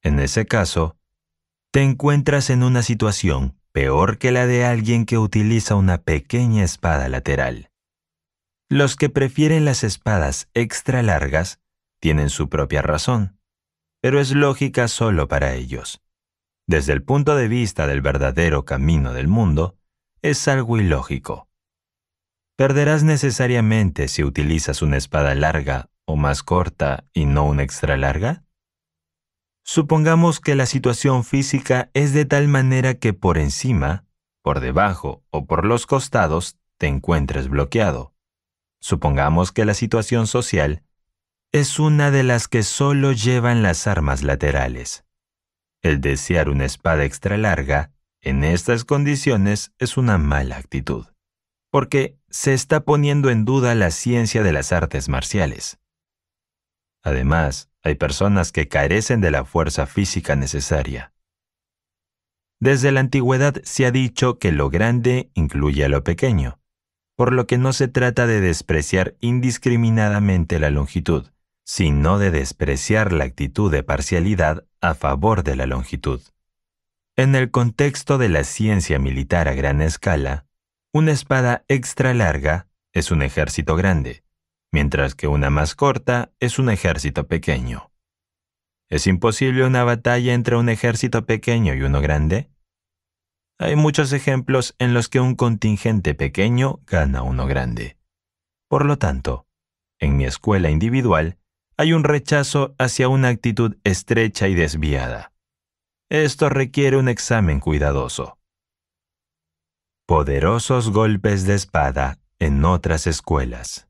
En ese caso, te encuentras en una situación peor que la de alguien que utiliza una pequeña espada lateral. Los que prefieren las espadas extra largas tienen su propia razón, pero es lógica solo para ellos desde el punto de vista del verdadero camino del mundo, es algo ilógico. Perderás necesariamente si utilizas una espada larga o más corta y no una extra larga? Supongamos que la situación física es de tal manera que por encima, por debajo o por los costados te encuentres bloqueado. Supongamos que la situación social es una de las que solo llevan las armas laterales. El desear una espada extra larga, en estas condiciones, es una mala actitud, porque se está poniendo en duda la ciencia de las artes marciales. Además, hay personas que carecen de la fuerza física necesaria. Desde la antigüedad se ha dicho que lo grande incluye a lo pequeño, por lo que no se trata de despreciar indiscriminadamente la longitud, sino de despreciar la actitud de parcialidad a favor de la longitud. En el contexto de la ciencia militar a gran escala, una espada extra larga es un ejército grande, mientras que una más corta es un ejército pequeño. ¿Es imposible una batalla entre un ejército pequeño y uno grande? Hay muchos ejemplos en los que un contingente pequeño gana uno grande. Por lo tanto, en mi escuela individual hay un rechazo hacia una actitud estrecha y desviada. Esto requiere un examen cuidadoso. Poderosos golpes de espada en otras escuelas.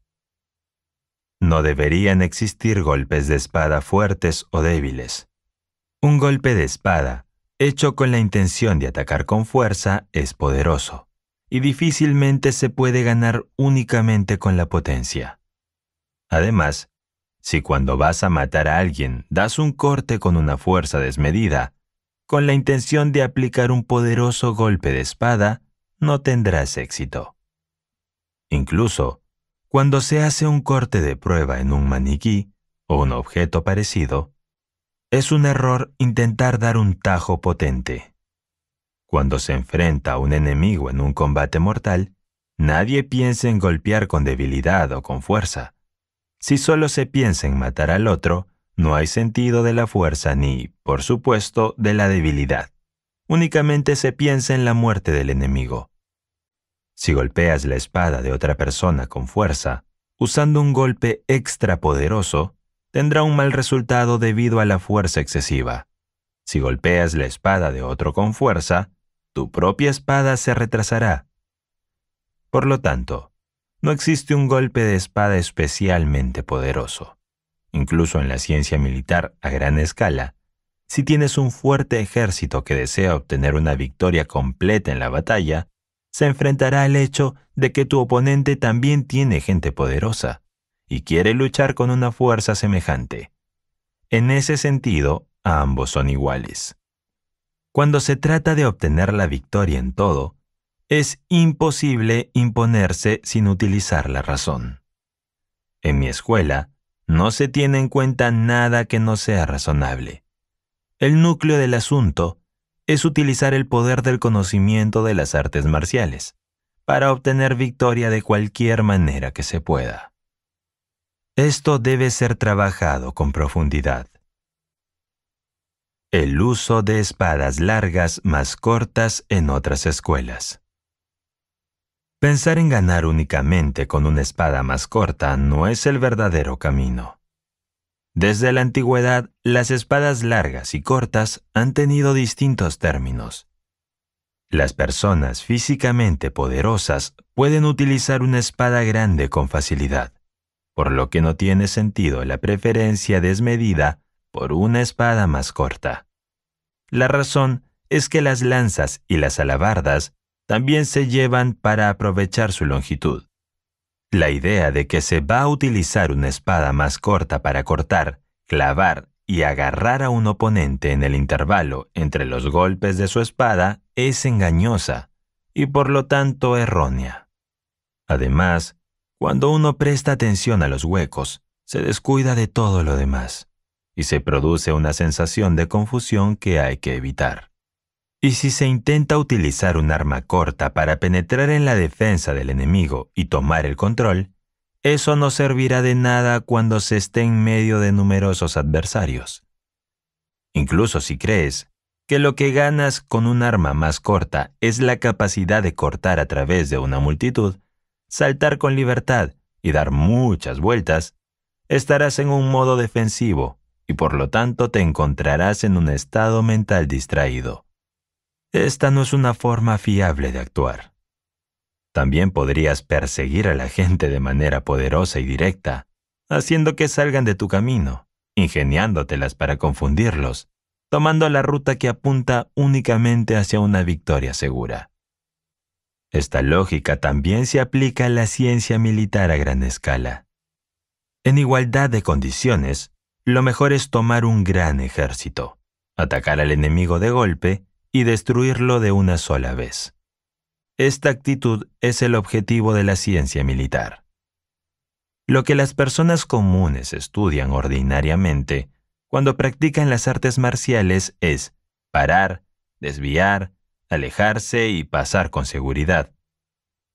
No deberían existir golpes de espada fuertes o débiles. Un golpe de espada, hecho con la intención de atacar con fuerza, es poderoso, y difícilmente se puede ganar únicamente con la potencia. Además, si cuando vas a matar a alguien das un corte con una fuerza desmedida, con la intención de aplicar un poderoso golpe de espada, no tendrás éxito. Incluso, cuando se hace un corte de prueba en un maniquí o un objeto parecido, es un error intentar dar un tajo potente. Cuando se enfrenta a un enemigo en un combate mortal, nadie piensa en golpear con debilidad o con fuerza, si solo se piensa en matar al otro, no hay sentido de la fuerza ni, por supuesto, de la debilidad. Únicamente se piensa en la muerte del enemigo. Si golpeas la espada de otra persona con fuerza, usando un golpe extra poderoso, tendrá un mal resultado debido a la fuerza excesiva. Si golpeas la espada de otro con fuerza, tu propia espada se retrasará. Por lo tanto, no existe un golpe de espada especialmente poderoso. Incluso en la ciencia militar a gran escala, si tienes un fuerte ejército que desea obtener una victoria completa en la batalla, se enfrentará al hecho de que tu oponente también tiene gente poderosa y quiere luchar con una fuerza semejante. En ese sentido, ambos son iguales. Cuando se trata de obtener la victoria en todo, es imposible imponerse sin utilizar la razón. En mi escuela, no se tiene en cuenta nada que no sea razonable. El núcleo del asunto es utilizar el poder del conocimiento de las artes marciales para obtener victoria de cualquier manera que se pueda. Esto debe ser trabajado con profundidad. El uso de espadas largas más cortas en otras escuelas. Pensar en ganar únicamente con una espada más corta no es el verdadero camino. Desde la antigüedad, las espadas largas y cortas han tenido distintos términos. Las personas físicamente poderosas pueden utilizar una espada grande con facilidad, por lo que no tiene sentido la preferencia desmedida por una espada más corta. La razón es que las lanzas y las alabardas también se llevan para aprovechar su longitud. La idea de que se va a utilizar una espada más corta para cortar, clavar y agarrar a un oponente en el intervalo entre los golpes de su espada es engañosa y por lo tanto errónea. Además, cuando uno presta atención a los huecos, se descuida de todo lo demás y se produce una sensación de confusión que hay que evitar y si se intenta utilizar un arma corta para penetrar en la defensa del enemigo y tomar el control, eso no servirá de nada cuando se esté en medio de numerosos adversarios. Incluso si crees que lo que ganas con un arma más corta es la capacidad de cortar a través de una multitud, saltar con libertad y dar muchas vueltas, estarás en un modo defensivo y por lo tanto te encontrarás en un estado mental distraído. Esta no es una forma fiable de actuar. También podrías perseguir a la gente de manera poderosa y directa, haciendo que salgan de tu camino, ingeniándotelas para confundirlos, tomando la ruta que apunta únicamente hacia una victoria segura. Esta lógica también se aplica a la ciencia militar a gran escala. En igualdad de condiciones, lo mejor es tomar un gran ejército, atacar al enemigo de golpe y destruirlo de una sola vez. Esta actitud es el objetivo de la ciencia militar. Lo que las personas comunes estudian ordinariamente cuando practican las artes marciales es parar, desviar, alejarse y pasar con seguridad.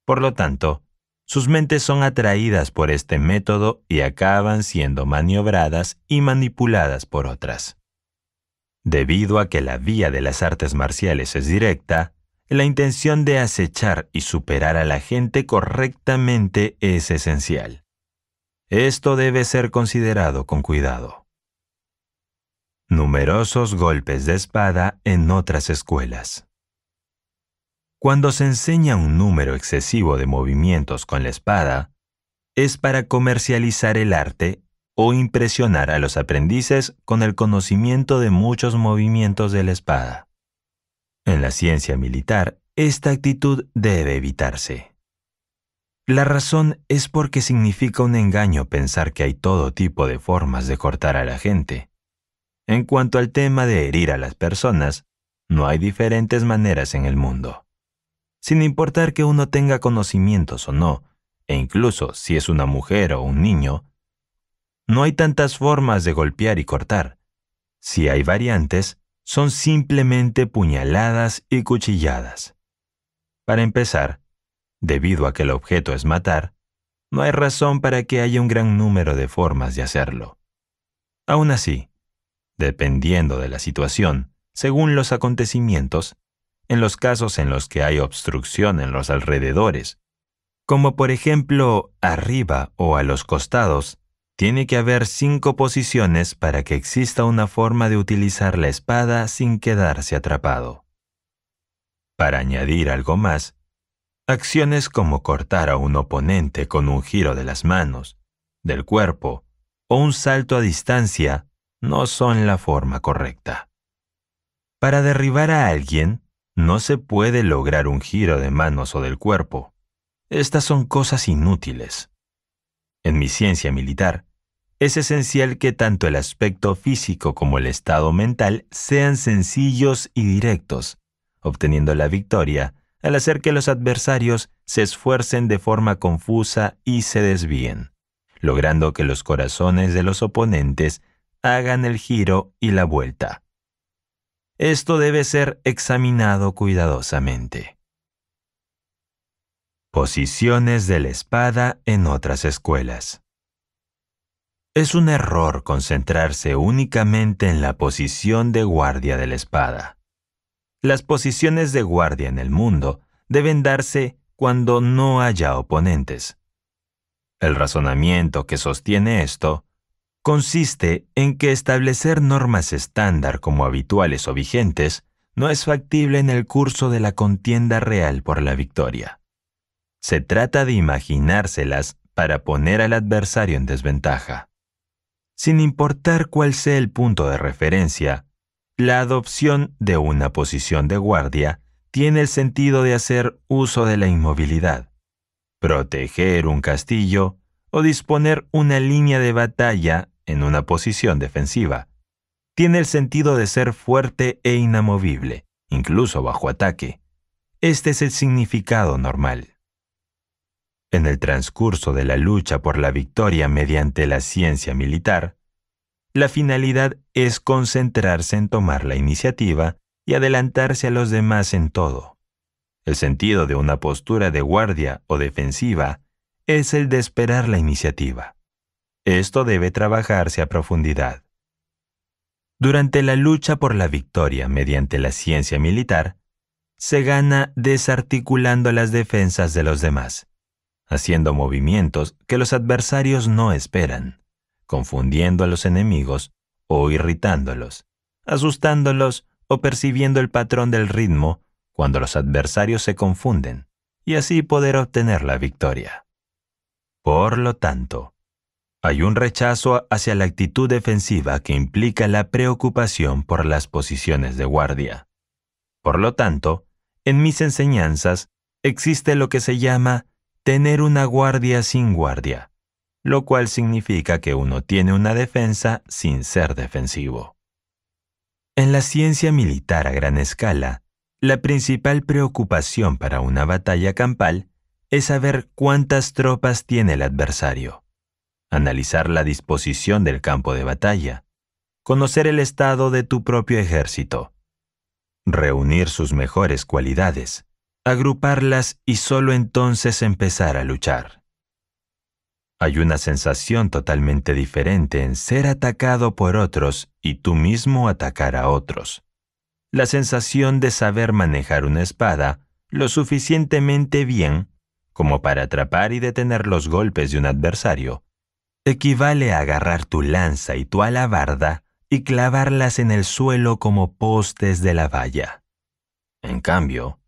Por lo tanto, sus mentes son atraídas por este método y acaban siendo maniobradas y manipuladas por otras. Debido a que la vía de las artes marciales es directa, la intención de acechar y superar a la gente correctamente es esencial. Esto debe ser considerado con cuidado. Numerosos golpes de espada en otras escuelas. Cuando se enseña un número excesivo de movimientos con la espada, es para comercializar el arte o impresionar a los aprendices con el conocimiento de muchos movimientos de la espada. En la ciencia militar, esta actitud debe evitarse. La razón es porque significa un engaño pensar que hay todo tipo de formas de cortar a la gente. En cuanto al tema de herir a las personas, no hay diferentes maneras en el mundo. Sin importar que uno tenga conocimientos o no, e incluso si es una mujer o un niño, no hay tantas formas de golpear y cortar. Si hay variantes, son simplemente puñaladas y cuchilladas. Para empezar, debido a que el objeto es matar, no hay razón para que haya un gran número de formas de hacerlo. Aún así, dependiendo de la situación, según los acontecimientos, en los casos en los que hay obstrucción en los alrededores, como por ejemplo arriba o a los costados, tiene que haber cinco posiciones para que exista una forma de utilizar la espada sin quedarse atrapado. Para añadir algo más, acciones como cortar a un oponente con un giro de las manos, del cuerpo o un salto a distancia no son la forma correcta. Para derribar a alguien, no se puede lograr un giro de manos o del cuerpo. Estas son cosas inútiles. En mi ciencia militar, es esencial que tanto el aspecto físico como el estado mental sean sencillos y directos, obteniendo la victoria al hacer que los adversarios se esfuercen de forma confusa y se desvíen, logrando que los corazones de los oponentes hagan el giro y la vuelta. Esto debe ser examinado cuidadosamente. Posiciones de la espada en otras escuelas. Es un error concentrarse únicamente en la posición de guardia de la espada. Las posiciones de guardia en el mundo deben darse cuando no haya oponentes. El razonamiento que sostiene esto consiste en que establecer normas estándar como habituales o vigentes no es factible en el curso de la contienda real por la victoria. Se trata de imaginárselas para poner al adversario en desventaja sin importar cuál sea el punto de referencia, la adopción de una posición de guardia tiene el sentido de hacer uso de la inmovilidad, proteger un castillo o disponer una línea de batalla en una posición defensiva. Tiene el sentido de ser fuerte e inamovible, incluso bajo ataque. Este es el significado normal. En el transcurso de la lucha por la victoria mediante la ciencia militar, la finalidad es concentrarse en tomar la iniciativa y adelantarse a los demás en todo. El sentido de una postura de guardia o defensiva es el de esperar la iniciativa. Esto debe trabajarse a profundidad. Durante la lucha por la victoria mediante la ciencia militar, se gana desarticulando las defensas de los demás haciendo movimientos que los adversarios no esperan, confundiendo a los enemigos o irritándolos, asustándolos o percibiendo el patrón del ritmo cuando los adversarios se confunden y así poder obtener la victoria. Por lo tanto, hay un rechazo hacia la actitud defensiva que implica la preocupación por las posiciones de guardia. Por lo tanto, en mis enseñanzas existe lo que se llama tener una guardia sin guardia, lo cual significa que uno tiene una defensa sin ser defensivo. En la ciencia militar a gran escala, la principal preocupación para una batalla campal es saber cuántas tropas tiene el adversario, analizar la disposición del campo de batalla, conocer el estado de tu propio ejército, reunir sus mejores cualidades, agruparlas y solo entonces empezar a luchar. Hay una sensación totalmente diferente en ser atacado por otros y tú mismo atacar a otros. La sensación de saber manejar una espada lo suficientemente bien como para atrapar y detener los golpes de un adversario equivale a agarrar tu lanza y tu alabarda y clavarlas en el suelo como postes de la valla. En cambio,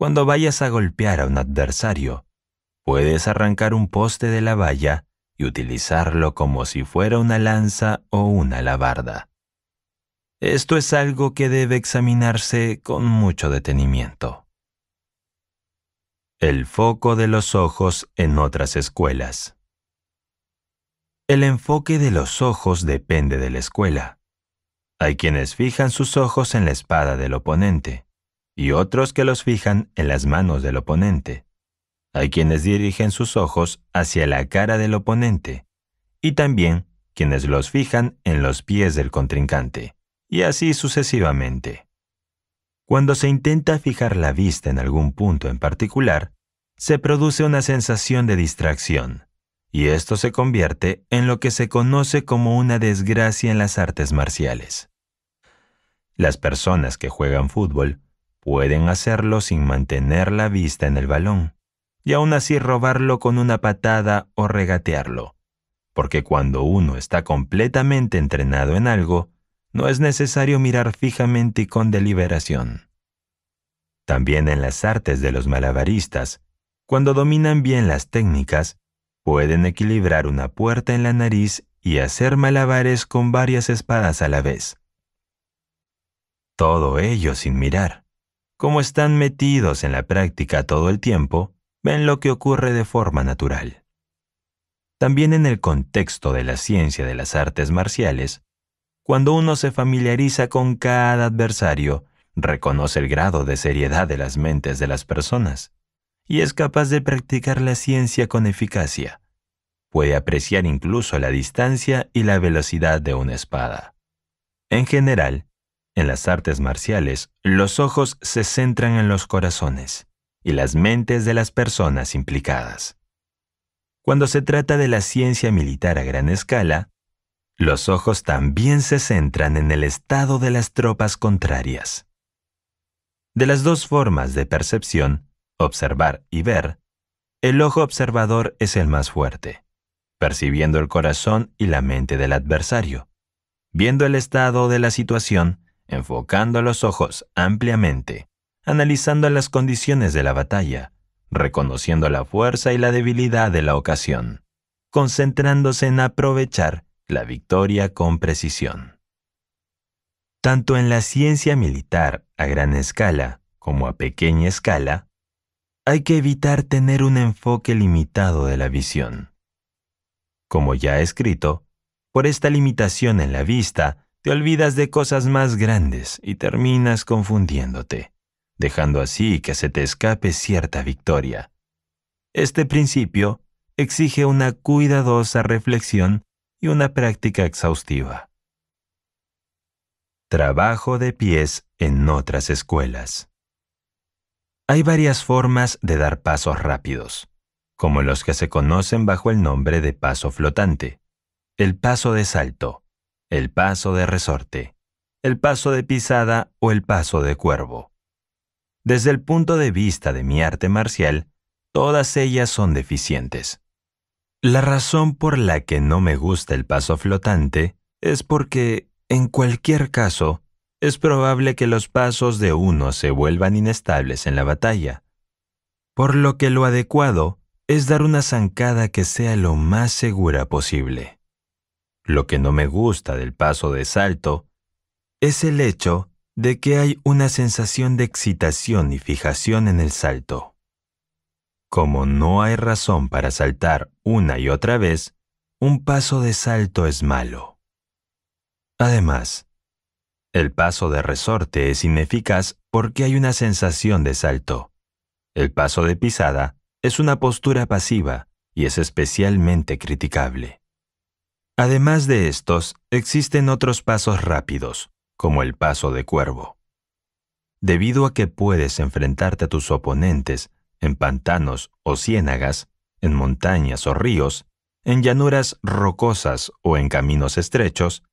cuando vayas a golpear a un adversario, puedes arrancar un poste de la valla y utilizarlo como si fuera una lanza o una alabarda. Esto es algo que debe examinarse con mucho detenimiento. El foco de los ojos en otras escuelas. El enfoque de los ojos depende de la escuela. Hay quienes fijan sus ojos en la espada del oponente, y otros que los fijan en las manos del oponente. Hay quienes dirigen sus ojos hacia la cara del oponente y también quienes los fijan en los pies del contrincante, y así sucesivamente. Cuando se intenta fijar la vista en algún punto en particular, se produce una sensación de distracción, y esto se convierte en lo que se conoce como una desgracia en las artes marciales. Las personas que juegan fútbol Pueden hacerlo sin mantener la vista en el balón y aún así robarlo con una patada o regatearlo, porque cuando uno está completamente entrenado en algo, no es necesario mirar fijamente y con deliberación. También en las artes de los malabaristas, cuando dominan bien las técnicas, pueden equilibrar una puerta en la nariz y hacer malabares con varias espadas a la vez. Todo ello sin mirar como están metidos en la práctica todo el tiempo, ven lo que ocurre de forma natural. También en el contexto de la ciencia de las artes marciales, cuando uno se familiariza con cada adversario, reconoce el grado de seriedad de las mentes de las personas y es capaz de practicar la ciencia con eficacia. Puede apreciar incluso la distancia y la velocidad de una espada. En general, en las artes marciales, los ojos se centran en los corazones y las mentes de las personas implicadas. Cuando se trata de la ciencia militar a gran escala, los ojos también se centran en el estado de las tropas contrarias. De las dos formas de percepción, observar y ver, el ojo observador es el más fuerte, percibiendo el corazón y la mente del adversario, viendo el estado de la situación enfocando los ojos ampliamente, analizando las condiciones de la batalla, reconociendo la fuerza y la debilidad de la ocasión, concentrándose en aprovechar la victoria con precisión. Tanto en la ciencia militar a gran escala como a pequeña escala, hay que evitar tener un enfoque limitado de la visión. Como ya he escrito, por esta limitación en la vista te olvidas de cosas más grandes y terminas confundiéndote, dejando así que se te escape cierta victoria. Este principio exige una cuidadosa reflexión y una práctica exhaustiva. Trabajo de pies en otras escuelas. Hay varias formas de dar pasos rápidos, como los que se conocen bajo el nombre de paso flotante, el paso de salto, el paso de resorte, el paso de pisada o el paso de cuervo. Desde el punto de vista de mi arte marcial, todas ellas son deficientes. La razón por la que no me gusta el paso flotante es porque, en cualquier caso, es probable que los pasos de uno se vuelvan inestables en la batalla, por lo que lo adecuado es dar una zancada que sea lo más segura posible. Lo que no me gusta del paso de salto es el hecho de que hay una sensación de excitación y fijación en el salto. Como no hay razón para saltar una y otra vez, un paso de salto es malo. Además, el paso de resorte es ineficaz porque hay una sensación de salto. El paso de pisada es una postura pasiva y es especialmente criticable. Además de estos, existen otros pasos rápidos, como el paso de cuervo. Debido a que puedes enfrentarte a tus oponentes en pantanos o ciénagas, en montañas o ríos, en llanuras rocosas o en caminos estrechos,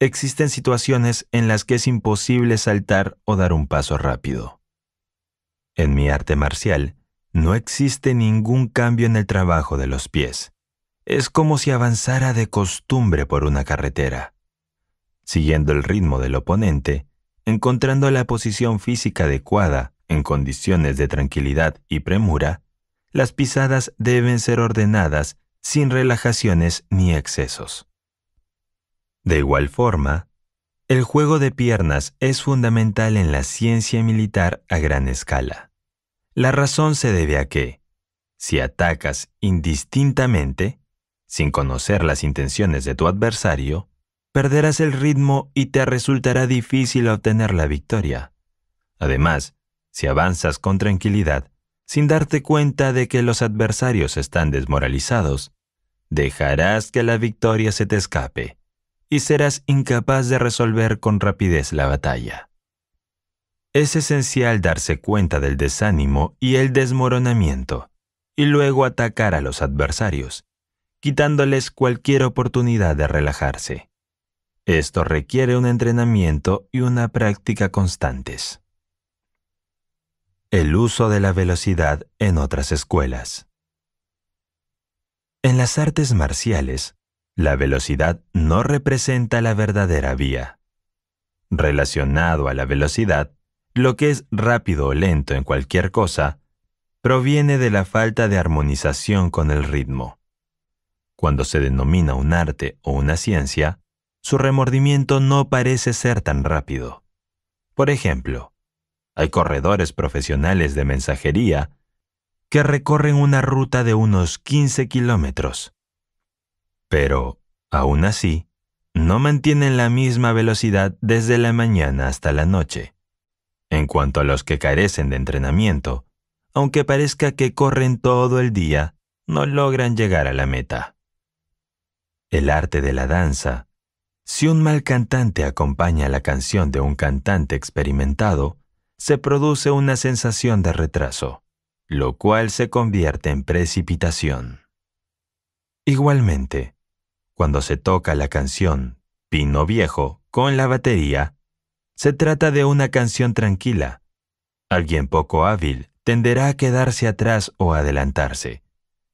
existen situaciones en las que es imposible saltar o dar un paso rápido. En mi arte marcial, no existe ningún cambio en el trabajo de los pies es como si avanzara de costumbre por una carretera, siguiendo el ritmo del oponente, encontrando la posición física adecuada en condiciones de tranquilidad y premura, las pisadas deben ser ordenadas sin relajaciones ni excesos. De igual forma, el juego de piernas es fundamental en la ciencia militar a gran escala. La razón se debe a que, si atacas indistintamente, sin conocer las intenciones de tu adversario, perderás el ritmo y te resultará difícil obtener la victoria. Además, si avanzas con tranquilidad, sin darte cuenta de que los adversarios están desmoralizados, dejarás que la victoria se te escape y serás incapaz de resolver con rapidez la batalla. Es esencial darse cuenta del desánimo y el desmoronamiento, y luego atacar a los adversarios, quitándoles cualquier oportunidad de relajarse. Esto requiere un entrenamiento y una práctica constantes. El uso de la velocidad en otras escuelas. En las artes marciales, la velocidad no representa la verdadera vía. Relacionado a la velocidad, lo que es rápido o lento en cualquier cosa proviene de la falta de armonización con el ritmo. Cuando se denomina un arte o una ciencia, su remordimiento no parece ser tan rápido. Por ejemplo, hay corredores profesionales de mensajería que recorren una ruta de unos 15 kilómetros. Pero, aún así, no mantienen la misma velocidad desde la mañana hasta la noche. En cuanto a los que carecen de entrenamiento, aunque parezca que corren todo el día, no logran llegar a la meta el arte de la danza, si un mal cantante acompaña la canción de un cantante experimentado, se produce una sensación de retraso, lo cual se convierte en precipitación. Igualmente, cuando se toca la canción Pino Viejo con la batería, se trata de una canción tranquila. Alguien poco hábil tenderá a quedarse atrás o adelantarse,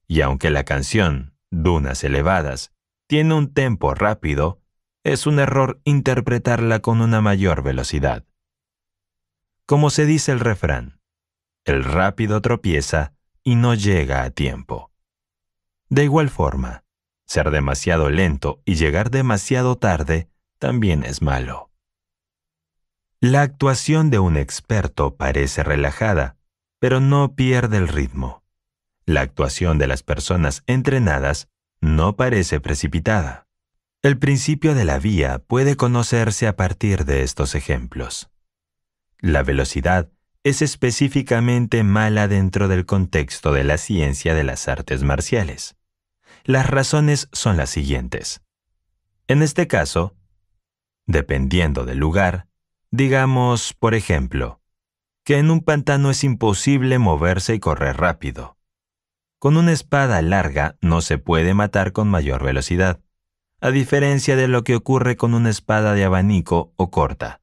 y aunque la canción Dunas Elevadas tiene un tempo rápido, es un error interpretarla con una mayor velocidad. Como se dice el refrán, el rápido tropieza y no llega a tiempo. De igual forma, ser demasiado lento y llegar demasiado tarde también es malo. La actuación de un experto parece relajada, pero no pierde el ritmo. La actuación de las personas entrenadas no parece precipitada. El principio de la vía puede conocerse a partir de estos ejemplos. La velocidad es específicamente mala dentro del contexto de la ciencia de las artes marciales. Las razones son las siguientes. En este caso, dependiendo del lugar, digamos, por ejemplo, que en un pantano es imposible moverse y correr rápido. Con una espada larga no se puede matar con mayor velocidad, a diferencia de lo que ocurre con una espada de abanico o corta.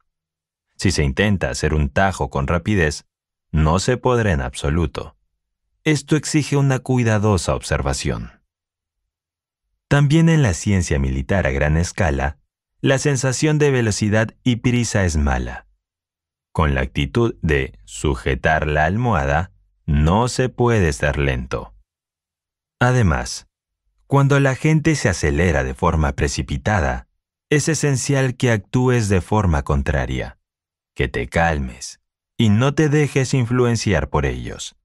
Si se intenta hacer un tajo con rapidez, no se podrá en absoluto. Esto exige una cuidadosa observación. También en la ciencia militar a gran escala, la sensación de velocidad y prisa es mala. Con la actitud de sujetar la almohada, no se puede estar lento. Además, cuando la gente se acelera de forma precipitada, es esencial que actúes de forma contraria, que te calmes y no te dejes influenciar por ellos.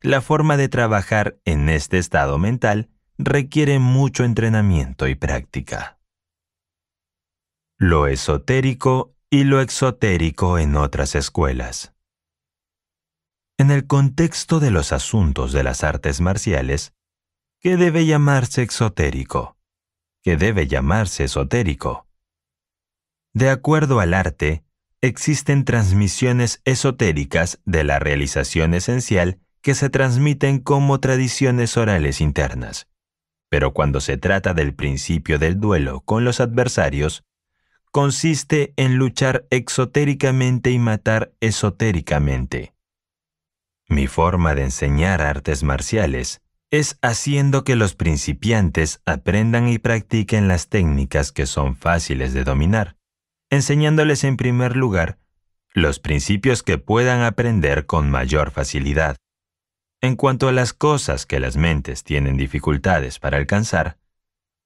La forma de trabajar en este estado mental requiere mucho entrenamiento y práctica. Lo esotérico y lo exotérico en otras escuelas. En el contexto de los asuntos de las artes marciales, ¿Qué debe llamarse exotérico, ¿Qué debe llamarse esotérico. De acuerdo al arte, existen transmisiones esotéricas de la realización esencial que se transmiten como tradiciones orales internas. Pero cuando se trata del principio del duelo con los adversarios, consiste en luchar exotéricamente y matar esotéricamente. Mi forma de enseñar artes marciales es haciendo que los principiantes aprendan y practiquen las técnicas que son fáciles de dominar, enseñándoles en primer lugar los principios que puedan aprender con mayor facilidad. En cuanto a las cosas que las mentes tienen dificultades para alcanzar,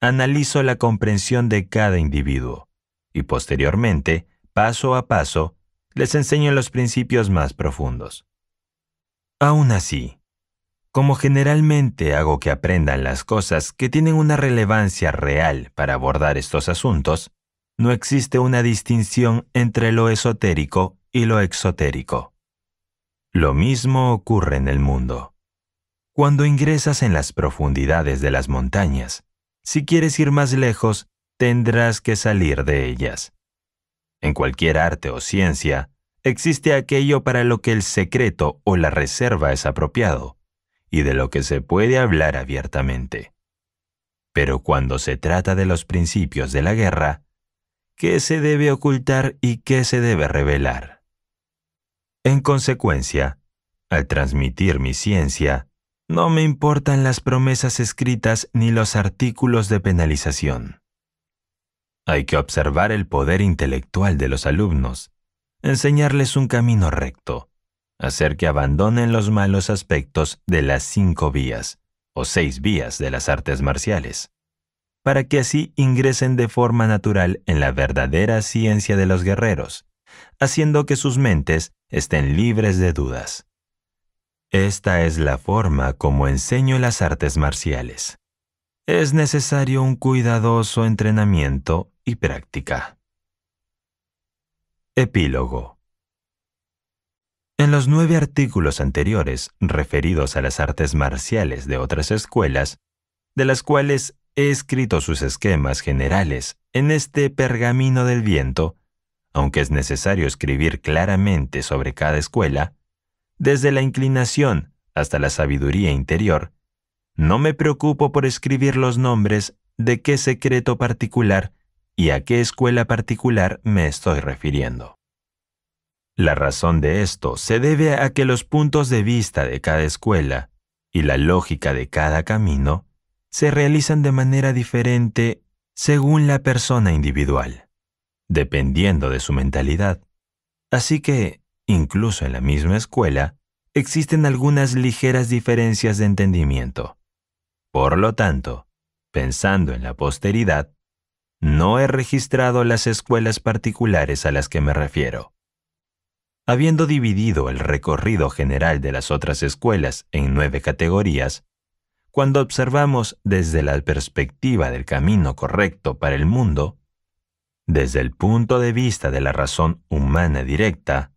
analizo la comprensión de cada individuo y posteriormente, paso a paso, les enseño los principios más profundos. Aún así, como generalmente hago que aprendan las cosas que tienen una relevancia real para abordar estos asuntos, no existe una distinción entre lo esotérico y lo exotérico. Lo mismo ocurre en el mundo. Cuando ingresas en las profundidades de las montañas, si quieres ir más lejos, tendrás que salir de ellas. En cualquier arte o ciencia, existe aquello para lo que el secreto o la reserva es apropiado, y de lo que se puede hablar abiertamente. Pero cuando se trata de los principios de la guerra, ¿qué se debe ocultar y qué se debe revelar? En consecuencia, al transmitir mi ciencia, no me importan las promesas escritas ni los artículos de penalización. Hay que observar el poder intelectual de los alumnos, enseñarles un camino recto, hacer que abandonen los malos aspectos de las cinco vías o seis vías de las artes marciales, para que así ingresen de forma natural en la verdadera ciencia de los guerreros, haciendo que sus mentes estén libres de dudas. Esta es la forma como enseño las artes marciales. Es necesario un cuidadoso entrenamiento y práctica. Epílogo en los nueve artículos anteriores referidos a las artes marciales de otras escuelas, de las cuales he escrito sus esquemas generales en este pergamino del viento, aunque es necesario escribir claramente sobre cada escuela, desde la inclinación hasta la sabiduría interior, no me preocupo por escribir los nombres de qué secreto particular y a qué escuela particular me estoy refiriendo. La razón de esto se debe a que los puntos de vista de cada escuela y la lógica de cada camino se realizan de manera diferente según la persona individual, dependiendo de su mentalidad. Así que, incluso en la misma escuela, existen algunas ligeras diferencias de entendimiento. Por lo tanto, pensando en la posteridad, no he registrado las escuelas particulares a las que me refiero. Habiendo dividido el recorrido general de las otras escuelas en nueve categorías, cuando observamos desde la perspectiva del camino correcto para el mundo, desde el punto de vista de la razón humana directa,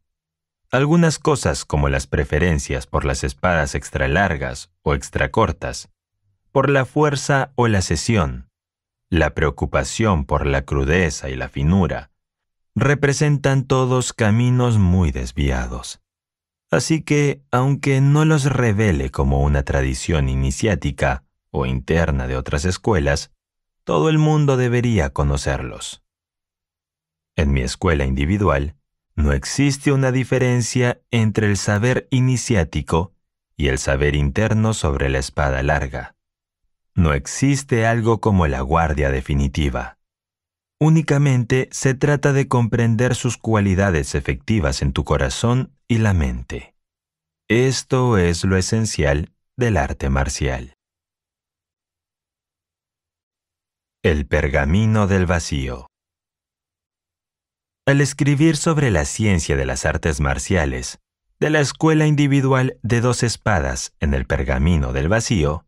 algunas cosas como las preferencias por las espadas extra largas o extra cortas, por la fuerza o la sesión, la preocupación por la crudeza y la finura, representan todos caminos muy desviados. Así que, aunque no los revele como una tradición iniciática o interna de otras escuelas, todo el mundo debería conocerlos. En mi escuela individual, no existe una diferencia entre el saber iniciático y el saber interno sobre la espada larga. No existe algo como la guardia definitiva. Únicamente se trata de comprender sus cualidades efectivas en tu corazón y la mente. Esto es lo esencial del arte marcial. El pergamino del vacío. Al escribir sobre la ciencia de las artes marciales, de la escuela individual de dos espadas en el pergamino del vacío,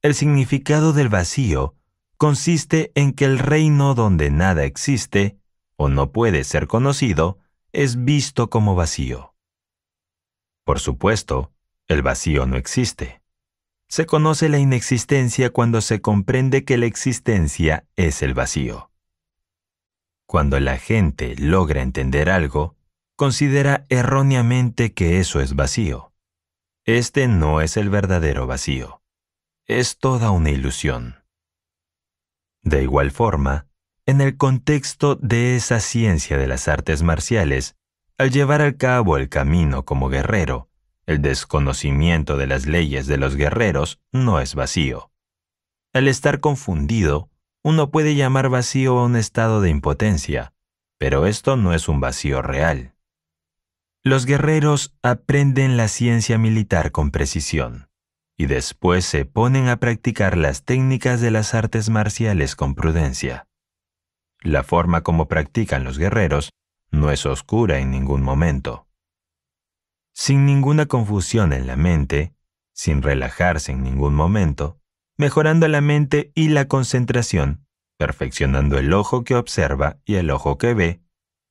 el significado del vacío consiste en que el reino donde nada existe, o no puede ser conocido, es visto como vacío. Por supuesto, el vacío no existe. Se conoce la inexistencia cuando se comprende que la existencia es el vacío. Cuando la gente logra entender algo, considera erróneamente que eso es vacío. Este no es el verdadero vacío. Es toda una ilusión. De igual forma, en el contexto de esa ciencia de las artes marciales, al llevar a cabo el camino como guerrero, el desconocimiento de las leyes de los guerreros no es vacío. Al estar confundido, uno puede llamar vacío a un estado de impotencia, pero esto no es un vacío real. Los guerreros aprenden la ciencia militar con precisión y después se ponen a practicar las técnicas de las artes marciales con prudencia. La forma como practican los guerreros no es oscura en ningún momento. Sin ninguna confusión en la mente, sin relajarse en ningún momento, mejorando la mente y la concentración, perfeccionando el ojo que observa y el ojo que ve,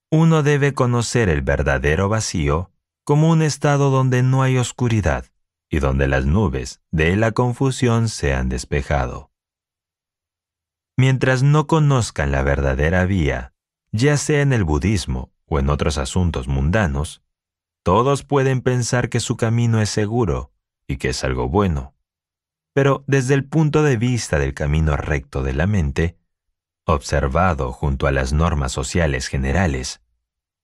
uno debe conocer el verdadero vacío como un estado donde no hay oscuridad, y donde las nubes de la confusión se han despejado. Mientras no conozcan la verdadera vía, ya sea en el budismo o en otros asuntos mundanos, todos pueden pensar que su camino es seguro y que es algo bueno. Pero desde el punto de vista del camino recto de la mente, observado junto a las normas sociales generales,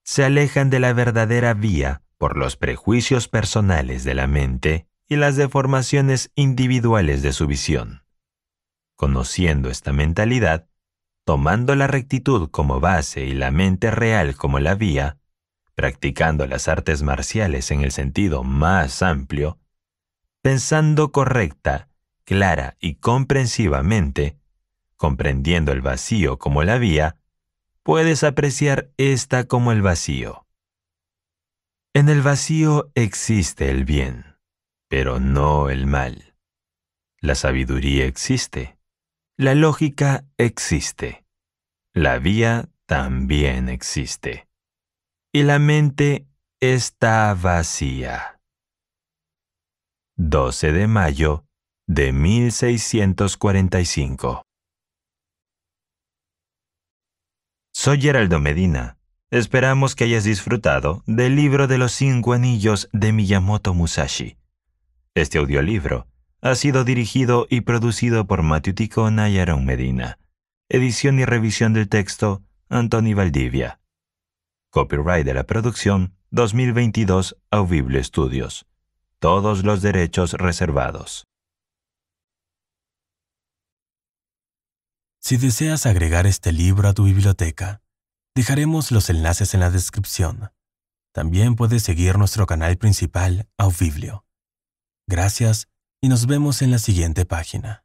se alejan de la verdadera vía por los prejuicios personales de la mente y las deformaciones individuales de su visión. Conociendo esta mentalidad, tomando la rectitud como base y la mente real como la vía, practicando las artes marciales en el sentido más amplio, pensando correcta, clara y comprensivamente, comprendiendo el vacío como la vía, puedes apreciar esta como el vacío. En el vacío existe el bien pero no el mal. La sabiduría existe. La lógica existe. La vía también existe. Y la mente está vacía. 12 de mayo de 1645 Soy Geraldo Medina. Esperamos que hayas disfrutado del libro de los cinco anillos de Miyamoto Musashi. Este audiolibro ha sido dirigido y producido por Ticona y Aaron Medina. Edición y revisión del texto, Anthony Valdivia. Copyright de la producción 2022 Audible Studios. Todos los derechos reservados. Si deseas agregar este libro a tu biblioteca, dejaremos los enlaces en la descripción. También puedes seguir nuestro canal principal, Audible. Gracias y nos vemos en la siguiente página.